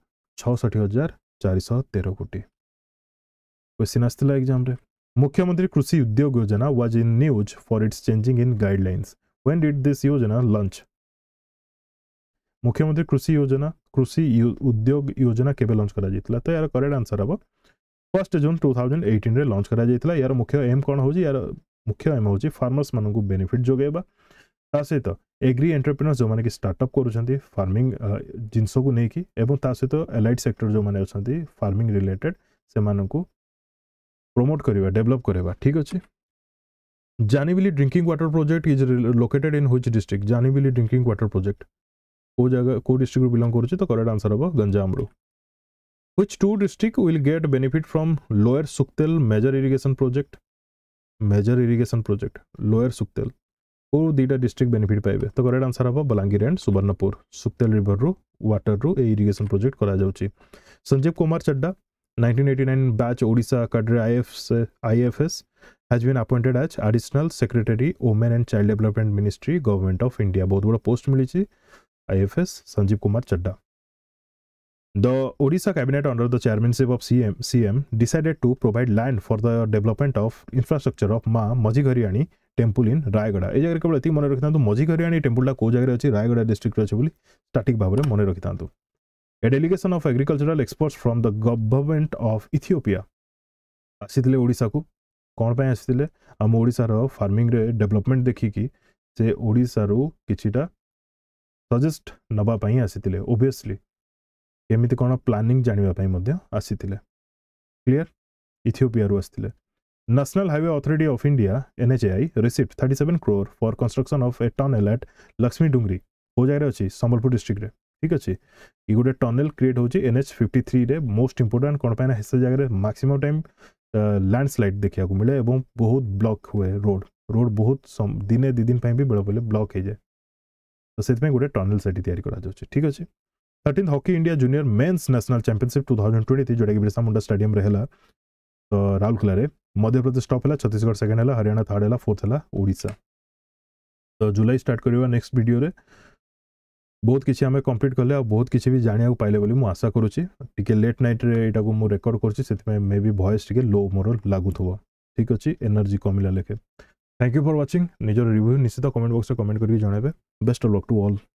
ଛଅଷଠି ହଜାର ଚାରିଶହ ତେର କୋଟି କ୍ୱେଶ୍ଚିନ୍ ଆସିଥିଲା ଏକ୍ଜାମ୍ରେ ମୁଖ୍ୟମନ୍ତ୍ରୀ Krushi Udyog Yojana was in news for its changing in guidelines when did this Yojana launch Mukhyamantri Krushi ଯୋଜନା କୃଷି ଉଦ୍ୟୋଗ ଯୋଜନା କେବେ ଲଞ୍ଚ କରାଯାଇଥିଲା ତ ଏହାର କରେକ୍ଟ ଆନ୍ସର୍ ହେବ first June two thousand eighteen launch कर यार मुख्य एम कौन हो यार मुख्य एम हो फार्मर्स मानक बेनिफिट जोगेबा ता सहित एग्री एंटरप्रेनर जो मैंने कि स्टार्टअप कर फार्मिंग जिनस को लेकिन एवं सहित एलाइड सेक्टर जो मैंने अच्छा फार्मिंग रिलेटेड से प्रमोट करवा डेभलप करवा ठीक अच्छे Janivili drinking water project is located in हुई district Janivili drinking water project कौ जगह कौ डिस्ट्रिक्ट बिलंग करुच्चे तो करेक्ट आंसर हम गंजामू Which two district will get benefit from Lower Suktel major irrigation project? Major irrigation project, Lower Suktel. କୋଉ ଦୁଇଟା district benefit ପାଇବେ ତ କରେକ୍ଟ ଆନ୍ସର ହେବ ବଲାଙ୍ଗୀର ଆଣ୍ଡ ସୁବର୍ଣ୍ଣପୁର ସୁକ୍ତେଲ ରିଭରରୁ ୱାଟରରୁ ଏ ଇରିଗେସନ୍ ପ୍ରୋଜେକ୍ଟ କରାଯାଉଛି Sanjeev Kumar Chadha nineteen eighty nine batch Odisha cadre IFS has been appointed as additional secretary women and child development ministry government of India ବହୁତ ବଡ଼ ପୋଷ୍ଟ ମିଳିଛି IFS Sanjeev Kumar Chadha The Odisha cabinet under the chairmanship of CM, CM decided to provide land for the development of infrastructure of ମା Majhighariani temple in Rayagada ଏଇ ଜାଗାରେ କେବଳ ଏତିକି ମନେ ରଖିଥାନ୍ତୁ ମଝିଘରିଆଣୀ ଟେମ୍ପୁଲଟା କେଉଁ ଜାଗାରେ ଅଛି ରାୟଗଡ଼ା ଡିଷ୍ଟ୍ରିକ୍ଟରେ ଅଛି ବୋଲି ଷ୍ଟାଟିକ୍ ଭାବରେ ମନେ ରଖିଥାନ୍ତୁ a delegation of agricultural experts from the government of Ethiopia ଆସିଥିଲେ ଓଡ଼ିଶାକୁ କ'ଣ ପାଇଁ ଆସିଥିଲେ ଆମ ଓଡ଼ିଶାର ଫାର୍ମିଂରେ ଡେଭଲପମେଣ୍ଟ ଦେଖିକି ସେ ଓଡ଼ିଶାରୁ କିଛିଟା ସଜେଷ୍ଟ ନେବା ପାଇଁ ଆସିଥିଲେ ଓଭିୟସଲି केमी कौन प्लानिंग जानवाप आसी क्लीयर इथिओपिया आसते national highway authority of India NHAI receipt seven crore for construction of a tunnel at Lakshmi Dungri कौ जगह अच्छी सम्बलपुर डिस्ट्रिक्ट ठीक अच्छे ये गोटे tunnel create N H fifty three रे मोस्ट इंपोर्टां कौन पाई ना से जगह मैक्सीम टाइम लैंड लैंडस्लाइड देखा मिले और बहुत ब्लक हुए रोड रोड बहुत दिने दिदिन भी बेल बेले ब्लक हो जाए तो से गोटे टनेल से ठीक अच्छे thirteen hockey India junior men's national championship two thousand twenty three जोटा कि बिरसा मुंडा स्टाडियम है तो राउरकेल में मध्यप्रदेश टप है छत्तीसगढ़ सेकेंड है हरियाणा थर्ड है फोर्थ है ओडा तो जुलाई स्टार्ट करवा नेक्स्ट भिडियो बहुत किसी आम कम्प्लीट कले बहुत किसी भी जाना पाइले बोली मुझे आशा करुच्ची टी लेट नाइट्रे यहाँ को मुझे रेकर्ड करुच्ची मे भी भयस टी लो मोर लगुव ठीक अच्छे एनर्जी कमिला लेखे थैंक यू फर व्वाचिंग निजर रिव्यू निश्चित कमेंट बक्स कमेंट करके जनइबे बेस्ट लक टू अल्ल